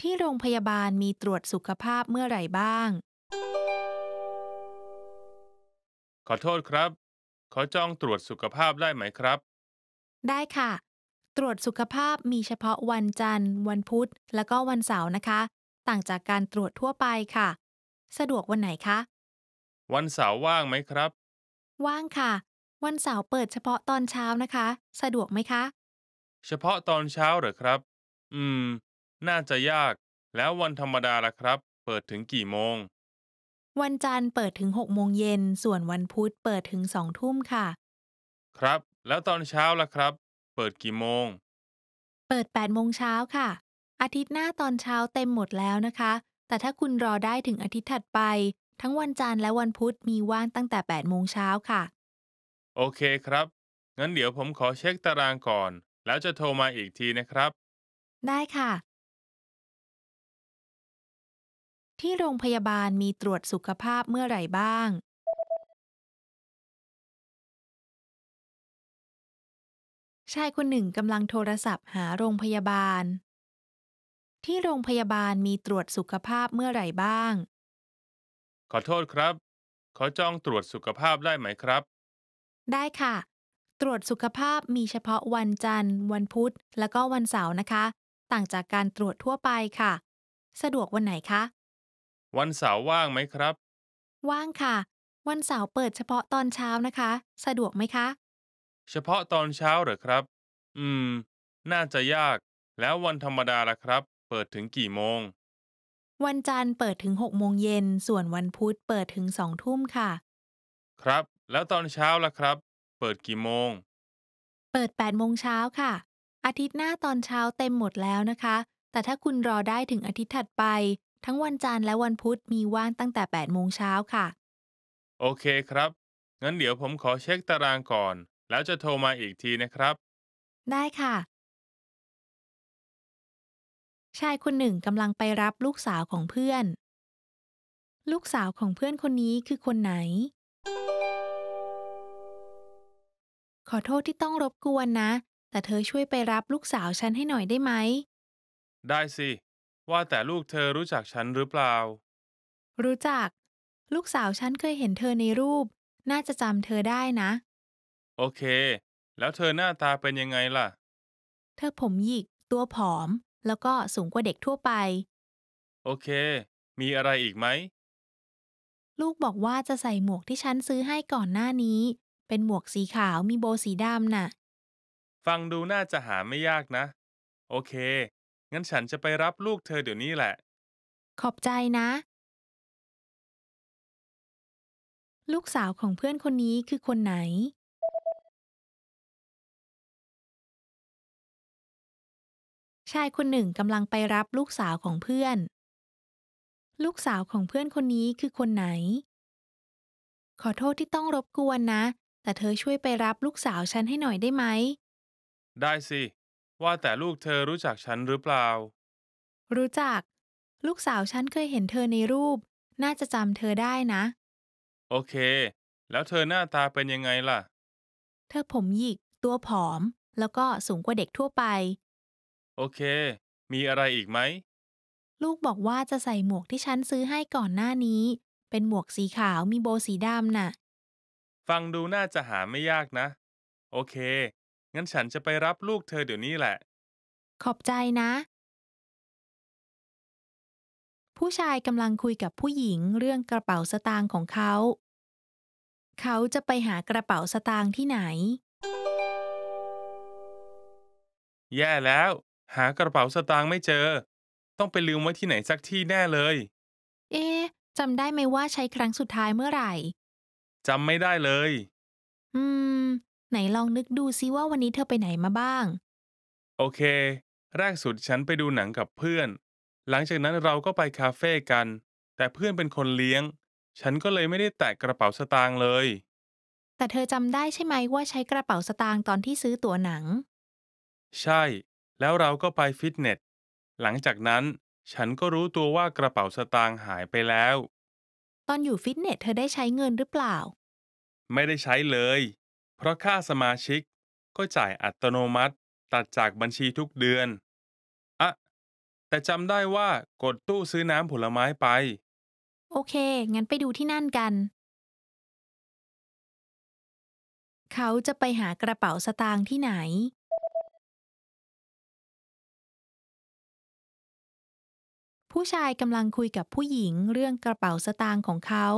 ที่โรงพยาบาลมีตรวจสุขภาพเมื่อไหร่บ้าง ขอโทษครับ ขอจองตรวจสุขภาพได้ไหมครับ ได้ค่ะตรวจสุขภาพมีเฉพาะวันจันทร์ วันพุธ และก็วันเสาร์นะคะ ต่างจากการตรวจทั่วไปค่ะ สะดวกวันไหนคะวันเสาร์ว่างไหมครับ ว่างค่ะ วันเสาร์เปิดเฉพาะตอนเช้านะคะ สะดวกไหมคะ เฉพาะตอนเช้าเหรอครับ อืม น่าจะยากแล้ววันธรรมดาล่ะครับ เปิดถึงกี่โมง วันจันทร์เปิดถึงหกโมงเย็นส่วนวันพุธเปิดถึงสองทุ่มค่ะ ครับ แล้วตอนเช้าล่ะครับเปิดกี่โมง เปิด8โมงเช้าค่ะ อาทิตย์หน้าตอนเช้าเต็มหมดแล้วนะคะ แต่ถ้าคุณรอได้ถึงอาทิตย์ถัดไป ทั้งวันจันทร์และวันพุธมีว่างตั้งแต่8โมงเช้าค่ะ โอเคครับงั้นเดี๋ยวผมขอเช็คตารางก่อน แล้วจะโทรมาอีกทีนะครับ ได้ค่ะ ที่โรงพยาบาลมีตรวจสุขภาพเมื่อไหร่บ้างชายคนหนึ่งกำลังโทรศัพท์หาโรงพยาบาล ที่โรงพยาบาลมีตรวจสุขภาพเมื่อไหร่บ้าง ขอโทษครับ ขอจองตรวจสุขภาพได้ไหมครับ ได้ค่ะ ตรวจสุขภาพมีเฉพาะวันจันทร์ วันพุธ และก็วันเสาร์นะคะ ต่างจากการตรวจทั่วไปค่ะ สะดวกวันไหนคะวันเสาร์ว่างไหมครับ ว่างค่ะ วันเสาร์เปิดเฉพาะตอนเช้านะคะ สะดวกไหมคะเฉพาะตอนเช้าเหรอครับ อืม น่าจะยาก แล้ววันธรรมดาล่ะครับ เปิดถึงกี่โมง วันจันทร์เปิดถึงหกโมงเย็นส่วนวันพุธเปิดถึงสองทุ่มค่ะ ครับ แล้วตอนเช้าล่ะครับ เปิดกี่โมง เปิดแปดโมงเช้าค่ะอาทิตย์หน้าตอนเช้าเต็มหมดแล้วนะคะ แต่ถ้าคุณรอได้ถึงอาทิตย์ถัดไป ทั้งวันจันทร์และวันพุธมีว่างตั้งแต่8โมงเช้าค่ะ โอเคครับ งั้นเดี๋ยวผมขอเช็คตารางก่อนแล้วจะโทรมาอีกทีนะครับ ได้ค่ะ ชายคนหนึ่งกำลังไปรับลูกสาวของเพื่อน ลูกสาวของเพื่อนคนนี้คือคนไหน ขอโทษที่ต้องรบกวนนะ แต่เธอช่วยไปรับลูกสาวฉันให้หน่อยได้ไหม ได้สิ ว่าแต่ลูกเธอรู้จักฉันหรือเปล่า รู้จัก ลูกสาวฉันเคยเห็นเธอในรูป น่าจะจำเธอได้นะโอเค แล้วเธอหน้าตาเป็นยังไงล่ะ เธอผมหยิกตัวผอม แล้วก็สูงกว่าเด็กทั่วไป โอเค มีอะไรอีกไหม ลูกบอกว่าจะใส่หมวกที่ฉันซื้อให้ก่อนหน้านี้ เป็นหมวกสีขาวมีโบสีดำน่ะ ฟังดูน่าจะหาไม่ยากนะ โอเค งั้นฉันจะไปรับลูกเธอเดี๋ยวนี้แหละ ขอบใจนะ ลูกสาวของเพื่อนคนนี้คือคนไหนชายคนหนึ่งกำลังไปรับลูกสาวของเพื่อน ลูกสาวของเพื่อนคนนี้คือคนไหน ขอโทษที่ต้องรบกวนนะ แต่เธอช่วยไปรับลูกสาวฉันให้หน่อยได้ไหม ได้สิ ว่าแต่ลูกเธอรู้จักฉันหรือเปล่า รู้จัก ลูกสาวฉันเคยเห็นเธอในรูป น่าจะจำเธอได้นะ โอเค แล้วเธอหน้าตาเป็นยังไงล่ะ เธอผมหยิก ตัวผอม แล้วก็สูงกว่าเด็กทั่วไปโอเค มีอะไรอีกไหมลูกบอกว่าจะใส่หมวกที่ฉันซื้อให้ก่อนหน้านี้ เป็นหมวกสีขาวมีโบสีดำน่ะ ฟังดู น่าจะหาไม่ยากนะ โอเค งั้นฉันจะไปรับลูกเธอเดี๋ยวนี้แหละ ขอบใจนะ ผู้ชายกำลังคุยกับผู้หญิงเรื่องกระเป๋าสตางค์ของเขา เขาจะไปหากระเป๋าสตางค์ที่ไหน แย่แล้วหากระเป๋าสตางค์ไม่เจอ ต้องไปลืมไว้ที่ไหนสักที่แน่เลย เอ๊ะจำได้ไหมว่าใช้ครั้งสุดท้ายเมื่อไหร่จำไม่ได้เลย อืม ไหนลองนึกดูซิว่าวันนี้เธอไปไหนมาบ้าง โอเค แรกสุดฉันไปดูหนังกับเพื่อน หลังจากนั้นเราก็ไปคาเฟ่กัน แต่เพื่อนเป็นคนเลี้ยง ฉันก็เลยไม่ได้แตะกระเป๋าสตางค์เลย แต่เธอจำได้ใช่ไหมว่าใช้กระเป๋าสตางค์ตอนที่ซื้อตั๋วหนัง ใช่แล้วเราก็ไปฟิตเนสหลังจากนั้น ฉันก็รู้ตัวว่ากระเป๋าสตางค์หายไปแล้ว ตอนอยู่ฟิตเนสเธอได้ใช้เงินหรือเปล่า ไม่ได้ใช้เลย เพราะค่าสมาชิกก็จ่ายอัตโนมัติตัดจากบัญชีทุกเดือน อะ แต่จำได้ว่ากดตู้ซื้อน้ำผลไม้ไป โอเค งั้นไปดูที่นั่นกัน เขาจะไปหากระเป๋าสตางค์ที่ไหนผู้ชายกำลังคุยกับผู้หญิงเรื่องกระเป๋าสตางค์ของเขา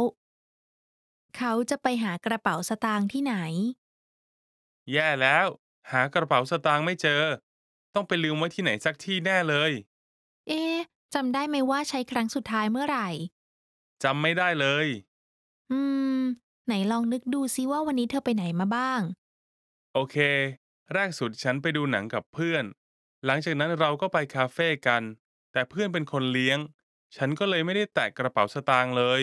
เขาจะไปหากระเป๋าสตางค์ที่ไหน แย่แล้ว หากระเป๋าสตางค์ไม่เจอ ต้องไปลืมไว้ที่ไหนสักที่แน่เลย เอ๊ะจำได้ไหมว่าใช้ครั้งสุดท้ายเมื่อไหร่ จำไม่ได้เลย อืม ไหนลองนึกดูซิว่าวันนี้เธอไปไหนมาบ้าง โอเค แรกสุดฉันไปดูหนังกับเพื่อน หลังจากนั้นเราก็ไปคาเฟ่กันแต่เพื่อนเป็นคนเลี้ยง ฉันก็เลยไม่ได้แตะกระเป๋าสตางค์เลย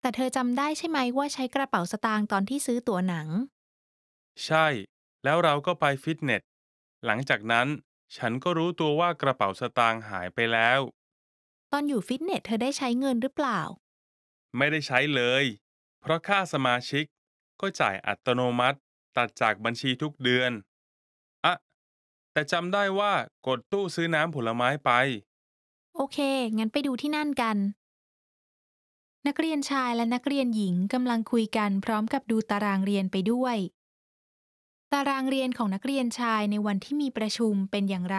แต่เธอจำได้ใช่ไหมว่าใช้กระเป๋าสตางค์ตอนที่ซื้อตั๋วหนัง ใช่ แล้วเราก็ไปฟิตเนส หลังจากนั้น ฉันก็รู้ตัวว่ากระเป๋าสตางค์หายไปแล้ว ตอนอยู่ฟิตเนสเธอได้ใช้เงินหรือเปล่า ไม่ได้ใช้เลย เพราะค่าสมาชิกก็จ่ายอัตโนมัติ ตัดจากบัญชีทุกเดือน อะ แต่จำได้ว่ากดตู้ซื้อน้ำผลไม้ไปโอเค งั้นไปดูที่นั่นกัน นักเรียนชายและนักเรียนหญิงกำลังคุยกันพร้อมกับดูตารางเรียนไปด้วย ตารางเรียนของนักเรียนชายในวันที่มีประชุมเป็นอย่างไร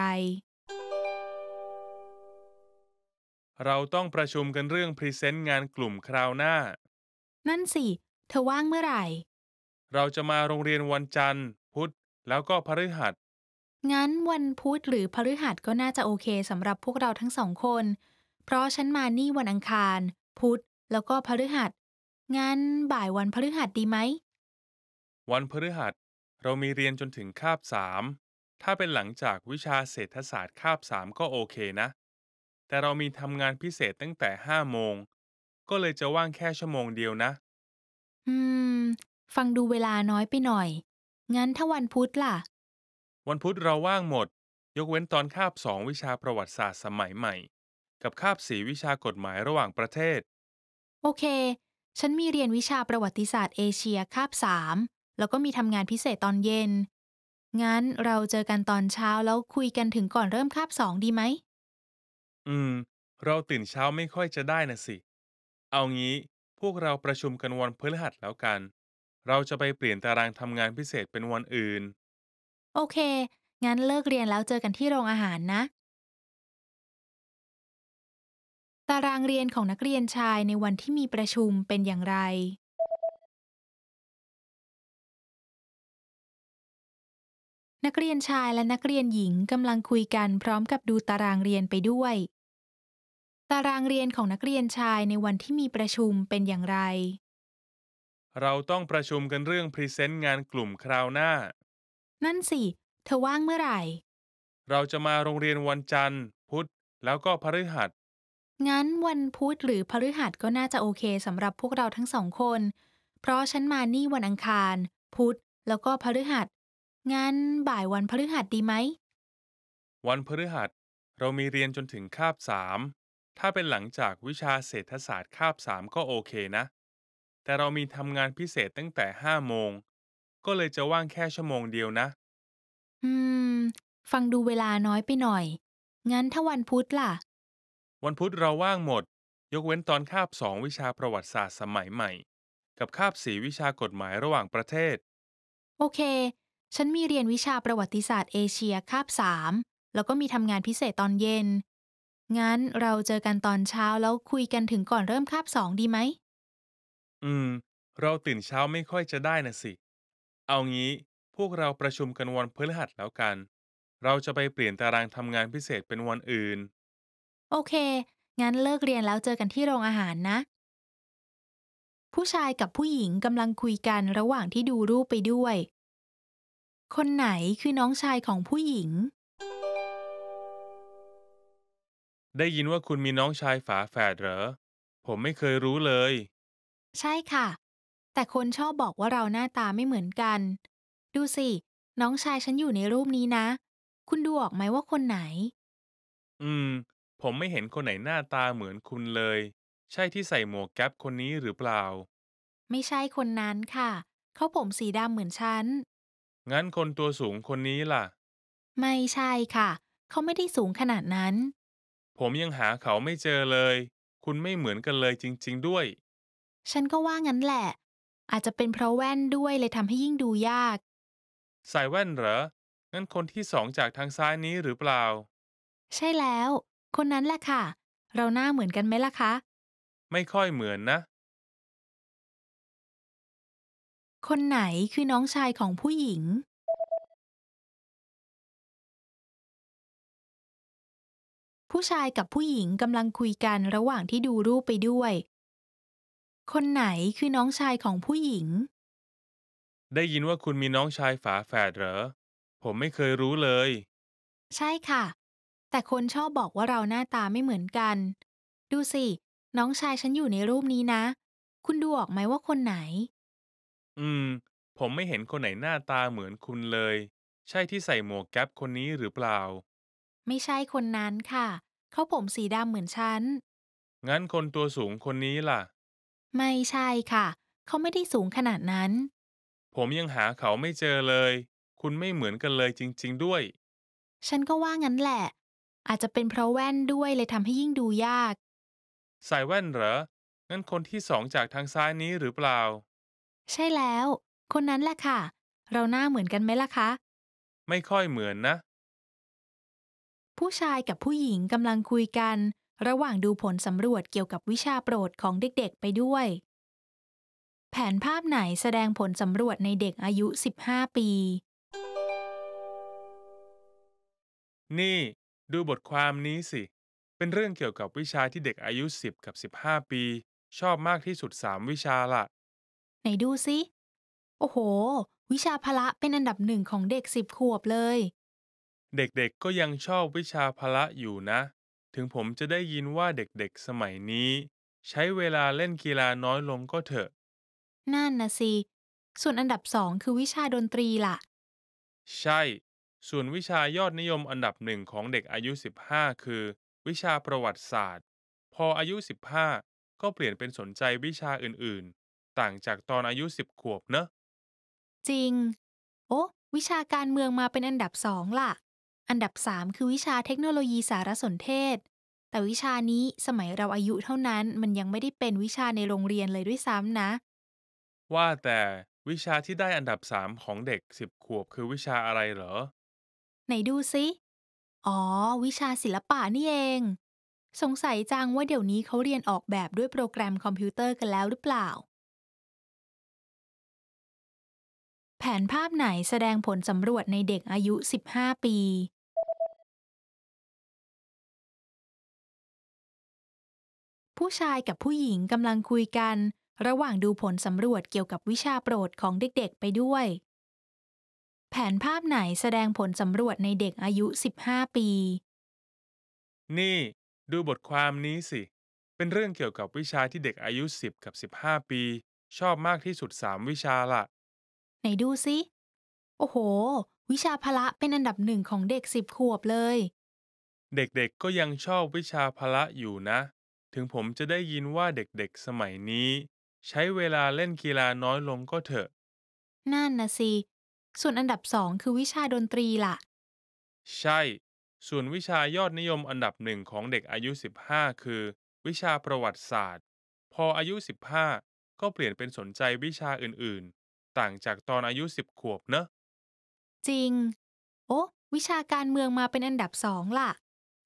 เราต้องประชุมกันเรื่อง พรีเซนต์งานกลุ่มคราวหน้า นั่นสิ เธอว่างเมื่อไหร่ เราจะมาโรงเรียนวันจันทร์ พุธ แล้วก็พฤหัสงั้นวันพุธหรือพฤหัสก็น่าจะโอเคสำหรับพวกเราทั้งสองคน เพราะฉันมานี่วันอังคาร พุธแล้วก็พฤหัส งั้นบ่ายวันพฤหัสดีไหม วันพฤหัส เรามีเรียนจนถึงคาบสาม ถ้าเป็นหลังจากวิชาเศรษฐศาสตร์คาบสามก็โอเคนะ แต่เรามีทำงานพิเศษตั้งแต่ห้าโมง ก็เลยจะว่างแค่ชั่วโมงเดียวนะ อืม ฟังดูเวลาน้อยไปหน่อย งั้นถ้าวันพุธล่ะวันพุธเราว่างหมด ยกเว้นตอนคาบสองวิชาประวัติศาสตร์สมัยใหม่ กับคาบสีวิชากฎหมายระหว่างประเทศ โอเค ฉันมีเรียนวิชาประวัติศาสตร์เอเชียคาบสามแล้วก็มีทำงานพิเศษตอนเย็น งั้นเราเจอกันตอนเช้าแล้วคุยกันถึงก่อนเริ่มคาบสองดีไหม อืม เราตื่นเช้าไม่ค่อยจะได้นะสิ เอางี้พวกเราประชุมกันวันพฤหัสแล้วกัน เราจะไปเปลี่ยนตารางทำงานพิเศษเป็นวันอื่นโอเค งั้นเลิกเรียนแล้วเจอกันที่โรงอาหารนะ ตารางเรียนของนักเรียนชายในวันที่มีประชุมเป็นอย่างไร นักเรียนชายและนักเรียนหญิงกำลังคุยกันพร้อมกับดูตารางเรียนไปด้วย ตารางเรียนของนักเรียนชายในวันที่มีประชุมเป็นอย่างไร เราต้องประชุมกันเรื่องพรีเซนต์งานกลุ่มคราวหน้านั่นสิ เธอว่างเมื่อไหร่ เราจะมาโรงเรียนวันจันทร์ พุธ แล้วก็พฤหัส งั้นวันพุธหรือพฤหัสก็น่าจะโอเคสำหรับพวกเราทั้งสองคน เพราะฉันมานี่วันอังคาร พุธแล้วก็พฤหัสงั้นบ่ายวันพฤหัสดีไหมวันพฤหัสเรามีเรียนจนถึงคาบสาม ถ้าเป็นหลังจากวิชาเศรษฐศาสตร์คาบสามก็โอเคนะ แต่เรามีทำงานพิเศษตั้งแต่ห้าโมงก็เลยจะว่างแค่ชั่วโมงเดียวนะ อืม ฟังดูเวลาน้อยไปหน่อย งั้นถ้าวันพุธล่ะ วันพุธเราว่างหมด ยกเว้นตอนคาบสองวิชาประวัติศาสตร์สมัยใหม่ กับคาบสี่วิชากฎหมายระหว่างประเทศ โอเค ฉันมีเรียนวิชาประวัติศาสตร์เอเชียคาบสามแล้วก็มีทำงานพิเศษตอนเย็น งั้นเราเจอกันตอนเช้าแล้วคุยกันถึงก่อนเริ่มคาบสองดีไหม อืม เราตื่นเช้าไม่ค่อยจะได้นะสิเอางี้พวกเราประชุมกันวันพฤหัสแล้วกัน เราจะไปเปลี่ยนตารางทำงานพิเศษเป็นวันอื่น โอเค งั้นเลิกเรียนแล้วเจอกันที่โรงอาหารนะ ผู้ชายกับผู้หญิงกำลังคุยกันระหว่างที่ดูรูปไปด้วย คนไหนคือน้องชายของผู้หญิง ได้ยินว่าคุณมีน้องชายฝาแฝดเหรอ ผมไม่เคยรู้เลย ใช่ค่ะแต่คนชอบบอกว่าเราหน้าตาไม่เหมือนกัน ดูสิ น้องชายฉันอยู่ในรูปนี้นะ คุณดูออกไหมว่าคนไหน อืม ผมไม่เห็นคนไหนหน้าตาเหมือนคุณเลย ใช่ที่ใส่หมวกแก๊ปคนนี้หรือเปล่า ไม่ใช่คนนั้นค่ะ เขาผมสีดำเหมือนฉัน งั้นคนตัวสูงคนนี้ล่ะ ไม่ใช่ค่ะ เขาไม่ได้สูงขนาดนั้น ผมยังหาเขาไม่เจอเลย คุณไม่เหมือนกันเลย จริงๆด้วย ฉันก็ว่างั้นแหละอาจจะเป็นเพราะแว่นด้วยเลยทำให้ยิ่งดูยาก ใส่แว่นเหรอ งั้นคนที่สองจากทางซ้ายนี้หรือเปล่า ใช่แล้ว คนนั้นแหละค่ะ เราหน้าเหมือนกันไหมล่ะคะ ไม่ค่อยเหมือนนะ คนไหนคือน้องชายของผู้หญิง ผู้ชายกับผู้หญิงกำลังคุยกัน ระหว่างที่ดูรูปไปด้วยคนไหนคือน้องชายของผู้หญิง ได้ยินว่าคุณมีน้องชายฝาแฝดเหรอ ผมไม่เคยรู้เลย ใช่ค่ะ แต่คนชอบบอกว่าเราหน้าตาไม่เหมือนกัน ดูสิ น้องชายฉันอยู่ในรูปนี้นะ คุณดูออกไหมว่าคนไหน อืม ผมไม่เห็นคนไหนหน้าตาเหมือนคุณเลย ใช่ที่ใส่หมวกแก๊ปคนนี้หรือเปล่า ไม่ใช่คนนั้นค่ะ เขาผมสีดำเหมือนฉัน งั้นคนตัวสูงคนนี้ล่ะไม่ใช่ค่ะ เขาไม่ได้สูงขนาดนั้น ผมยังหาเขาไม่เจอเลย คุณไม่เหมือนกันเลยจริงๆด้วย ฉันก็ว่างั้นแหละ อาจจะเป็นเพราะแว่นด้วยเลยทำให้ยิ่งดูยาก ใส่แว่นเหรองั้นคนที่สองจากทางซ้ายนี้หรือเปล่า ใช่แล้ว คนนั้นแหละค่ะ เราหน้าเหมือนกันไหมล่ะคะ ไม่ค่อยเหมือนนะ ผู้ชายกับผู้หญิงกำลังคุยกันระหว่างดูผลสำรวจเกี่ยวกับวิชาโปรดของเด็กๆไปด้วย แผนภาพไหนแสดงผลสำรวจในเด็กอายุ 15 ปี นี่ดูบทความนี้สิ เป็นเรื่องเกี่ยวกับวิชาที่เด็กอายุ 10 กับ 15 ปี ชอบมากที่สุด 3 วิชาละไหนดูสิ โอ้โห วิชาพละเป็นอันดับหนึ่งของเด็ก 10ขวบเลย เด็กๆก็ยังชอบวิชาพละอยู่นะถึงผมจะได้ยินว่าเด็กๆสมัยนี้ ใช้เวลาเล่นกีฬาน้อยลงก็เถอะ นั่นนะสิส่วนอันดับสองคือวิชาดนตรีล่ะ ใช่ ส่วนวิชายอดนิยมอันดับหนึ่งของเด็กอายุ 15 คือ วิชาประวัติศาสตร์ พออายุ 15 ก็เปลี่ยนเป็นสนใจวิชาอื่นๆ ต่างจากตอนอายุ 10 ขวบเนอะ จริง โอ้วิชาการเมืองมาเป็นอันดับสองล่ะอันดับ3คือวิชาเทคโนโลยีสารสนเทศ แต่วิชานี้สมัยเราอายุเท่านั้นมันยังไม่ได้เป็นวิชาในโรงเรียนเลยด้วยซ้ำนะ ว่าแต่วิชาที่ได้อันดับสามของเด็กสิบขวบคือวิชาอะไรเหรอไหนดูซิอ๋อ วิชาศิลปะนี่เอง สงสัยจังว่าเดี๋ยวนี้เขาเรียนออกแบบด้วยโปรแกรมคอมพิวเตอร์กันแล้วหรือเปล่าแผนภาพไหนแสดงผลสำรวจในเด็กอายุ 15 ปี ผู้ชายกับผู้หญิงกำลังคุยกัน ระหว่างดูผลสำรวจเกี่ยวกับวิชาโปรดของเด็กๆไปด้วย แผนภาพไหนแสดงผลสำรวจในเด็กอายุ 15 ปี นี่ ดูบทความนี้สิ เป็นเรื่องเกี่ยวกับวิชาที่เด็กอายุ 10 กับ 15 ปี ชอบมากที่สุด 3 วิชาละไหนดูซิ โอ้โห วิชาพละเป็นอันดับหนึ่งของเด็กสิบขวบเลย เด็กๆก็ยังชอบวิชาพละอยู่นะ ถึงผมจะได้ยินว่าเด็กๆสมัยนี้ ใช้เวลาเล่นกีฬาน้อยลงก็เถอะนั่นนะสิ ส่วนอันดับสองคือวิชาดนตรีล่ะใช่ ส่วนวิชายอดนิยมอันดับหนึ่งของเด็กอายุ 15 คือ วิชาประวัติศาสตร์ พออายุ 15 ก็เปลี่ยนเป็นสนใจวิชาอื่นต่างจากตอนอายุ10ขวบเนอะ จริง โอ้วิชาการเมืองมาเป็นอันดับสองล่ะ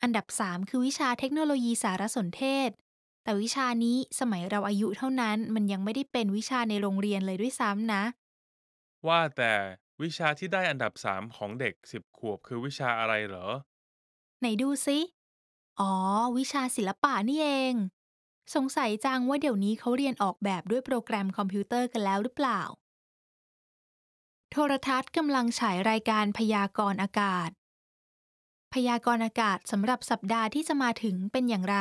อันดับสามคือวิชาเทคโนโลยีสารสนเทศ แต่วิชานี้สมัยเราอายุเท่านั้นมันยังไม่ได้เป็นวิชาในโรงเรียนเลยด้วยซ้ำนะ ว่าแต่วิชาที่ได้อันดับสามของเด็ก10 ขวบคือวิชาอะไรเหรอ ไหนดูซิอ๋อวิชาศิลปะนี่เอง สงสัยจังว่าเดี๋ยวนี้เขาเรียนออกแบบด้วยโปรแกรมคอมพิวเตอร์กันแล้วหรือเปล่าโทรทัศน์กำลังฉายรายการพยากรณ์อากาศ พยากรณ์อากาศสำหรับสัปดาห์ที่จะมาถึงเป็นอย่างไร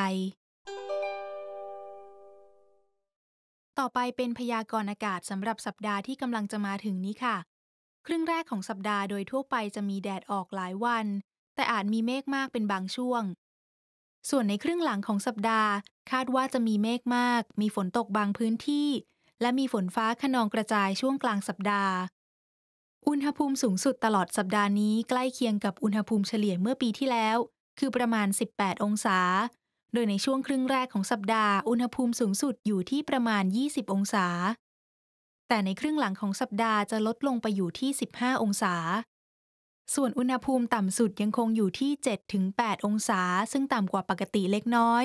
ต่อไปเป็นพยากรณ์อากาศสำหรับสัปดาห์ที่กำลังจะมาถึงนี้ค่ะ ครึ่งแรกของสัปดาห์โดยทั่วไปจะมีแดดออกหลายวัน แต่อาจมีเมฆมากเป็นบางช่วง ส่วนในครึ่งหลังของสัปดาห์คาดว่าจะมีเมฆมาก มีฝนตกบางพื้นที่ และมีฝนฟ้าขนองกระจายช่วงกลางสัปดาห์อุณหภูมิสูงสุดตลอดสัปดาห์นี้ใกล้เคียงกับอุณหภูมิเฉลี่ยเมื่อปีที่แล้ว คือประมาณ 18 องศา โดยในช่วงครึ่งแรกของสัปดาห์อุณหภูมิสูงสุดอยู่ที่ประมาณ 20 องศา แต่ในครึ่งหลังของสัปดาห์จะลดลงไปอยู่ที่ 15 องศา ส่วนอุณหภูมิต่ำสุดยังคงอยู่ที่ 7-8 องศา ซึ่งต่ำกว่าปกติเล็กน้อย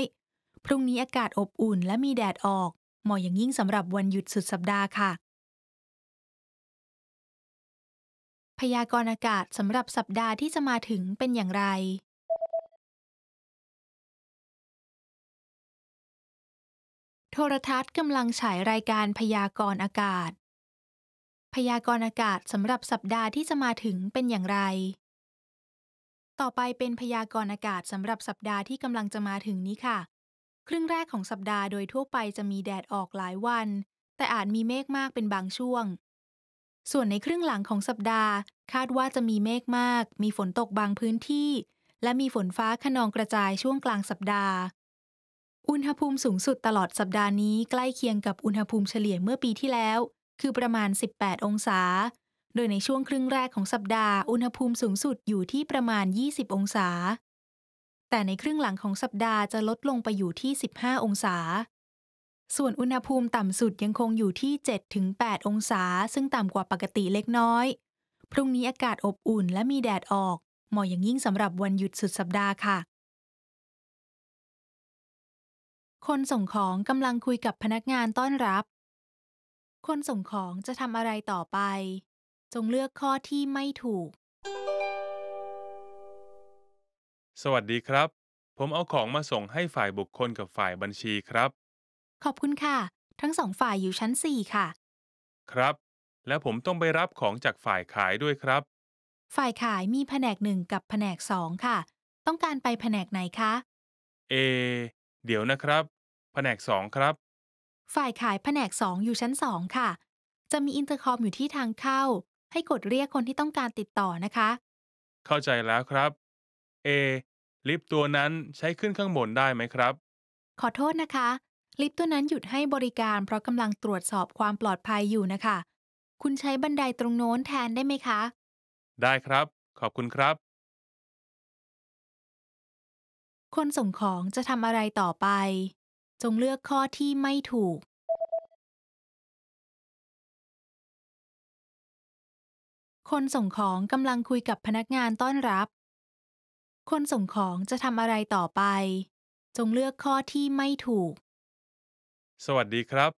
พรุ่งนี้อากาศอบอุ่นและมีแดดออกเหมาะอย่างยิ่งสำหรับวันหยุดสุดสัปดาห์ค่ะพยากรณ์อากาศสำหรับสัปดาห์ที่จะมาถึงเป็นอย่างไร โทรทัศน์กำลังฉายรายการพยากรณ์อากาศ พยากรณ์อากาศสำหรับสัปดาห์ที่จะมาถึงเป็นอย่างไร ต่อไปเป็นพยากรณ์อากาศสำหรับสัปดาห์ที่กำลังจะมาถึงนี้ค่ะ ครึ่งแรกของสัปดาห์โดยทั่วไปจะมีแดดออกหลายวัน แต่อาจมีเมฆมากเป็นบางช่วงส่วนในครึ่งหลังของสัปดาห์คาดว่าจะมีเมฆมาก มีฝนตกบางพื้นที่ และมีฝนฟ้าขนองกระจายช่วงกลางสัปดาห์ อุณหภูมิสูงสุดตลอดสัปดาห์นี้ใกล้เคียงกับอุณหภูมิเฉลี่ยเมื่อปีที่แล้ว คือประมาณ 18 องศา โดยในช่วงครึ่งแรกของสัปดาห์อุณหภูมิสูงสุดอยู่ที่ประมาณ 20 องศา แต่ในครึ่งหลังของสัปดาห์จะลดลงไปอยู่ที่ 15 องศาส่วนอุณหภูมิต่ำสุดยังคงอยู่ที่ 7-8 องศา ซึ่งต่ำกว่าปกติเล็กน้อย พรุ่งนี้อากาศอบอุ่นและมีแดดออกเหมาะอย่างยิ่งสำหรับวันหยุดสุดสัปดาห์ค่ะ คนส่งของกำลังคุยกับพนักงานต้อนรับ คนส่งของจะทำอะไรต่อไป จงเลือกข้อที่ไม่ถูก สวัสดีครับ ผมเอาของมาส่งให้ฝ่ายบุคคลกับฝ่ายบัญชีครับขอบคุณค่ะ ทั้งสองฝ่ายอยู่ชั้นสี่ค่ะ ครับ แล้วผมต้องไปรับของจากฝ่ายขายด้วยครับ ฝ่ายขายมีแผนกหนึ่งกับแผนกสองค่ะ ต้องการไปแผนกไหนคะ เอ เดี๋ยวนะครับ แผนกสองครับ ฝ่ายขายแผนกสองอยู่ชั้นสองค่ะ จะมีอินเตอร์คอมอยู่ที่ทางเข้า ให้กดเรียกคนที่ต้องการติดต่อนะคะ เข้าใจแล้วครับเอลิฟต์ตัวนั้นใช้ขึ้นข้างบนได้ไหมครับ ขอโทษนะคะลิฟต์ตัวนั้นหยุดให้บริการเพราะกำลังตรวจสอบความปลอดภัยอยู่นะคะ คุณใช้บันไดตรงโน้นแทนได้ไหมคะ ได้ครับ ขอบคุณครับ คนส่งของจะทำอะไรต่อไป จงเลือกข้อที่ไม่ถูก คนส่งของกำลังคุยกับพนักงานต้อนรับ คนส่งของจะทำอะไรต่อไป จงเลือกข้อที่ไม่ถูกสวัสดีครับ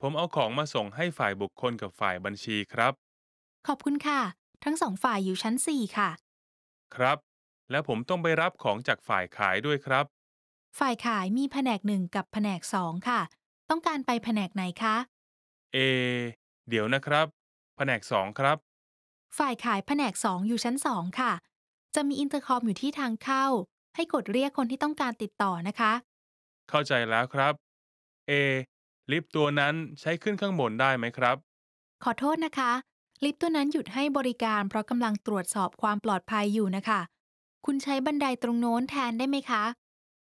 ผมเอาของมาส่งให้ฝ่ายบุคคลกับฝ่ายบัญชีครับ ขอบคุณค่ะ ทั้งสองฝ่ายอยู่ชั้น 4 ค่ะ ครับ และผมต้องไปรับของจากฝ่ายขายด้วยครับ ฝ่ายขายมีแผนกหนึ่งกับแผนกสองค่ะ ต้องการไปแผนกไหนคะ เอ เดี๋ยวนะครับ แผนกสองครับ ฝ่ายขายแผนกสองอยู่ชั้นสองค่ะ จะมีอินเตอร์คอมอยู่ที่ทางเข้า ให้กดเรียกคนที่ต้องการติดต่อนะคะ เข้าใจแล้วครับ เอลิฟต์ตัวนั้นใช้ขึ้นข้างบนได้ไหมครับ ขอโทษนะคะ ลิฟต์ตัวนั้นหยุดให้บริการ เพราะกำลังตรวจสอบความปลอดภัยอยู่นะคะ คุณใช้บันไดตรงโน้นแทนได้ไหมคะ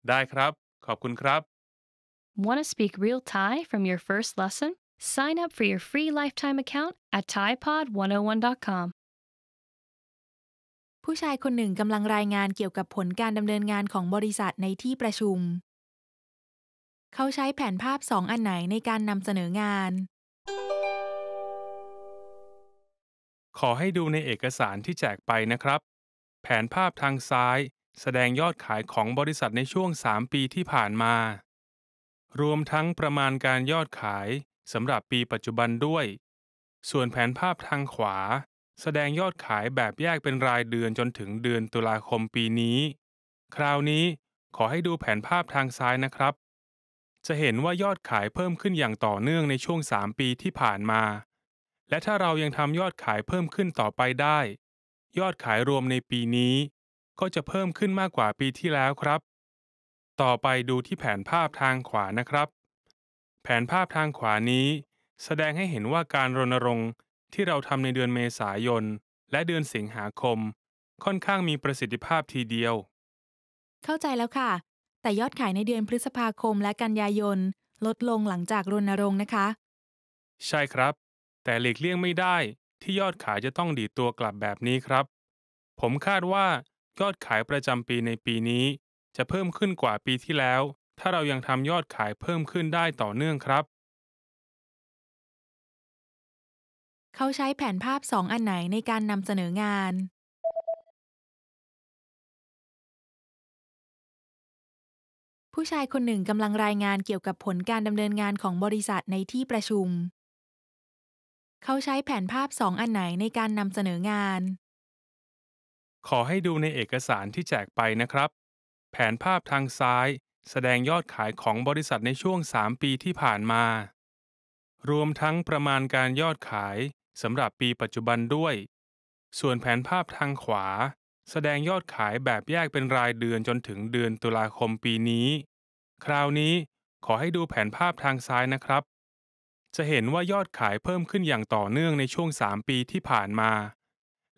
ได้ครับ ขอบคุณครับ Want to speak real Thai from your first lesson? Sign up for your free lifetime account at thaipod101.com ผู้ชายคนหนึ่งกำลังรายงานเกี่ยวกับผลการดำเนินงานของบริษัทในที่ประชุมเขาใช้แผนภาพสองอันไหนในการนำเสนองาน ขอให้ดูในเอกสารที่แจกไปนะครับ แผนภาพทางซ้าย แสดงยอดขายของบริษัทในช่วง 3 ปีที่ผ่านมา รวมทั้งประมาณการยอดขายสำหรับปีปัจจุบันด้วย ส่วนแผนภาพทางขวา แสดงยอดขายแบบแยกเป็นรายเดือนจนถึงเดือนตุลาคมปีนี้ คราวนี้ขอให้ดูแผนภาพทางซ้ายนะครับจะเห็นว่ายอดขายเพิ่มขึ้นอย่างต่อเนื่องในช่วง 3 ปีที่ผ่านมา และถ้าเรายังทำยอดขายเพิ่มขึ้นต่อไปได้ ยอดขายรวมในปีนี้ ก็จะเพิ่มขึ้นมากกว่าปีที่แล้วครับ ต่อไปดูที่แผนภาพทางขวานะครับ แผนภาพทางขวานี้ แสดงให้เห็นว่าการรณรงค์ที่เราทำในเดือนเมษายนและเดือนสิงหาคม ค่อนข้างมีประสิทธิภาพทีเดียว เข้าใจแล้วค่ะแต่ยอดขายในเดือนพฤษภาคมและกันยายนลดลงหลังจากรณรงค์นะคะ ใช่ครับ แต่หลีกเลี่ยงไม่ได้ที่ยอดขายจะต้องดีตัวกลับแบบนี้ครับ ผมคาดว่ายอดขายประจำปีในปีนี้ จะเพิ่มขึ้นกว่าปีที่แล้ว ถ้าเรายังทำยอดขายเพิ่มขึ้นได้ต่อเนื่องครับ เขาใช้แผนภาพสองอันไหนในการนำเสนองานผู้ชายคนหนึ่งกำลังรายงานเกี่ยวกับผลการดำเนินงานของบริษัทในที่ประชุม เขาใช้แผนภาพสองอันไหนในการนำเสนองาน ขอให้ดูในเอกสารที่แจกไปนะครับ แผนภาพทางซ้าย แสดงยอดขายของบริษัทในช่วง 3 ปีที่ผ่านมา รวมทั้งประมาณการยอดขายสำหรับปีปัจจุบันด้วย ส่วนแผนภาพทางขวาแสดงยอดขายแบบแยกเป็นรายเดือนจนถึงเดือนตุลาคมปีนี้ คราวนี้ขอให้ดูแผนภาพทางซ้ายนะครับ จะเห็นว่ายอดขายเพิ่มขึ้นอย่างต่อเนื่องในช่วง 3 ปีที่ผ่านมา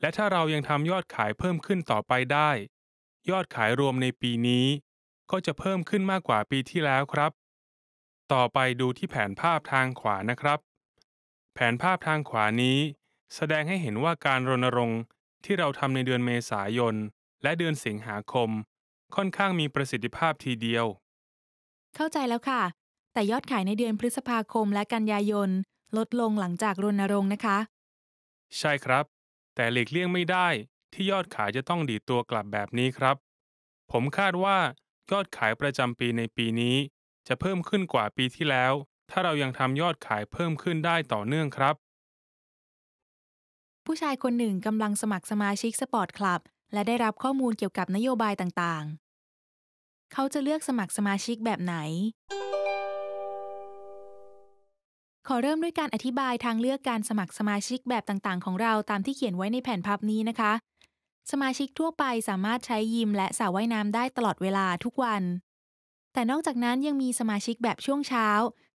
และถ้าเรายังทำยอดขายเพิ่มขึ้นต่อไปได้ ยอดขายรวมในปีนี้ก็จะเพิ่มขึ้นมากกว่าปีที่แล้วครับ ต่อไปดูที่แผนภาพทางขวานะครับ แผนภาพทางขวานี้ แสดงให้เห็นว่าการรณรงค์ที่เราทำในเดือนเมษายนและเดือนสิงหาคม ค่อนข้างมีประสิทธิภาพทีเดียว เข้าใจแล้วค่ะ แต่ยอดขายในเดือนพฤษภาคมและกันยายนลดลงหลังจากรณรงค์นะคะ ใช่ครับ แต่หลีกเลี่ยงไม่ได้ที่ยอดขายจะต้องดีตัวกลับแบบนี้ครับ ผมคาดว่ายอดขายประจำปีในปีนี้ จะเพิ่มขึ้นกว่าปีที่แล้ว ถ้าเรายังทำยอดขายเพิ่มขึ้นได้ต่อเนื่องครับผู้ชายคนหนึ่งกำลังสมัครสมาชิกสปอร์ตคลับ และได้รับข้อมูลเกี่ยวกับนโยบายต่างๆ เขาจะเลือกสมัครสมาชิกแบบไหน ขอเริ่มด้วยการอธิบายทางเลือกการสมัครสมาชิกแบบต่างๆ ของเราตามที่เขียนไว้ในแผ่นพับนี้นะคะ สมาชิกทั่วไปสามารถใช้ยิมและสระว่ายน้ำได้ตลอดเวลาทุกวัน แต่นอกจากนั้นยังมีสมาชิกแบบช่วงเช้า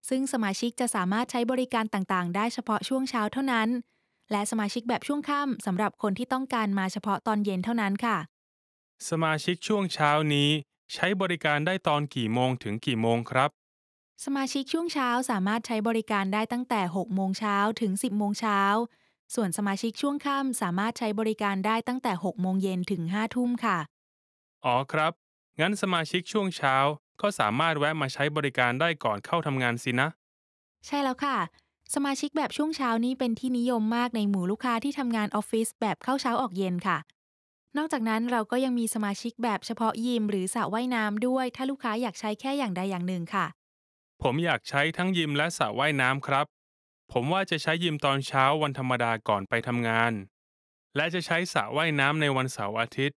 ซึ่งสมาชิกจะสามารถใช้บริการต่างๆ ได้เฉพาะช่วงเช้าเท่านั้นและสมาชิกแบบช่วงค่ำสำหรับคนที่ต้องการมาเฉพาะตอนเย็นเท่านั้นค่ะ สมาชิกช่วงเช้านี้ ใช้บริการได้ตอนกี่โมงถึงกี่โมงครับ สมาชิกช่วงเช้าสามารถใช้บริการได้ตั้งแต่6โมงเช้าถึง10โมงเช้าส่วนสมาชิกช่วงค่ำสามารถใช้บริการได้ตั้งแต่6โมงเย็นถึง5ทุ่มค่ะอ๋อครับ งั้นสมาชิกช่วงเช้าก็สามารถแวะมาใช้บริการได้ก่อนเข้าทำงานสินะ ใช่แล้วค่ะสมาชิกแบบช่วงเช้านี้เป็นที่นิยมมากในหมู่ลูกค้าที่ทำงานออฟฟิศแบบเข้าเช้าออกเย็นค่ะ นอกจากนั้นเราก็ยังมีสมาชิกแบบเฉพาะยิมหรือสระว่ายน้ำด้วย ถ้าลูกค้าอยากใช้แค่อย่างใดอย่างหนึ่งค่ะ ผมอยากใช้ทั้งยิมและสระว่ายน้ำครับ ผมว่าจะใช้ยิมตอนเช้าวันธรรมดาก่อนไปทำงาน และจะใช้สระว่ายน้ำในวันเสาร์อาทิตย์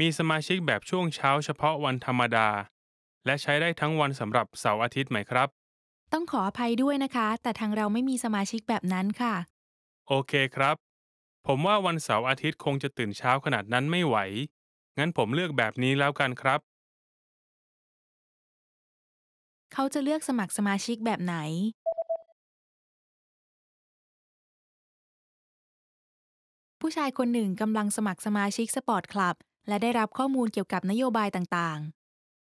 มีสมาชิกแบบช่วงเช้าเฉพาะวันธรรมดา และใช้ได้ทั้งวันสำหรับเสาร์อาทิตย์ไหมครับต้องขออภัยด้วยนะคะ แต่ทางเราไม่มีสมาชิกแบบนั้นค่ะ โอเคครับ ผมว่าวันเสาร์อาทิตย์คงจะตื่นเช้าขนาดนั้นไม่ไหว งั้นผมเลือกแบบนี้แล้วกันครับ เขาจะเลือกสมัครสมาชิกแบบไหน ผู้ชายคนหนึ่งกำลังสมัครสมาชิกสปอร์ตคลับและได้รับข้อมูลเกี่ยวกับนโยบายต่าง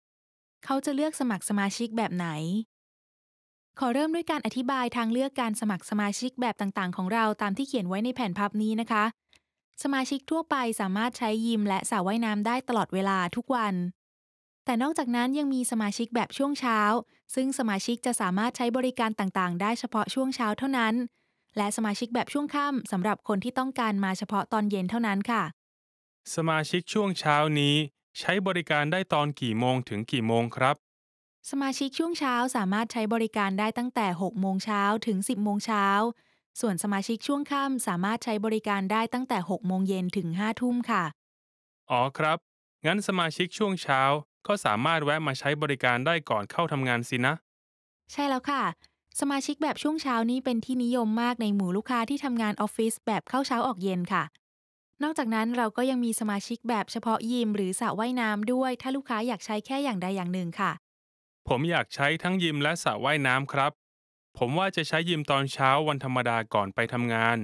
ๆ เขาจะเลือกสมัครสมาชิกแบบไหนขอเริ่มด้วยการอธิบายทางเลือกการสมัครสมาชิกแบบต่างๆ ของเราตามที่เขียนไว้ในแผ่นพับนี้นะคะ สมาชิกทั่วไปสามารถใช้ยิมและสระว่ายน้ำได้ตลอดเวลาทุกวัน แต่นอกจากนั้นยังมีสมาชิกแบบช่วงเช้า ซึ่งสมาชิกจะสามารถใช้บริการต่างๆ ได้เฉพาะช่วงเช้าเท่านั้น และสมาชิกแบบช่วงค่ำสำหรับคนที่ต้องการมาเฉพาะตอนเย็นเท่านั้นค่ะ สมาชิกช่วงเช้านี้ ใช้บริการได้ตอนกี่โมงถึงกี่โมงครับสมาชิกช่วงเช้าสามารถใช้บริการได้ตั้งแต่6โมงเช้าถึง 10โมงเช้า ส่วนสมาชิกช่วงค่ำสามารถใช้บริการได้ตั้งแต่6โมงเย็นถึง5ทุ่มค่ะ อ๋อครับ งั้นสมาชิกช่วงเช้าก็สามารถแวะมาใช้บริการได้ก่อนเข้าทำงานสินะ ใช่แล้วค่ะ สมาชิกแบบช่วงเช้านี้เป็นที่นิยมมากในหมู่ลูกค้าที่ทำงานออฟฟิศแบบเข้าเช้าออกเย็นค่ะ นอกจากนั้นเราก็ยังมีสมาชิกแบบเฉพาะยิม หรือสระว่ายน้ำด้วย ถ้าลูกค้าอยากใช้แค่อย่างใดอย่างหนึ่งค่ะผมอยากใช้ทั้งยิมและสระว่ายน้ำ ครับ ผมว่าจะใช้ยิมตอนเช้าวันธรรมดาก่อนไปทำงาน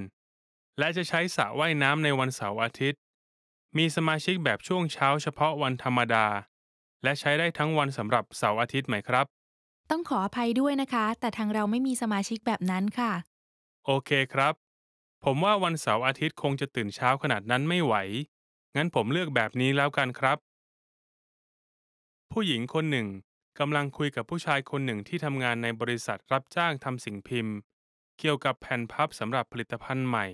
และจะใช้สระว่ายน้ำในวันเสาร์อาทิตย์ มีสมาชิกแบบช่วงเช้า เฉพาะวันธรรมดา และใช้ได้ทั้งวันสำหรับเสาร์อาทิตย์ไหมครับ ต้องขออภัยด้วยนะคะ แต่ทางเราไม่มีสมาชิกแบบนั้นค่ะ โอเคครับ ผมว่าวันเสาร์อาทิตย์คงจะตื่นเช้าขนาดนั้นไม่ไหว งั้นผมเลือกแบบนี้แล้วกันครับ ผู้หญิงคนหนึ่งกำลังคุยกับผู้ชายคนหนึ่งที่ทำงานในบริษัทรับจ้างทำสิ่งพิมพ์ เกี่ยวกับแผ่นพับสำหรับผลิตภัณฑ์ใหม่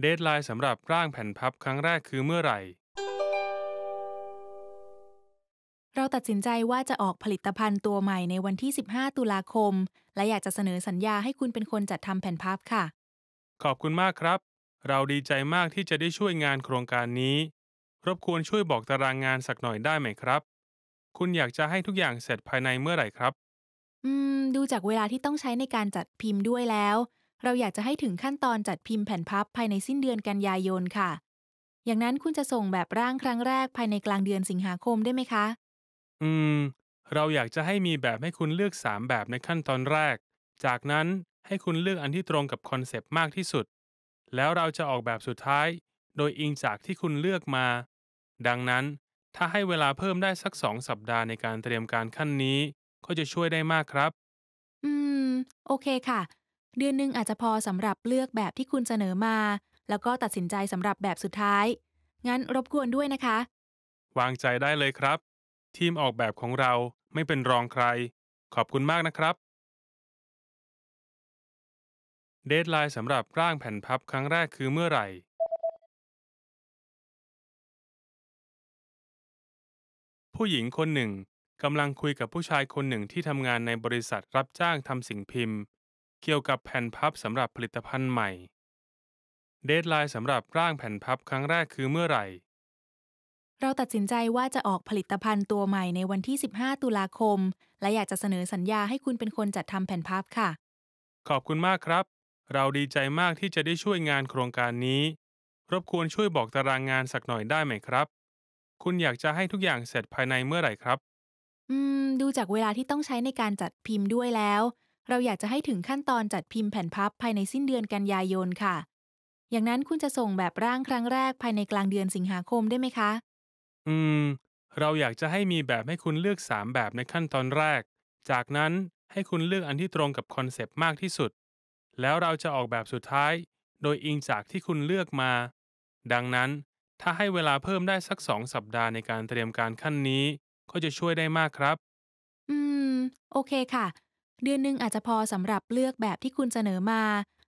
เดทไลน์สำหรับร่างแผ่นพับครั้งแรกคือเมื่อไหร่ เราตัดสินใจว่าจะออกผลิตภัณฑ์ตัวใหม่ในวันที่ 15 ตุลาคม และอยากจะเสนอสัญญาให้คุณเป็นคนจัดทำแผ่นพับค่ะ ขอบคุณมากครับ เราดีใจมากที่จะได้ช่วยงานโครงการนี้ รบกวนช่วยบอกตารางงานสักหน่อยได้ไหมครับคุณอยากจะให้ทุกอย่างเสร็จภายในเมื่อไหร่ครับ อืม ดูจากเวลาที่ต้องใช้ในการจัดพิมพ์ด้วยแล้ว เราอยากจะให้ถึงขั้นตอนจัดพิมพ์แผ่นพับภายในสิ้นเดือนกันยายนค่ะ อย่างนั้นคุณจะส่งแบบร่างครั้งแรกภายในกลางเดือนสิงหาคมได้ไหมคะ อืม เราอยากจะให้มีแบบให้คุณเลือก3แบบในขั้นตอนแรก จากนั้นให้คุณเลือกอันที่ตรงกับคอนเซปต์มากที่สุด แล้วเราจะออกแบบสุดท้าย โดยอิงจากที่คุณเลือกมา ดังนั้นถ้าให้เวลาเพิ่มได้สักสองสัปดาห์ในการเตรียมการขั้นนี้ ก็จะช่วยได้มากครับ อืม โอเคค่ะ เดือนหนึ่งอาจจะพอสำหรับเลือกแบบที่คุณเสนอมา แล้วก็ตัดสินใจสำหรับแบบสุดท้าย งั้นรบกวนด้วยนะคะ วางใจได้เลยครับ ทีมออกแบบของเราไม่เป็นรองใคร ขอบคุณมากนะครับ เดทไลน์สำหรับร่างแผ่นพับครั้งแรกคือเมื่อไหร่ผู้หญิงคนหนึ่งกำลังคุยกับผู้ชายคนหนึ่งที่ทำงานในบริษัทรับจ้างทำสิ่งพิมพ์ เกี่ยวกับแผ่นพับสำหรับผลิตภัณฑ์ใหม่ เดทไลน์สำหรับร่างแผ่นพับครั้งแรกคือเมื่อไหร่ เราตัดสินใจว่าจะออกผลิตภัณฑ์ตัวใหม่ในวันที่ 15 ตุลาคม และอยากจะเสนอสัญญาให้คุณเป็นคนจัดทำแผ่นพับค่ะ ขอบคุณมากครับ เราดีใจมากที่จะได้ช่วยงานโครงการนี้รบกวนช่วยบอกตารางงานสักหน่อยได้ไหมครับคุณอยากจะให้ทุกอย่างเสร็จภายในเมื่อไหร่ครับ อืม ดูจากเวลาที่ต้องใช้ในการจัดพิมพ์ด้วยแล้ว เราอยากจะให้ถึงขั้นตอนจัดพิมพ์แผ่นพับภายในสิ้นเดือนกันยายนค่ะ อย่างนั้นคุณจะส่งแบบร่างครั้งแรกภายในกลางเดือนสิงหาคมได้ไหมคะ อืม เราอยากจะให้มีแบบให้คุณเลือก3แบบในขั้นตอนแรก จากนั้นให้คุณเลือกอันที่ตรงกับคอนเซปต์มากที่สุด แล้วเราจะออกแบบสุดท้าย โดยอิงจากที่คุณเลือกมา ดังนั้นถ้าให้เวลาเพิ่มได้สักสองสัปดาห์ในการเตรียมการขั้นนี้ ก็จะช่วยได้มากครับ อืม โอเคค่ะ เดือนหนึ่งอาจจะพอสำหรับเลือกแบบที่คุณเสนอมา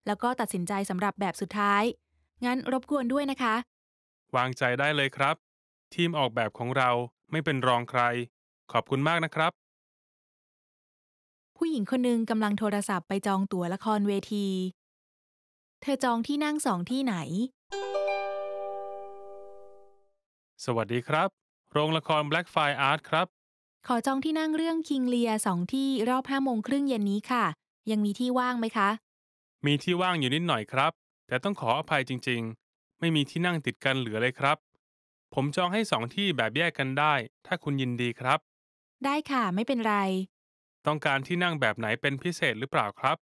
แล้วก็ตัดสินใจสำหรับแบบสุดท้าย งั้นรบกวนด้วยนะคะ วางใจได้เลยครับ ทีมออกแบบของเราไม่เป็นรองใคร ขอบคุณมากนะครับ ผู้หญิงคนหนึ่งกำลังโทรศัพท์ไปจองตั๋วละครเวที เธอจองที่นั่งสองที่ไหนสวัสดีครับ โรงละคร Black Fire Art ครับ ขอจองที่นั่งเรื่อง King Lear สองที่รอบห้าโมงครึ่งเย็นนี้ค่ะ ยังมีที่ว่างไหมคะ มีที่ว่างอยู่นิดหน่อยครับ แต่ต้องขออภัยจริงๆ ไม่มีที่นั่งติดกันเหลือเลยครับ ผมจองให้สองที่แบบแยกกันได้ ถ้าคุณยินดีครับ ได้ค่ะ ไม่เป็นไร ต้องการที่นั่งแบบไหนเป็นพิเศษหรือเปล่าครับ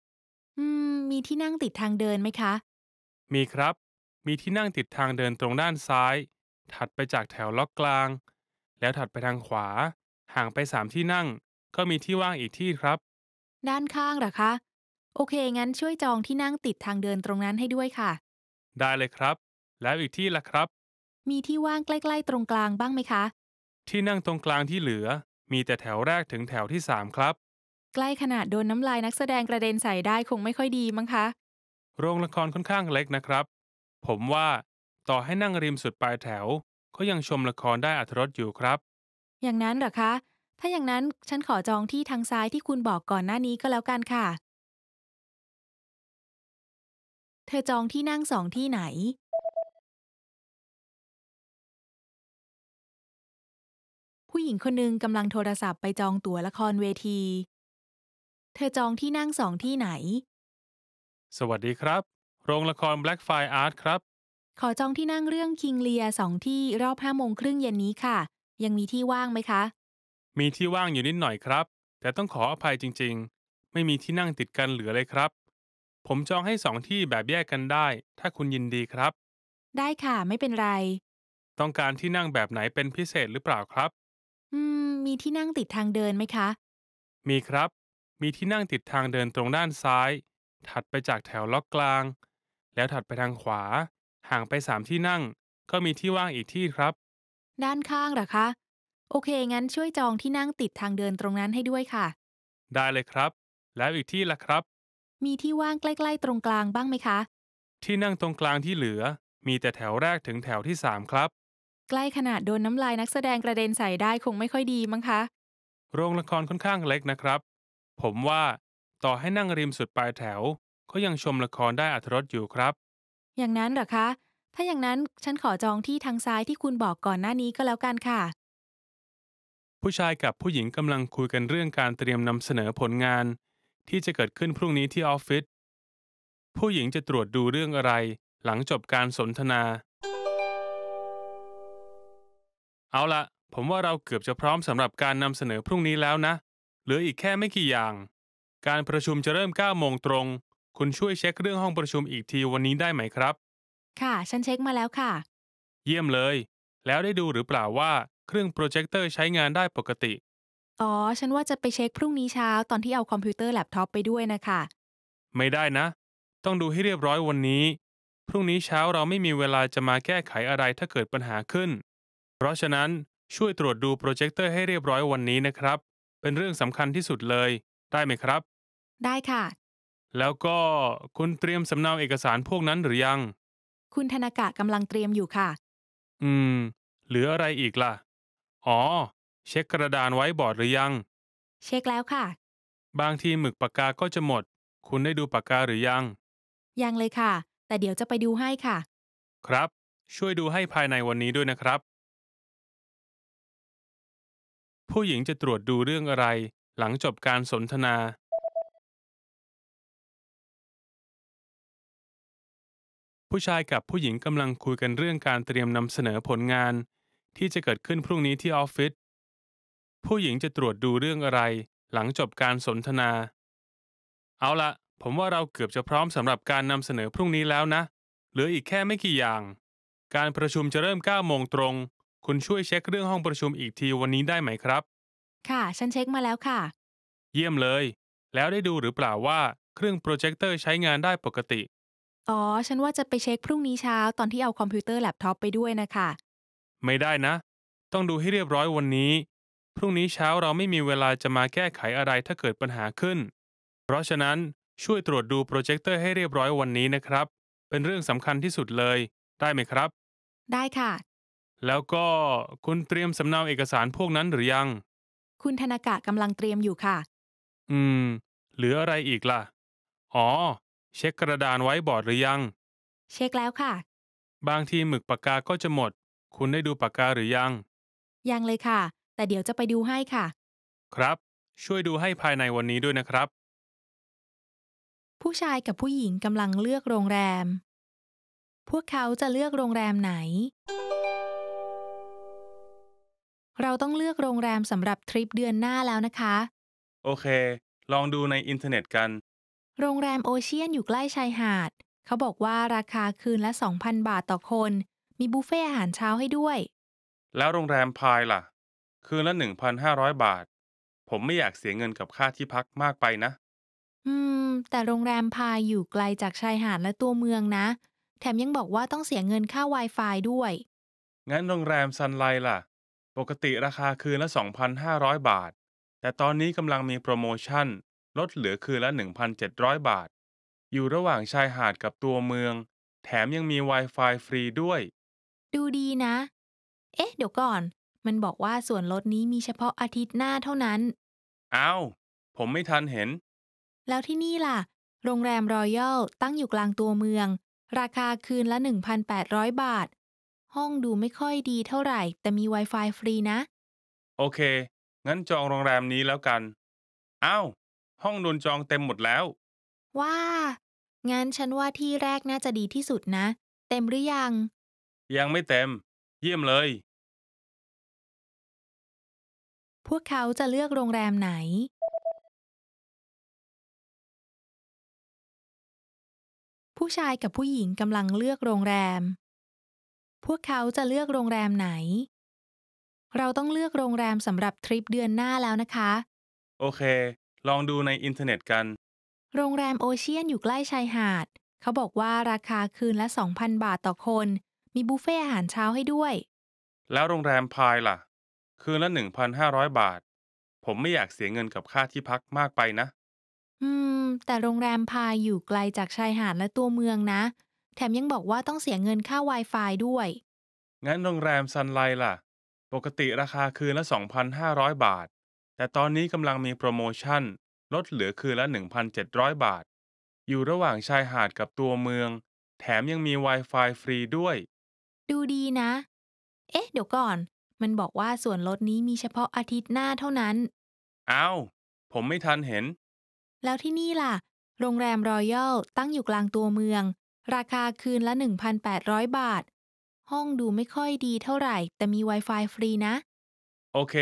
อืม มีที่นั่งติดทางเดินไหมคะ มีครับ มีที่นั่งติดทางเดินตรงด้านซ้ายถัดไปจากแถวล็อกกลาง แล้วถัดไปทางขวา ห่างไปสามที่นั่ง ก็มีที่ว่างอีกที่ครับ ด้านข้างเหรอคะ โอเคงั้นช่วยจองที่นั่งติดทางเดินตรงนั้นให้ด้วยค่ะ ได้เลยครับ แล้วอีกที่ล่ะครับ มีที่ว่างใกล้ ๆตรงกลางบ้างไหมคะ ที่นั่งตรงกลางที่เหลือ มีแต่แถวแรกถึงแถวที่สามครับ ใกล้ขนาดโดนน้ำลายนักแสดงกระเด็นใส่ได้คงไม่ค่อยดีมั้งคะโรงละครค่อนข้างเล็กนะครับ ผมว่าต่อให้นั่งริมสุดปลายแถว ก็ยังชมละครได้อัธรสอยู่ครับ อย่างนั้นเหรอคะ ถ้าอย่างนั้นฉันขอจองที่ทางซ้ายที่คุณบอกก่อนหน้านี้ก็แล้วกันค่ะ เธอจองที่นั่งสองที่ไหน ผู้หญิงคนหนึ่งกำลังโทรศัพท์ไปจองตั๋วละครเวที เธอจองที่นั่งสองที่ไหน สวัสดีครับ โรงละคร Black Fire Art ครับขอจองที่นั่งเรื่องคิงเลียสองที่รอบห้าโมงครึ่งเย็นนี้ค่ะ ยังมีที่ว่างไหมคะ มีที่ว่างอยู่นิดหน่อยครับ แต่ต้องขออภัยจริงๆ ไม่มีที่นั่งติดกันเหลือเลยครับ ผมจองให้สองที่แบบแยกกันได้ ถ้าคุณยินดีครับ ได้ค่ะ ไม่เป็นไร ต้องการที่นั่งแบบไหนเป็นพิเศษหรือเปล่าครับ อืม มีที่นั่งติดทางเดินไหมคะ มีครับ มีที่นั่งติดทางเดินตรงด้านซ้าย ถัดไปจากแถวล็อกกลาง แล้วถัดไปทางขวาห่างไปสามที่นั่ง ก็มีที่ว่างอีกที่ครับ ด้านข้างเหรอคะ โอเคงั้นช่วยจองที่นั่งติดทางเดินตรงนั้นให้ด้วยค่ะ ได้เลยครับ แล้วอีกที่ละครับ มีที่ว่างใกล้ๆตรงกลางบ้างไหมคะ ที่นั่งตรงกลางที่เหลือ มีแต่แถวแรกถึงแถวที่สามครับ ใกล้ขนาดโดนน้ำลายนักแสดงกระเด็นใส่ได้คงไม่ค่อยดีมั้งคะโรงละครค่อนข้างเล็กนะครับ ผมว่าต่อให้นั่งริมสุดปลายแถว ก็ยังชมละครได้อัธรสอยู่ครับอย่างนั้นหรอคะ ถ้าอย่างนั้นฉันขอจองที่ทางซ้ายที่คุณบอกก่อนหน้านี้ก็แล้วกันค่ะ ผู้ชายกับผู้หญิงกำลังคุยกันเรื่องการเตรียมนำเสนอผลงาน ที่จะเกิดขึ้นพรุ่งนี้ที่ออฟฟิศ ผู้หญิงจะตรวจดูเรื่องอะไร หลังจบการสนทนา เอาละ ผมว่าเราเกือบจะพร้อมสำหรับการนำเสนอพรุ่งนี้แล้วนะ เหลืออีกแค่ไม่กี่อย่าง การประชุมจะเริ่ม9โมงตรงคุณช่วยเช็คเรื่องห้องประชุมอีกทีวันนี้ได้ไหมครับ ค่ะ ฉันเช็คมาแล้วค่ะ เยี่ยมเลย แล้วได้ดูหรือเปล่าว่าเครื่องโปรเจคเตอร์ใช้งานได้ปกติ อ๋อ ฉันว่าจะไปเช็คพรุ่งนี้เช้าตอนที่เอาคอมพิวเตอร์แล็ปท็อปไปด้วยนะคะ ไม่ได้นะ ต้องดูให้เรียบร้อยวันนี้ พรุ่งนี้เช้าเราไม่มีเวลาจะมาแก้ไขอะไรถ้าเกิดปัญหาขึ้น เพราะฉะนั้น ช่วยตรวจดูโปรเจคเตอร์ให้เรียบร้อยวันนี้นะครับ เป็นเรื่องสำคัญที่สุดเลย ได้ไหมครับ ได้ค่ะแล้วก็คุณเตรียมสำเนาเอกสารพวกนั้นหรือยัง คุณธนากะกำลังเตรียมอยู่ค่ะ อืม เหลืออะไรอีกล่ะ อ๋อ เช็คกระดานไว้บอร์ดหรือยัง เช็คแล้วค่ะ บางทีหมึกปากกา ก็จะหมด คุณได้ดูปากกาหรือยัง ยังเลยค่ะ แต่เดี๋ยวจะไปดูให้ค่ะ ครับ ช่วยดูให้ภายในวันนี้ด้วยนะครับ ผู้หญิงจะตรวจดูเรื่องอะไร หลังจบการสนทนาผู้ชายกับผู้หญิงกำลังคุยกันเรื่องการเตรียมนำเสนอผลงาน ที่จะเกิดขึ้นพรุ่งนี้ที่ออฟฟิศ ผู้หญิงจะตรวจดูเรื่องอะไรหลังจบการสนทนา เอาละ ผมว่าเราเกือบจะพร้อมสำหรับการนำเสนอพรุ่งนี้แล้วนะ เหลืออีกแค่ไม่กี่อย่าง การประชุมจะเริ่ม9โมงตรง คุณช่วยเช็คเรื่องห้องประชุมอีกทีวันนี้ได้ไหมครับ ค่ะ ฉันเช็คมาแล้วค่ะ เยี่ยมเลย แล้วได้ดูหรือเปล่าว่าเครื่องโปรเจคเตอร์ใช้งานได้ปกติอ๋อ ฉันว่าจะไปเช็คพรุ่งนี้เช้าตอนที่เอาคอมพิวเตอร์แล็ปท็อปไปด้วยนะคะไม่ได้นะ ต้องดูให้เรียบร้อยวันนี้ พรุ่งนี้เช้าเราไม่มีเวลาจะมาแก้ไขอะไรถ้าเกิดปัญหาขึ้น เพราะฉะนั้นช่วยตรวจดูโปรเจคเตอร์ให้เรียบร้อยวันนี้นะครับ เป็นเรื่องสำคัญที่สุดเลย ได้ไหมครับ ได้ค่ะ แล้วก็คุณเตรียมสำเนาเอกสารพวกนั้นหรือยัง คุณธนากะกำลังเตรียมอยู่ค่ะ อืม เหลืออะไรอีกล่ะ อ๋อเช็คกระดานไว้บอร์ดหรือยัง เช็คแล้วค่ะ บางทีหมึกปากกาก็จะหมด คุณได้ดูปากกาหรือยัง ยังเลยค่ะ แต่เดี๋ยวจะไปดูให้ค่ะ ครับ ช่วยดูให้ภายในวันนี้ด้วยนะครับ ผู้ชายกับผู้หญิงกำลังเลือกโรงแรม พวกเขาจะเลือกโรงแรมไหน เราต้องเลือกโรงแรมสำหรับทริปเดือนหน้าแล้วนะคะ โอเค ลองดูในอินเทอร์เน็ตกันโรงแรมโอเชียนอยู่ใกล้ชายหาด เขาบอกว่าราคาคืนละ 2,000 บาทต่อคน มีบุฟเฟ่อาหารเช้าให้ด้วย แล้วโรงแรมพายล่ะ คืนละ 1,500 บาท ผมไม่อยากเสียเงินกับค่าที่พักมากไปนะ อืม แต่โรงแรมพายอยู่ไกลจากชายหาดและตัวเมืองนะ แถมยังบอกว่าต้องเสียเงินค่า Wi-Fi ด้วย งั้นโรงแรมซันไลล่ะ ปกติราคาคืนละ 2,500 บาท แต่ตอนนี้กำลังมีโปรโมชั่นลดเหลือคืนละ 1,700 บาท อยู่ระหว่างชายหาดกับตัวเมือง แถมยังมี Wi-Fi ฟรีด้วย ดูดีนะ เอ๊ะ เดี๋ยวก่อน มันบอกว่าส่วนลดนี้มีเฉพาะอาทิตย์หน้าเท่านั้น อ้าว ผมไม่ทันเห็น แล้วที่นี่ล่ะ โรงแรมรอยัลตั้งอยู่กลางตัวเมือง ราคาคืนละ 1,800 บาท ห้องดูไม่ค่อยดีเท่าไหร่ แต่มี Wi-Fi ฟรีนะ โอเค งั้นจองโรงแรมนี้แล้วกัน อ้าวห้องโดนจองเต็มหมดแล้วว่างั้นฉันว่าที่แรกน่าจะดีที่สุดนะ เต็มหรือยัง ยังไม่เต็ม เยี่ยมเลย พวกเขาจะเลือกโรงแรมไหน ผู้ชายกับผู้หญิงกำลังเลือกโรงแรม พวกเขาจะเลือกโรงแรมไหน เราต้องเลือกโรงแรมสำหรับทริปเดือนหน้าแล้วนะคะ โอเคลองดูในอินเทอร์เน็ตกัน โรงแรมโอเชียนอยู่ใกล้ชายหาด เขาบอกว่าราคาคืนละ 2,000 บาทต่อคน มีบุฟเฟ่อาหารเช้าให้ด้วย แล้วโรงแรมพายล่ะ คืนละ 1,500 บาท ผมไม่อยากเสียเงินกับค่าที่พักมากไปนะ อืม แต่โรงแรมพายอยู่ไกลจากชายหาดและตัวเมืองนะ แถมยังบอกว่าต้องเสียเงินค่า Wi-Fi ด้วย งั้นโรงแรมซันไลล่ะ ปกติราคาคืนละ 2,500 บาทแต่ตอนนี้กำลังมีโปรโมชั่น ลดเหลือคืนละ 1,700 บาท อยู่ระหว่างชายหาดกับตัวเมือง แถมยังมี Wi-Fi ฟรีด้วย ดูดีนะ เอ๊ะ เดี๋ยวก่อน มันบอกว่าส่วนลดนี้มีเฉพาะอาทิตย์หน้าเท่านั้นอ้าวผมไม่ทันเห็น แล้วที่นี่ล่ะ โรงแรมรอยัลตั้งอยู่กลางตัวเมือง ราคาคืนละ 1,800 บาท ห้องดูไม่ค่อยดีเท่าไหร่ แต่มี Wi-Fi ฟรีนะโอเค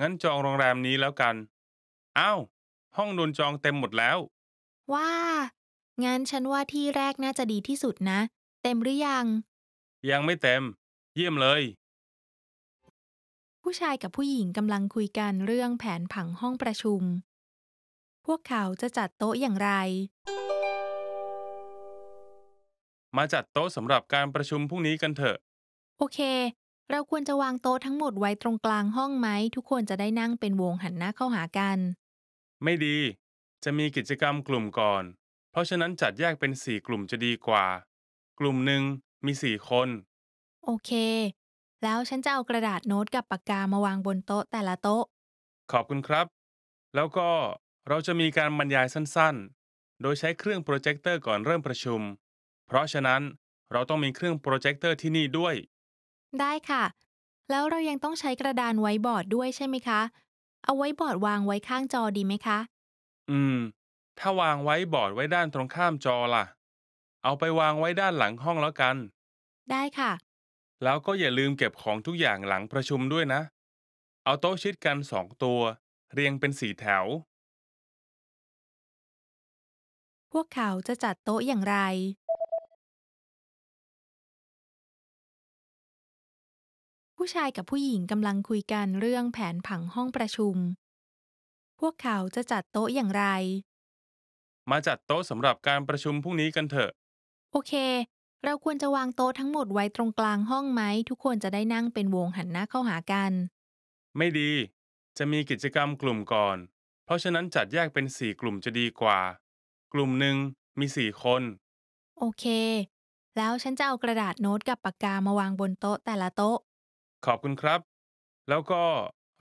งั้นจองโรงแรมนี้แล้วกัน อ้าว ห้องนนจองเต็มหมดแล้วว้างั้นฉันว่าที่แรกน่าจะดีที่สุดนะ เต็มหรือยัง ยังไม่เต็ม เยี่ยมเลย ผู้ชายกับผู้หญิงกำลังคุยกันเรื่องแผนผังห้องประชุม พวกเขาจะจัดโต๊ะอย่างไร มาจัดโต๊ะสำหรับการประชุมพรุ่งนี้กันเถอะ โอเคเราควรจะวางโต๊ะทั้งหมดไว้ตรงกลางห้องไหม ทุกคนจะได้นั่งเป็นวงหันหน้าเข้าหากัน ไม่ดี จะมีกิจกรรมกลุ่มก่อน เพราะฉะนั้นจัดแยกเป็นสี่กลุ่มจะดีกว่า กลุ่มหนึ่งมีสี่คน โอเค แล้วฉันจะเอากระดาษโน้ตกับปากกา มาวางบนโต๊ะแต่ละโต๊ะ ขอบคุณครับ แล้วก็เราจะมีการบรรยายสั้นๆ โดยใช้เครื่องโปรเจคเตอร์ก่อนเริ่มประชุม เพราะฉะนั้นเราต้องมีเครื่องโปรเจคเตอร์ที่นี่ด้วยได้ค่ะ แล้วเรายังต้องใช้กระดานไว้บอร์ดด้วยใช่ไหมคะ เอาไว้บอร์ดวางไว้ข้างจอดีไหมคะ อืม ถ้าวางไว้บอร์ดไว้ด้านตรงข้ามจอล่ะ เอาไปวางไว้ด้านหลังห้องแล้วกัน ได้ค่ะ แล้วก็อย่าลืมเก็บของทุกอย่างหลังประชุมด้วยนะ เอาโต๊ะชิดกันสองตัว เรียงเป็นสี่แถว พวกเขาจะจัดโต๊ะอย่างไรผู้ชายกับผู้หญิงกำลังคุยกันเรื่องแผนผังห้องประชุม พวกเขาจะจัดโต๊ะอย่างไร มาจัดโต๊ะสำหรับการประชุมพรุ่งนี้กันเถอะ โอเค เราควรจะวางโต๊ะทั้งหมดไว้ตรงกลางห้องไหมทุกคนจะได้นั่งเป็นวงหันหน้าเข้าหากัน ไม่ดี จะมีกิจกรรมกลุ่มก่อน เพราะฉะนั้นจัดแยกเป็นสี่กลุ่มจะดีกว่า กลุ่มหนึ่งมีสี่คน โอเค แล้วฉันจะเอากระดาษโน้ตกับปากกามาวางบนโต๊ะแต่ละโต๊ะขอบคุณครับ แล้วก็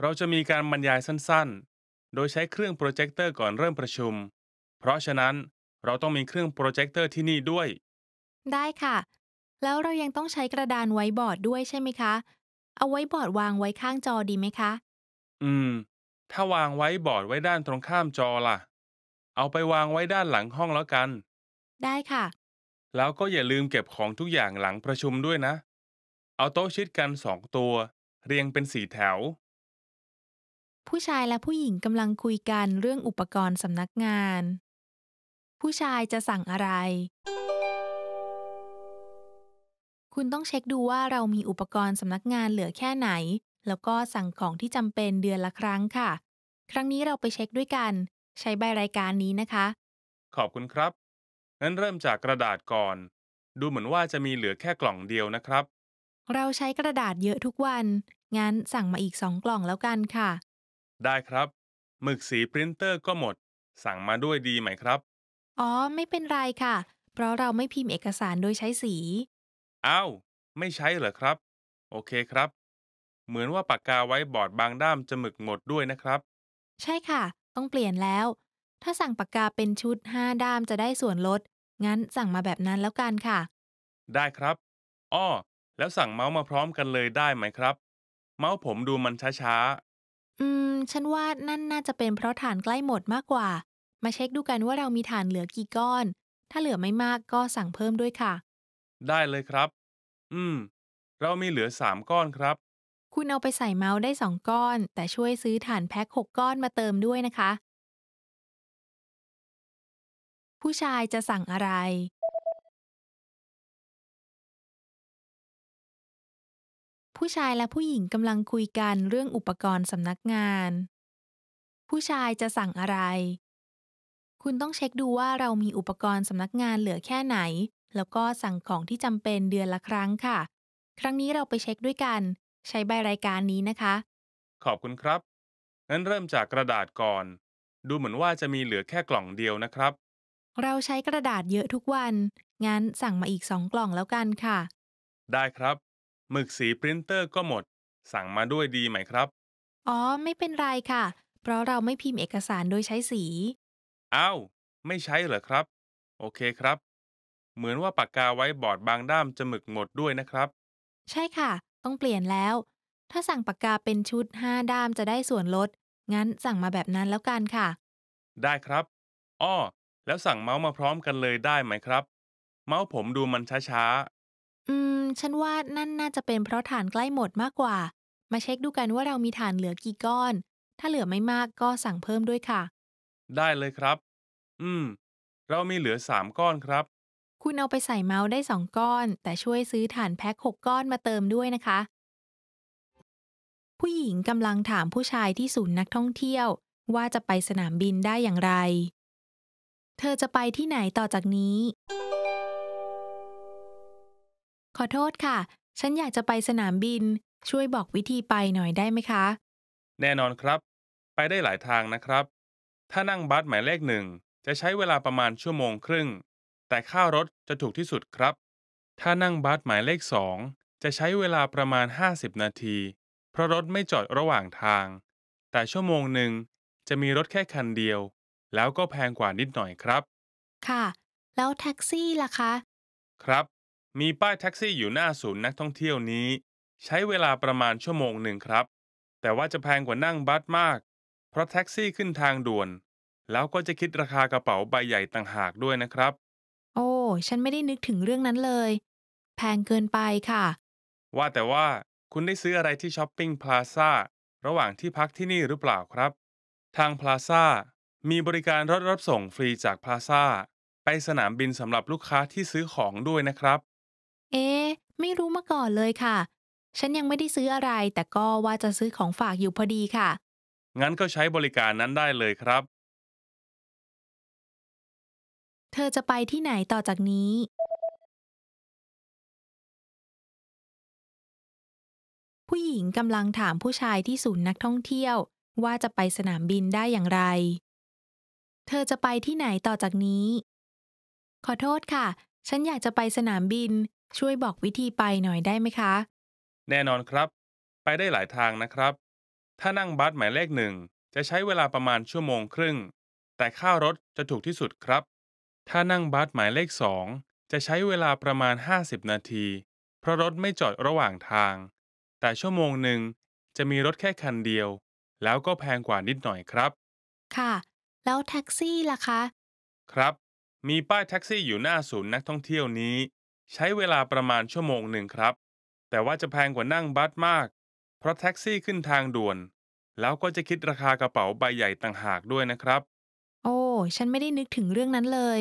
เราจะมีการบรรยายสั้น ๆ โดยใช้เครื่องโปรเจคเตอร์ก่อนเริ่มประชุม เพราะฉะนั้นเราต้องมีเครื่องโปรเจคเตอร์ ที่นี่ด้วย ได้ค่ะ แล้วเรายังต้องใช้กระดานไว้บอร์ดด้วยใช่ไหมคะ เอาไว้บอร์ดวางไว้ข้างจอดีไหมคะ อืม ถ้าวางไว้บอร์ดไว้ด้านตรงข้ามจอล่ะ เอาไปวางไว้ด้านหลังห้องแล้วกัน ได้ค่ะ แล้วก็อย่าลืมเก็บของทุกอย่างหลังประชุมด้วยนะเอาโต๊ะชิดกันสองตัวเรียงเป็นสี่แถว ผู้ชายและผู้หญิงกำลังคุยกันเรื่องอุปกรณ์สำนักงาน ผู้ชายจะสั่งอะไร คุณต้องเช็คดูว่าเรามีอุปกรณ์สำนักงานเหลือแค่ไหน แล้วก็สั่งของที่จำเป็นเดือนละครั้งค่ะ ครั้งนี้เราไปเช็คด้วยกัน ใช้ใบรายการนี้นะคะ ขอบคุณครับงั้นเริ่มจากกระดาษก่อน ดูเหมือนว่าจะมีเหลือแค่กล่องเดียวนะครับเราใช้กระดาษเยอะทุกวัน งั้นสั่งมาอีกสองกล่องแล้วกันค่ะ ได้ครับ หมึกสีปรินเตอร์ก็หมด สั่งมาด้วยดีไหมครับ อ๋อ ไม่เป็นไรค่ะ เพราะเราไม่พิมพ์เอกสารโดยใช้สี อ้าว ไม่ใช้เหรอครับ โอเคครับ เหมือนว่าปากกาไว้บอร์ดบางด้ามจะหมึกหมดด้วยนะครับ ใช่ค่ะ ต้องเปลี่ยนแล้ว ถ้าสั่งปากกาเป็นชุดห้าด้ามจะได้ส่วนลด งั้นสั่งมาแบบนั้นแล้วกันค่ะ ได้ครับอ้อแล้วสั่งเมาส์มาพร้อมกันเลยได้ไหมครับ เมาส์ผมดูมันช้าๆ อืม ฉันว่านั่นน่าจะเป็นเพราะฐานใกล้หมดมากกว่า มาเช็คดูกันว่าเรามีฐานเหลือกี่ก้อน ถ้าเหลือไม่มากก็สั่งเพิ่มด้วยค่ะ ได้เลยครับ อืม เรามีเหลือสามก้อนครับ คุณเอาไปใส่เมาส์ได้สองก้อน แต่ช่วยซื้อฐานแพ็คหกก้อนมาเติมด้วยนะคะ ผู้ชายจะสั่งอะไรผู้ชายและผู้หญิงกำลังคุยกันเรื่องอุปกรณ์สำนักงาน ผู้ชายจะสั่งอะไร คุณต้องเช็คดูว่าเรามีอุปกรณ์สำนักงานเหลือแค่ไหน แล้วก็สั่งของที่จำเป็นเดือนละครั้งค่ะ ครั้งนี้เราไปเช็คด้วยกัน ใช้ใบรายการนี้นะคะ ขอบคุณครับ งั้นเริ่มจากกระดาษก่อน ดูเหมือนว่าจะมีเหลือแค่กล่องเดียวนะครับ เราใช้กระดาษเยอะทุกวัน งั้นสั่งมาอีกสองกล่องแล้วกันค่ะ ได้ครับหมึกสีปรินเตอร์ก็หมด สั่งมาด้วยดีไหมครับ อ๋อ ไม่เป็นไรค่ะ เพราะเราไม่พิมพ์เอกสารโดยใช้สีอ้าว ไม่ใช้เหรอครับ โอเคครับ เหมือนว่าปากกาไว้บอร์ดบางด้ามจะหมึกหมดด้วยนะครับ ใช่ค่ะ ต้องเปลี่ยนแล้ว ถ้าสั่งปากกาเป็นชุด5ด้ามจะได้ส่วนลด งั้นสั่งมาแบบนั้นแล้วกันค่ะ ได้ครับ อ้อ แล้วสั่งเมาส์มาพร้อมกันเลยได้ไหมครับ เมาส์ผมดูมันช้าอืมฉันว่านั่น น่าจะเป็นเพราะฐานใกล้หมดมากกว่า มาเช็คดูกันว่าเรามีฐานเหลือกี่ก้อน ถ้าเหลือไม่มากก็สั่งเพิ่มด้วยค่ะ ได้เลยครับ อืม เรามีเหลือสามก้อนครับ คุณเอาไปใส่เมาส์ได้สองก้อน แต่ช่วยซื้อฐานแพ็คหกก้อนมาเติมด้วยนะคะ ผู้หญิงกำลังถามผู้ชายที่ศูนย์นักท่องเที่ยว ว่าจะไปสนามบินได้อย่างไร เธอจะไปที่ไหนต่อจากนี้ขอโทษค่ะ ฉันอยากจะไปสนามบิน ช่วยบอกวิธีไปหน่อยได้ไหมคะ แน่นอนครับ ไปได้หลายทางนะครับ ถ้านั่งบัสหมายเลขหนึ่งจะใช้เวลาประมาณชั่วโมงครึ่ง แต่ค่ารถจะถูกที่สุดครับ ถ้านั่งบัสหมายเลขสองจะใช้เวลาประมาณ 50 นาที เพราะรถไม่จอดระหว่างทาง แต่ชั่วโมงหนึ่งจะมีรถแค่คันเดียว แล้วก็แพงกว่านิดหน่อยครับ ค่ะ แล้วแท็กซี่ล่ะคะ ครับมีป้ายแท็กซี่อยู่หน้าศูนย์นักท่องเที่ยวนี้ ใช้เวลาประมาณชั่วโมงหนึ่งครับ แต่ว่าจะแพงกว่านั่งบัสมาก เพราะแท็กซี่ขึ้นทางด่วน แล้วก็จะคิดราคากระเป๋าใบใหญ่ต่างหากด้วยนะครับ โอ้ ฉันไม่ได้นึกถึงเรื่องนั้นเลย แพงเกินไปค่ะ ว่าแต่ว่าคุณได้ซื้ออะไรที่ช้อปปิ้งพลาซ่า ระหว่างที่พักที่นี่หรือเปล่าครับ ทางพลาซ่ามีบริการรถรับส่งฟรีจากพลาซ่าไปสนามบินสำหรับลูกค้าที่ซื้อของด้วยนะครับเอ๊ไม่รู้มาก่อนเลยค่ะ ฉันยังไม่ได้ซื้ออะไรแต่ก็ว่าจะซื้อของฝากอยู่พอดีค่ะ งั้นก็ใช้บริการนั้นได้เลยครับ เธอจะไปที่ไหนต่อจากนี้ ผู้หญิงกำลังถามผู้ชายที่ศูนย์นักท่องเที่ยว ว่าจะไปสนามบินได้อย่างไร เธอจะไปที่ไหนต่อจากนี้ ขอโทษค่ะ ฉันอยากจะไปสนามบินช่วยบอกวิธีไปหน่อยได้ไหมคะ แน่นอนครับ ไปได้หลายทางนะครับ ถ้านั่งบัสหมายเลขหนึ่งจะใช้เวลาประมาณชั่วโมงครึ่ง แต่ค่ารถจะถูกที่สุดครับ ถ้านั่งบัสหมายเลขสอง จะใช้เวลาประมาณ50นาที เพราะรถไม่จอดระหว่างทาง แต่ชั่วโมงหนึ่งจะมีรถแค่คันเดียว แล้วก็แพงกว่านิดหน่อยครับ ค่ะ แล้วแท็กซี่ล่ะคะ ครับ มีป้ายแท็กซี่อยู่หน้าศูนย์นักท่องเที่ยวนี้ใช้เวลาประมาณชั่วโมงหนึ่งครับ แต่ว่าจะแพงกว่านั่งบัสมาก เพราะแท็กซี่ขึ้นทางด่วน แล้วก็จะคิดราคากระเป๋าใบใหญ่ต่างหากด้วยนะครับ โอ้ ฉันไม่ได้นึกถึงเรื่องนั้นเลย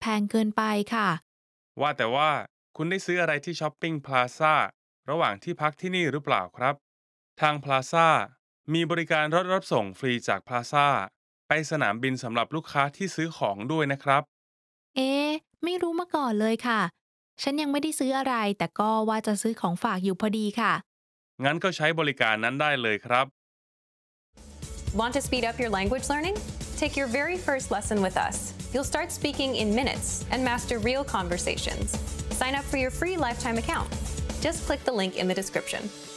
แพงเกินไปค่ะ ว่าแต่ว่าคุณได้ซื้ออะไรที่ช้อปปิ้งพลาซ่าระหว่างที่พักที่นี่หรือเปล่าครับ ทางพลาซ่ามีบริการรถรับส่งฟรีจากพลาซ่า ไปสนามบินสำหรับลูกค้าที่ซื้อของด้วยนะครับ เอ๊ไม่รู้มาก่อนเลยค่ะฉันยังไม่ได้ซื้ออะไร แต่ก็ว่าจะซื้อของฝากอยู่พอดีค่ะ งั้นก็ใช้บริการนั้นได้เลยครับ Want to speed up your language learning? Take your very first lesson with us. You'll start speaking in minutes and master real conversations. Sign up for your free lifetime account. Just click the link in the description.